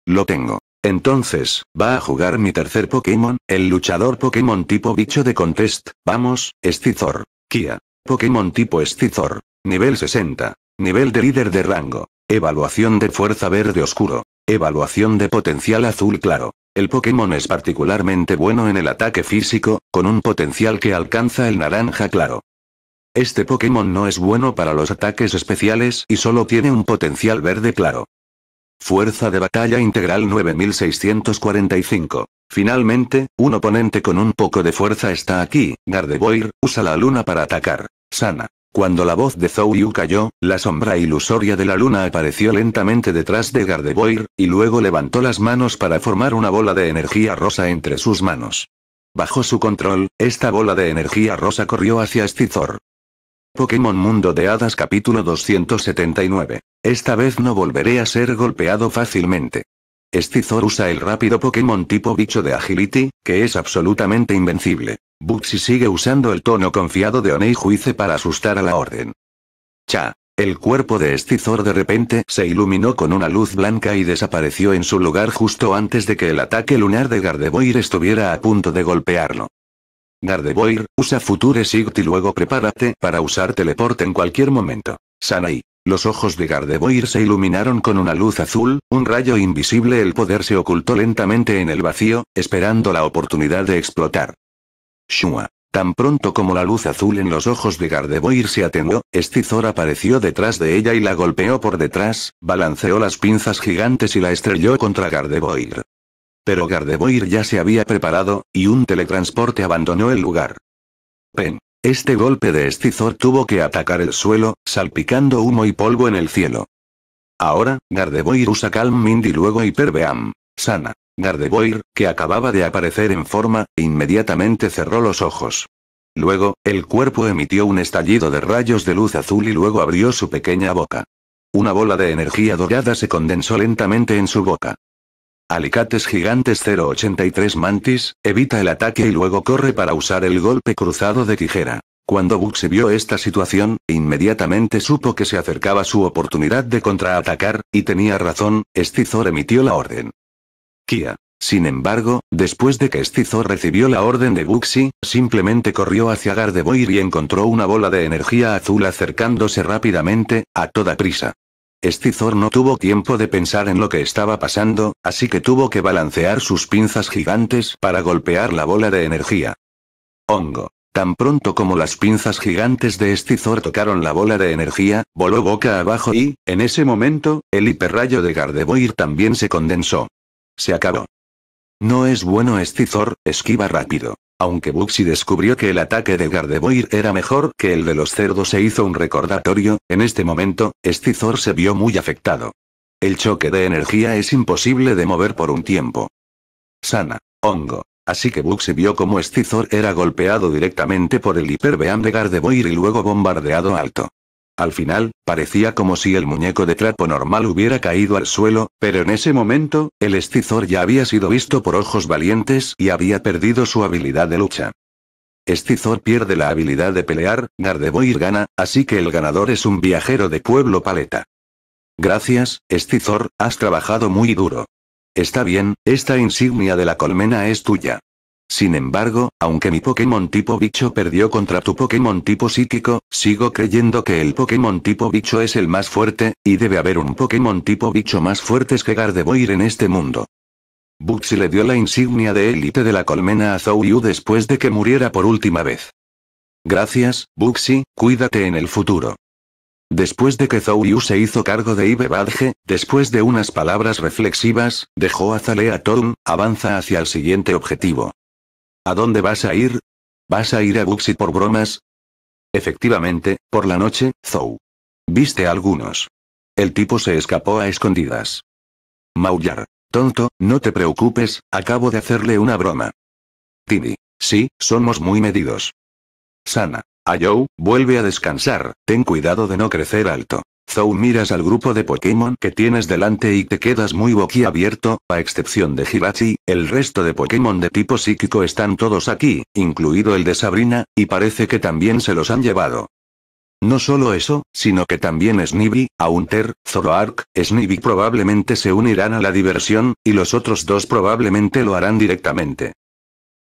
Lo tengo. Entonces, va a jugar mi tercer Pokémon, el luchador Pokémon tipo bicho de contest, vamos, Scizor. Kia. Pokémon tipo Scizor. Nivel 60. Nivel de líder de rango. Evaluación de fuerza verde oscuro. Evaluación de potencial azul claro. El Pokémon es particularmente bueno en el ataque físico, con un potencial que alcanza el naranja claro. Este Pokémon no es bueno para los ataques especiales y solo tiene un potencial verde claro. Fuerza de batalla integral 9645. Finalmente, un oponente con un poco de fuerza está aquí. Gardevoir, usa la luna para atacar. Sana. Cuando la voz de Zhou Yu cayó, la sombra ilusoria de la luna apareció lentamente detrás de Gardevoir, y luego levantó las manos para formar una bola de energía rosa entre sus manos. Bajo su control, esta bola de energía rosa corrió hacia Scizor. Pokémon Mundo de Hadas capítulo 279 esta vez no volveré a ser golpeado fácilmente. Scizor usa el rápido Pokémon tipo bicho de Agility, que es absolutamente invencible. Buxi sigue usando el tono confiado de Onei Juice para asustar a la orden. Cha. El cuerpo de Scizor de repente se iluminó con una luz blanca y desapareció en su lugar justo antes de que el ataque lunar de Gardevoir estuviera a punto de golpearlo. Gardevoir, usa Future Sight y luego prepárate para usar Teleport en cualquier momento. Sanaí, Los ojos de Gardevoir se iluminaron con una luz azul, un rayo invisible el poder se ocultó lentamente en el vacío, esperando la oportunidad de explotar. Shua. Tan pronto como la luz azul en los ojos de Gardevoir se atenuó, Estizor apareció detrás de ella y la golpeó por detrás, balanceó las pinzas gigantes y la estrelló contra Gardevoir. Pero Gardevoir ya se había preparado, y un teletransporte abandonó el lugar. Pen. Este golpe de Estizor tuvo que atacar el suelo, salpicando humo y polvo en el cielo. Ahora, Gardevoir usa Calm Mind y luego Hyperbeam. Sana. Gardevoir, que acababa de aparecer en forma, inmediatamente cerró los ojos. Luego, el cuerpo emitió un estallido de rayos de luz azul y luego abrió su pequeña boca. Una bola de energía dorada se condensó lentamente en su boca. Alicates gigantes 083 Mantis, evita el ataque y luego corre para usar el golpe cruzado de tijera. Cuando Buxi vio esta situación, inmediatamente supo que se acercaba su oportunidad de contraatacar, y tenía razón, Estizor emitió la orden. Kia. Sin embargo, después de que Estizor recibió la orden de Buxi, simplemente corrió hacia Gardevoir y encontró una bola de energía azul acercándose rápidamente, a toda prisa. Estizor no tuvo tiempo de pensar en lo que estaba pasando, así que tuvo que balancear sus pinzas gigantes para golpear la bola de energía. Hongo. Tan pronto como las pinzas gigantes de Scizor tocaron la bola de energía, voló boca abajo y, en ese momento, el hiperrayo de Gardevoir también se condensó. Se acabó. No es bueno Estizor. esquiva rápido. Aunque Bugsy descubrió que el ataque de Gardevoir era mejor que el de los cerdos se hizo un recordatorio, en este momento, Scizor se vio muy afectado. El choque de energía es imposible de mover por un tiempo. Sana. Hongo. Así que Bugsy vio como Scizor era golpeado directamente por el hiperbeam de Gardevoir y luego bombardeado alto. Al final, parecía como si el muñeco de trapo normal hubiera caído al suelo, pero en ese momento, el Estizor ya había sido visto por ojos valientes y había perdido su habilidad de lucha. Estizor pierde la habilidad de pelear, Gardevoir gana, así que el ganador es un viajero de pueblo paleta. Gracias, Estizor, has trabajado muy duro. Está bien, esta insignia de la colmena es tuya. Sin embargo, aunque mi Pokémon tipo bicho perdió contra tu Pokémon tipo psíquico, sigo creyendo que el Pokémon tipo bicho es el más fuerte, y debe haber un Pokémon tipo bicho más fuerte que Gardevoir en este mundo. Buxi le dio la insignia de élite de la colmena a Zouyu después de que muriera por última vez. Gracias, Buxi. cuídate en el futuro. Después de que Zouyu se hizo cargo de Ibe después de unas palabras reflexivas, dejó a Zalea Town avanza hacia el siguiente objetivo. ¿A dónde vas a ir? ¿Vas a ir a Buxi por bromas? Efectivamente, por la noche, Zou. Viste a algunos. El tipo se escapó a escondidas. Maullar. Tonto, no te preocupes, acabo de hacerle una broma. Tini. Sí, somos muy medidos. Sana. A vuelve a descansar, ten cuidado de no crecer alto. Zou miras al grupo de Pokémon que tienes delante y te quedas muy boquiabierto, a excepción de Hibachi. el resto de Pokémon de tipo psíquico están todos aquí, incluido el de Sabrina, y parece que también se los han llevado. No solo eso, sino que también Snivy, Aunter, Zoroark, Snivy probablemente se unirán a la diversión, y los otros dos probablemente lo harán directamente.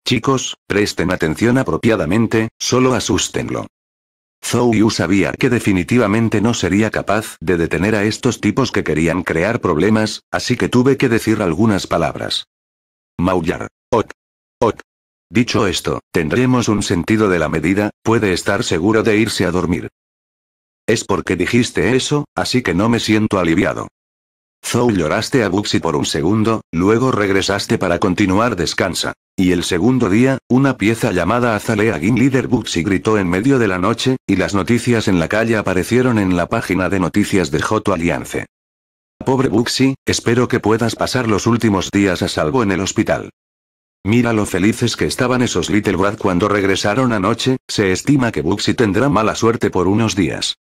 Chicos, presten atención apropiadamente, solo asústenlo. Zhou Yu sabía que definitivamente no sería capaz de detener a estos tipos que querían crear problemas, así que tuve que decir algunas palabras. Maullar. Ot. Ot. Dicho esto, tendremos un sentido de la medida, puede estar seguro de irse a dormir. Es porque dijiste eso, así que no me siento aliviado. Zhou lloraste a Buxi por un segundo, luego regresaste para continuar descansa. Y el segundo día, una pieza llamada Azalea Leader Buxi gritó en medio de la noche, y las noticias en la calle aparecieron en la página de noticias de Joto Aliance. Pobre Buxi, espero que puedas pasar los últimos días a salvo en el hospital. Mira lo felices que estaban esos Little Brad cuando regresaron anoche, se estima que Buxi tendrá mala suerte por unos días.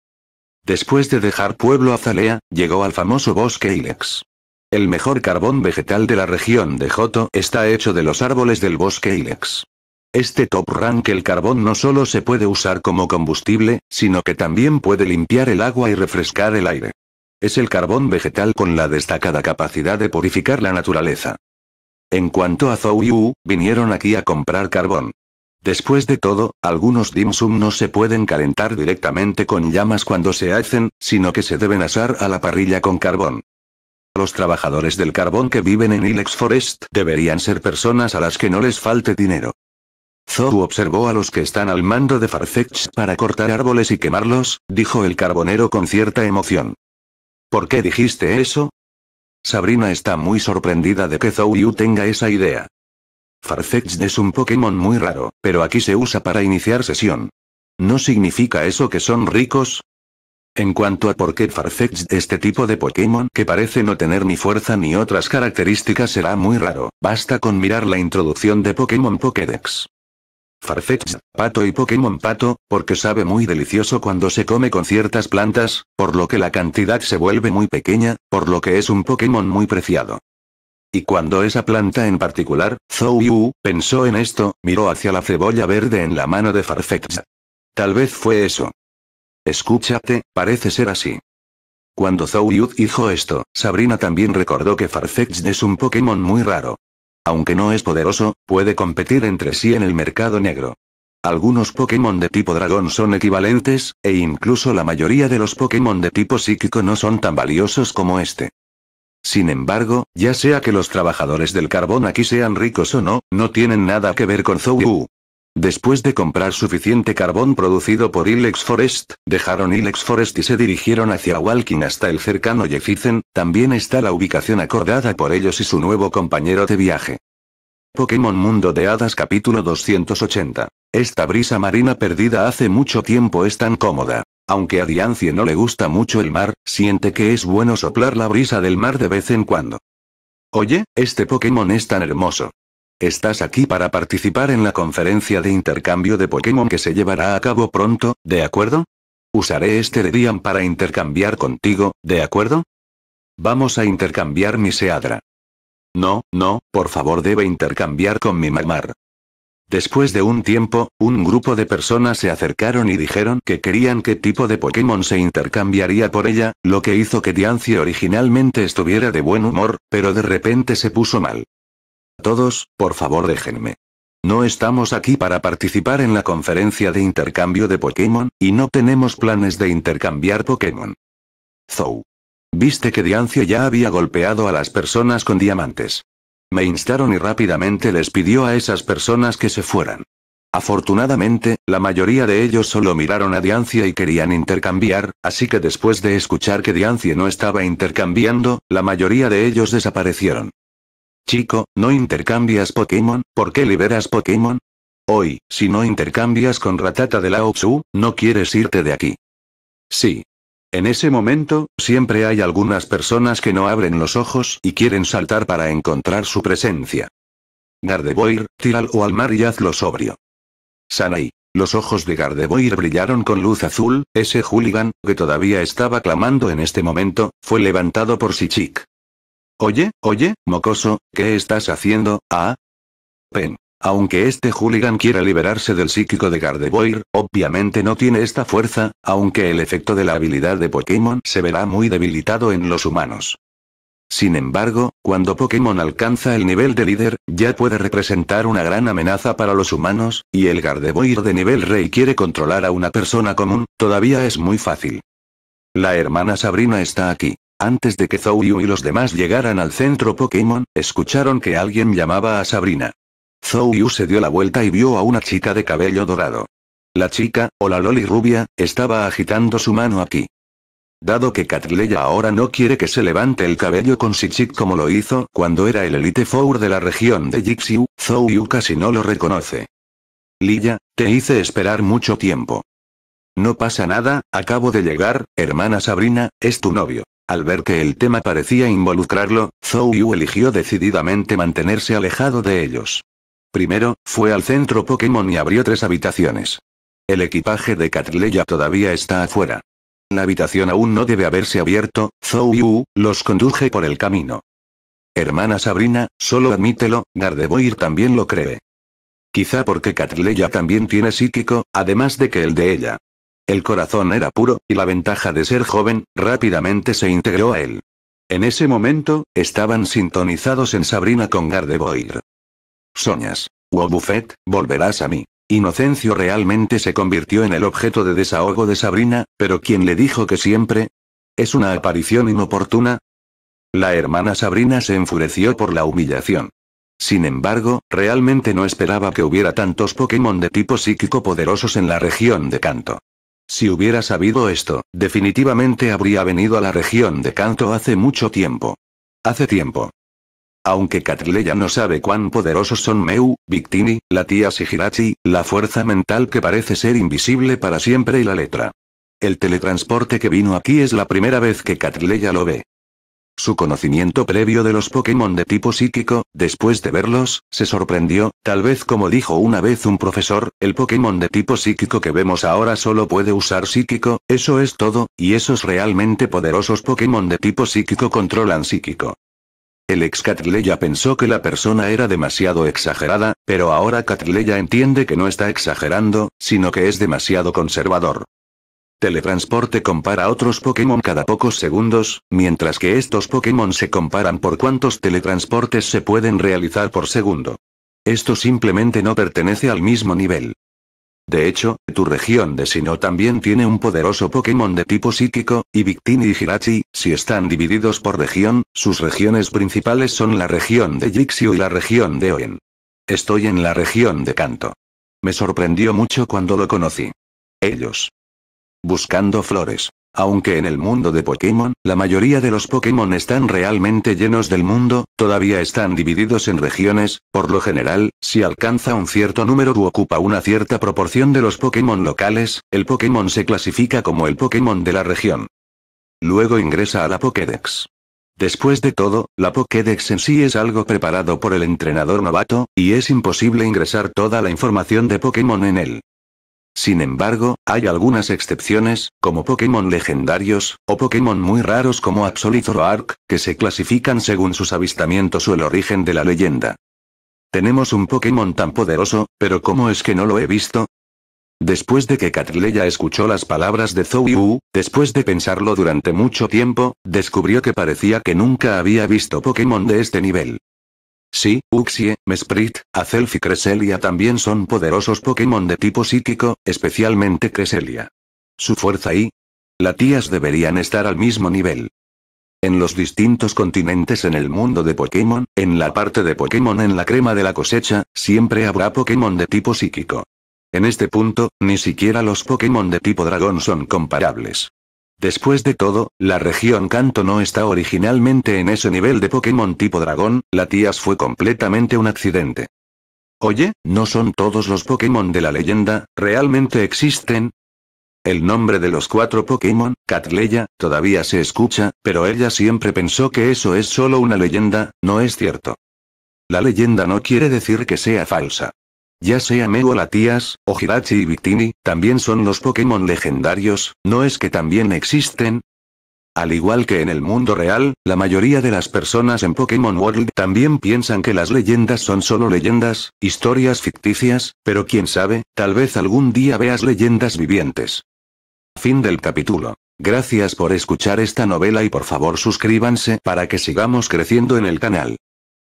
Después de dejar Pueblo Azalea, llegó al famoso bosque Ilex. El mejor carbón vegetal de la región de Joto está hecho de los árboles del bosque Ilex. Este top rank el carbón no solo se puede usar como combustible, sino que también puede limpiar el agua y refrescar el aire. Es el carbón vegetal con la destacada capacidad de purificar la naturaleza. En cuanto a Zhou Yu, vinieron aquí a comprar carbón. Después de todo, algunos dim sum no se pueden calentar directamente con llamas cuando se hacen, sino que se deben asar a la parrilla con carbón. Los trabajadores del carbón que viven en Ilex Forest deberían ser personas a las que no les falte dinero. Zou observó a los que están al mando de Farfetch para cortar árboles y quemarlos, dijo el carbonero con cierta emoción. ¿Por qué dijiste eso? Sabrina está muy sorprendida de que Zou tenga esa idea. Farfetch es un Pokémon muy raro, pero aquí se usa para iniciar sesión. ¿No significa eso que son ricos? En cuanto a por qué Farfetch'd este tipo de Pokémon que parece no tener ni fuerza ni otras características será muy raro, basta con mirar la introducción de Pokémon Pokédex. Farfetch'd, pato y Pokémon pato, porque sabe muy delicioso cuando se come con ciertas plantas, por lo que la cantidad se vuelve muy pequeña, por lo que es un Pokémon muy preciado. Y cuando esa planta en particular, Zou Yu, pensó en esto, miró hacia la cebolla verde en la mano de Farfetch'd. Tal vez fue eso, Escúchate, parece ser así. Cuando Yud dijo esto, Sabrina también recordó que Farfetch'd es un Pokémon muy raro. Aunque no es poderoso, puede competir entre sí en el mercado negro. Algunos Pokémon de tipo dragón son equivalentes, e incluso la mayoría de los Pokémon de tipo psíquico no son tan valiosos como este. Sin embargo, ya sea que los trabajadores del carbón aquí sean ricos o no, no tienen nada que ver con Zou. Después de comprar suficiente carbón producido por Ilex Forest, dejaron Ilex Forest y se dirigieron hacia Walking hasta el cercano Jeffizen, también está la ubicación acordada por ellos y su nuevo compañero de viaje. Pokémon Mundo de Hadas capítulo 280. Esta brisa marina perdida hace mucho tiempo es tan cómoda. Aunque a Diancie no le gusta mucho el mar, siente que es bueno soplar la brisa del mar de vez en cuando. Oye, este Pokémon es tan hermoso. Estás aquí para participar en la conferencia de intercambio de Pokémon que se llevará a cabo pronto, ¿de acuerdo? Usaré este Dian para intercambiar contigo, ¿de acuerdo? Vamos a intercambiar mi Seadra. No, no, por favor debe intercambiar con mi Magmar. Después de un tiempo, un grupo de personas se acercaron y dijeron que querían qué tipo de Pokémon se intercambiaría por ella, lo que hizo que Diancie originalmente estuviera de buen humor, pero de repente se puso mal. Todos, por favor déjenme. No estamos aquí para participar en la conferencia de intercambio de Pokémon, y no tenemos planes de intercambiar Pokémon. Zou. Viste que Diancie ya había golpeado a las personas con diamantes. Me instaron y rápidamente les pidió a esas personas que se fueran. Afortunadamente, la mayoría de ellos solo miraron a Diancia y querían intercambiar, así que después de escuchar que Diancie no estaba intercambiando, la mayoría de ellos desaparecieron. Chico, ¿no intercambias Pokémon? ¿Por qué liberas Pokémon? Hoy, si no intercambias con Ratata de Lao Tzu, no quieres irte de aquí. Sí. En ese momento, siempre hay algunas personas que no abren los ojos y quieren saltar para encontrar su presencia. Gardevoir, tíralo al mar y hazlo sobrio. Sanai. Los ojos de Gardevoir brillaron con luz azul, ese hooligan, que todavía estaba clamando en este momento, fue levantado por Sichik. Oye, oye, mocoso, ¿qué estás haciendo? Ah. Pen. Aunque este hooligan quiera liberarse del psíquico de Gardevoir, obviamente no tiene esta fuerza, aunque el efecto de la habilidad de Pokémon se verá muy debilitado en los humanos. Sin embargo, cuando Pokémon alcanza el nivel de líder, ya puede representar una gran amenaza para los humanos, y el Gardevoir de nivel rey quiere controlar a una persona común, todavía es muy fácil. La hermana Sabrina está aquí. Antes de que yu y los demás llegaran al centro Pokémon, escucharon que alguien llamaba a Sabrina. yu se dio la vuelta y vio a una chica de cabello dorado. La chica, o la loli rubia, estaba agitando su mano aquí. Dado que Catleya ahora no quiere que se levante el cabello con Sichik como lo hizo cuando era el Elite Four de la región de Jixiu, Zouyu casi no lo reconoce. Lilla, te hice esperar mucho tiempo. No pasa nada, acabo de llegar, hermana Sabrina, es tu novio. Al ver que el tema parecía involucrarlo, Zhou Yu eligió decididamente mantenerse alejado de ellos. Primero, fue al centro Pokémon y abrió tres habitaciones. El equipaje de Catleya todavía está afuera. La habitación aún no debe haberse abierto, Zhou Yu, los conduje por el camino. Hermana Sabrina, solo admítelo, Gardevoir también lo cree. Quizá porque Catleya también tiene psíquico, además de que el de ella. El corazón era puro, y la ventaja de ser joven, rápidamente se integró a él. En ese momento, estaban sintonizados en Sabrina con Gardevoir. Soñas. Wobuffet, volverás a mí. Inocencio realmente se convirtió en el objeto de desahogo de Sabrina, pero ¿quién le dijo que siempre? ¿Es una aparición inoportuna? La hermana Sabrina se enfureció por la humillación. Sin embargo, realmente no esperaba que hubiera tantos Pokémon de tipo psíquico poderosos en la región de Canto. Si hubiera sabido esto, definitivamente habría venido a la región de Kanto hace mucho tiempo. Hace tiempo. Aunque Catleya no sabe cuán poderosos son Meu, Victini, la tía Sigirachi, la fuerza mental que parece ser invisible para siempre y la letra. El teletransporte que vino aquí es la primera vez que Catleya lo ve. Su conocimiento previo de los Pokémon de tipo psíquico, después de verlos, se sorprendió, tal vez como dijo una vez un profesor, el Pokémon de tipo psíquico que vemos ahora solo puede usar psíquico, eso es todo, y esos realmente poderosos Pokémon de tipo psíquico controlan psíquico. El ex Catleya pensó que la persona era demasiado exagerada, pero ahora Catleya entiende que no está exagerando, sino que es demasiado conservador. Teletransporte compara otros Pokémon cada pocos segundos, mientras que estos Pokémon se comparan por cuántos teletransportes se pueden realizar por segundo. Esto simplemente no pertenece al mismo nivel. De hecho, tu región de sino también tiene un poderoso Pokémon de tipo psíquico, y Victini y Hirachi, si están divididos por región, sus regiones principales son la región de Jixiu y la región de Oen. Estoy en la región de Kanto. Me sorprendió mucho cuando lo conocí. Ellos buscando flores. Aunque en el mundo de Pokémon, la mayoría de los Pokémon están realmente llenos del mundo, todavía están divididos en regiones, por lo general, si alcanza un cierto número u ocupa una cierta proporción de los Pokémon locales, el Pokémon se clasifica como el Pokémon de la región. Luego ingresa a la Pokédex. Después de todo, la Pokédex en sí es algo preparado por el entrenador novato, y es imposible ingresar toda la información de Pokémon en él. Sin embargo, hay algunas excepciones, como Pokémon legendarios, o Pokémon muy raros como y Zoroark, que se clasifican según sus avistamientos o el origen de la leyenda. Tenemos un Pokémon tan poderoso, pero ¿cómo es que no lo he visto? Después de que Catleya escuchó las palabras de Zhou después de pensarlo durante mucho tiempo, descubrió que parecía que nunca había visto Pokémon de este nivel. Sí, Uxie, Mesprit, Azelf y Creselia también son poderosos Pokémon de tipo psíquico, especialmente Creselia. Su fuerza y latías deberían estar al mismo nivel. En los distintos continentes en el mundo de Pokémon, en la parte de Pokémon en la crema de la cosecha, siempre habrá Pokémon de tipo psíquico. En este punto, ni siquiera los Pokémon de tipo dragón son comparables. Después de todo, la región Canto no está originalmente en ese nivel de Pokémon tipo dragón, la Tías fue completamente un accidente. Oye, ¿no son todos los Pokémon de la leyenda, realmente existen? El nombre de los cuatro Pokémon, Catleya, todavía se escucha, pero ella siempre pensó que eso es solo una leyenda, no es cierto. La leyenda no quiere decir que sea falsa. Ya sea Meo o Latias, o Jirachi y Victini, también son los Pokémon legendarios, ¿no es que también existen? Al igual que en el mundo real, la mayoría de las personas en Pokémon World también piensan que las leyendas son solo leyendas, historias ficticias, pero quién sabe, tal vez algún día veas leyendas vivientes. Fin del capítulo. Gracias por escuchar esta novela y por favor suscríbanse para que sigamos creciendo en el canal.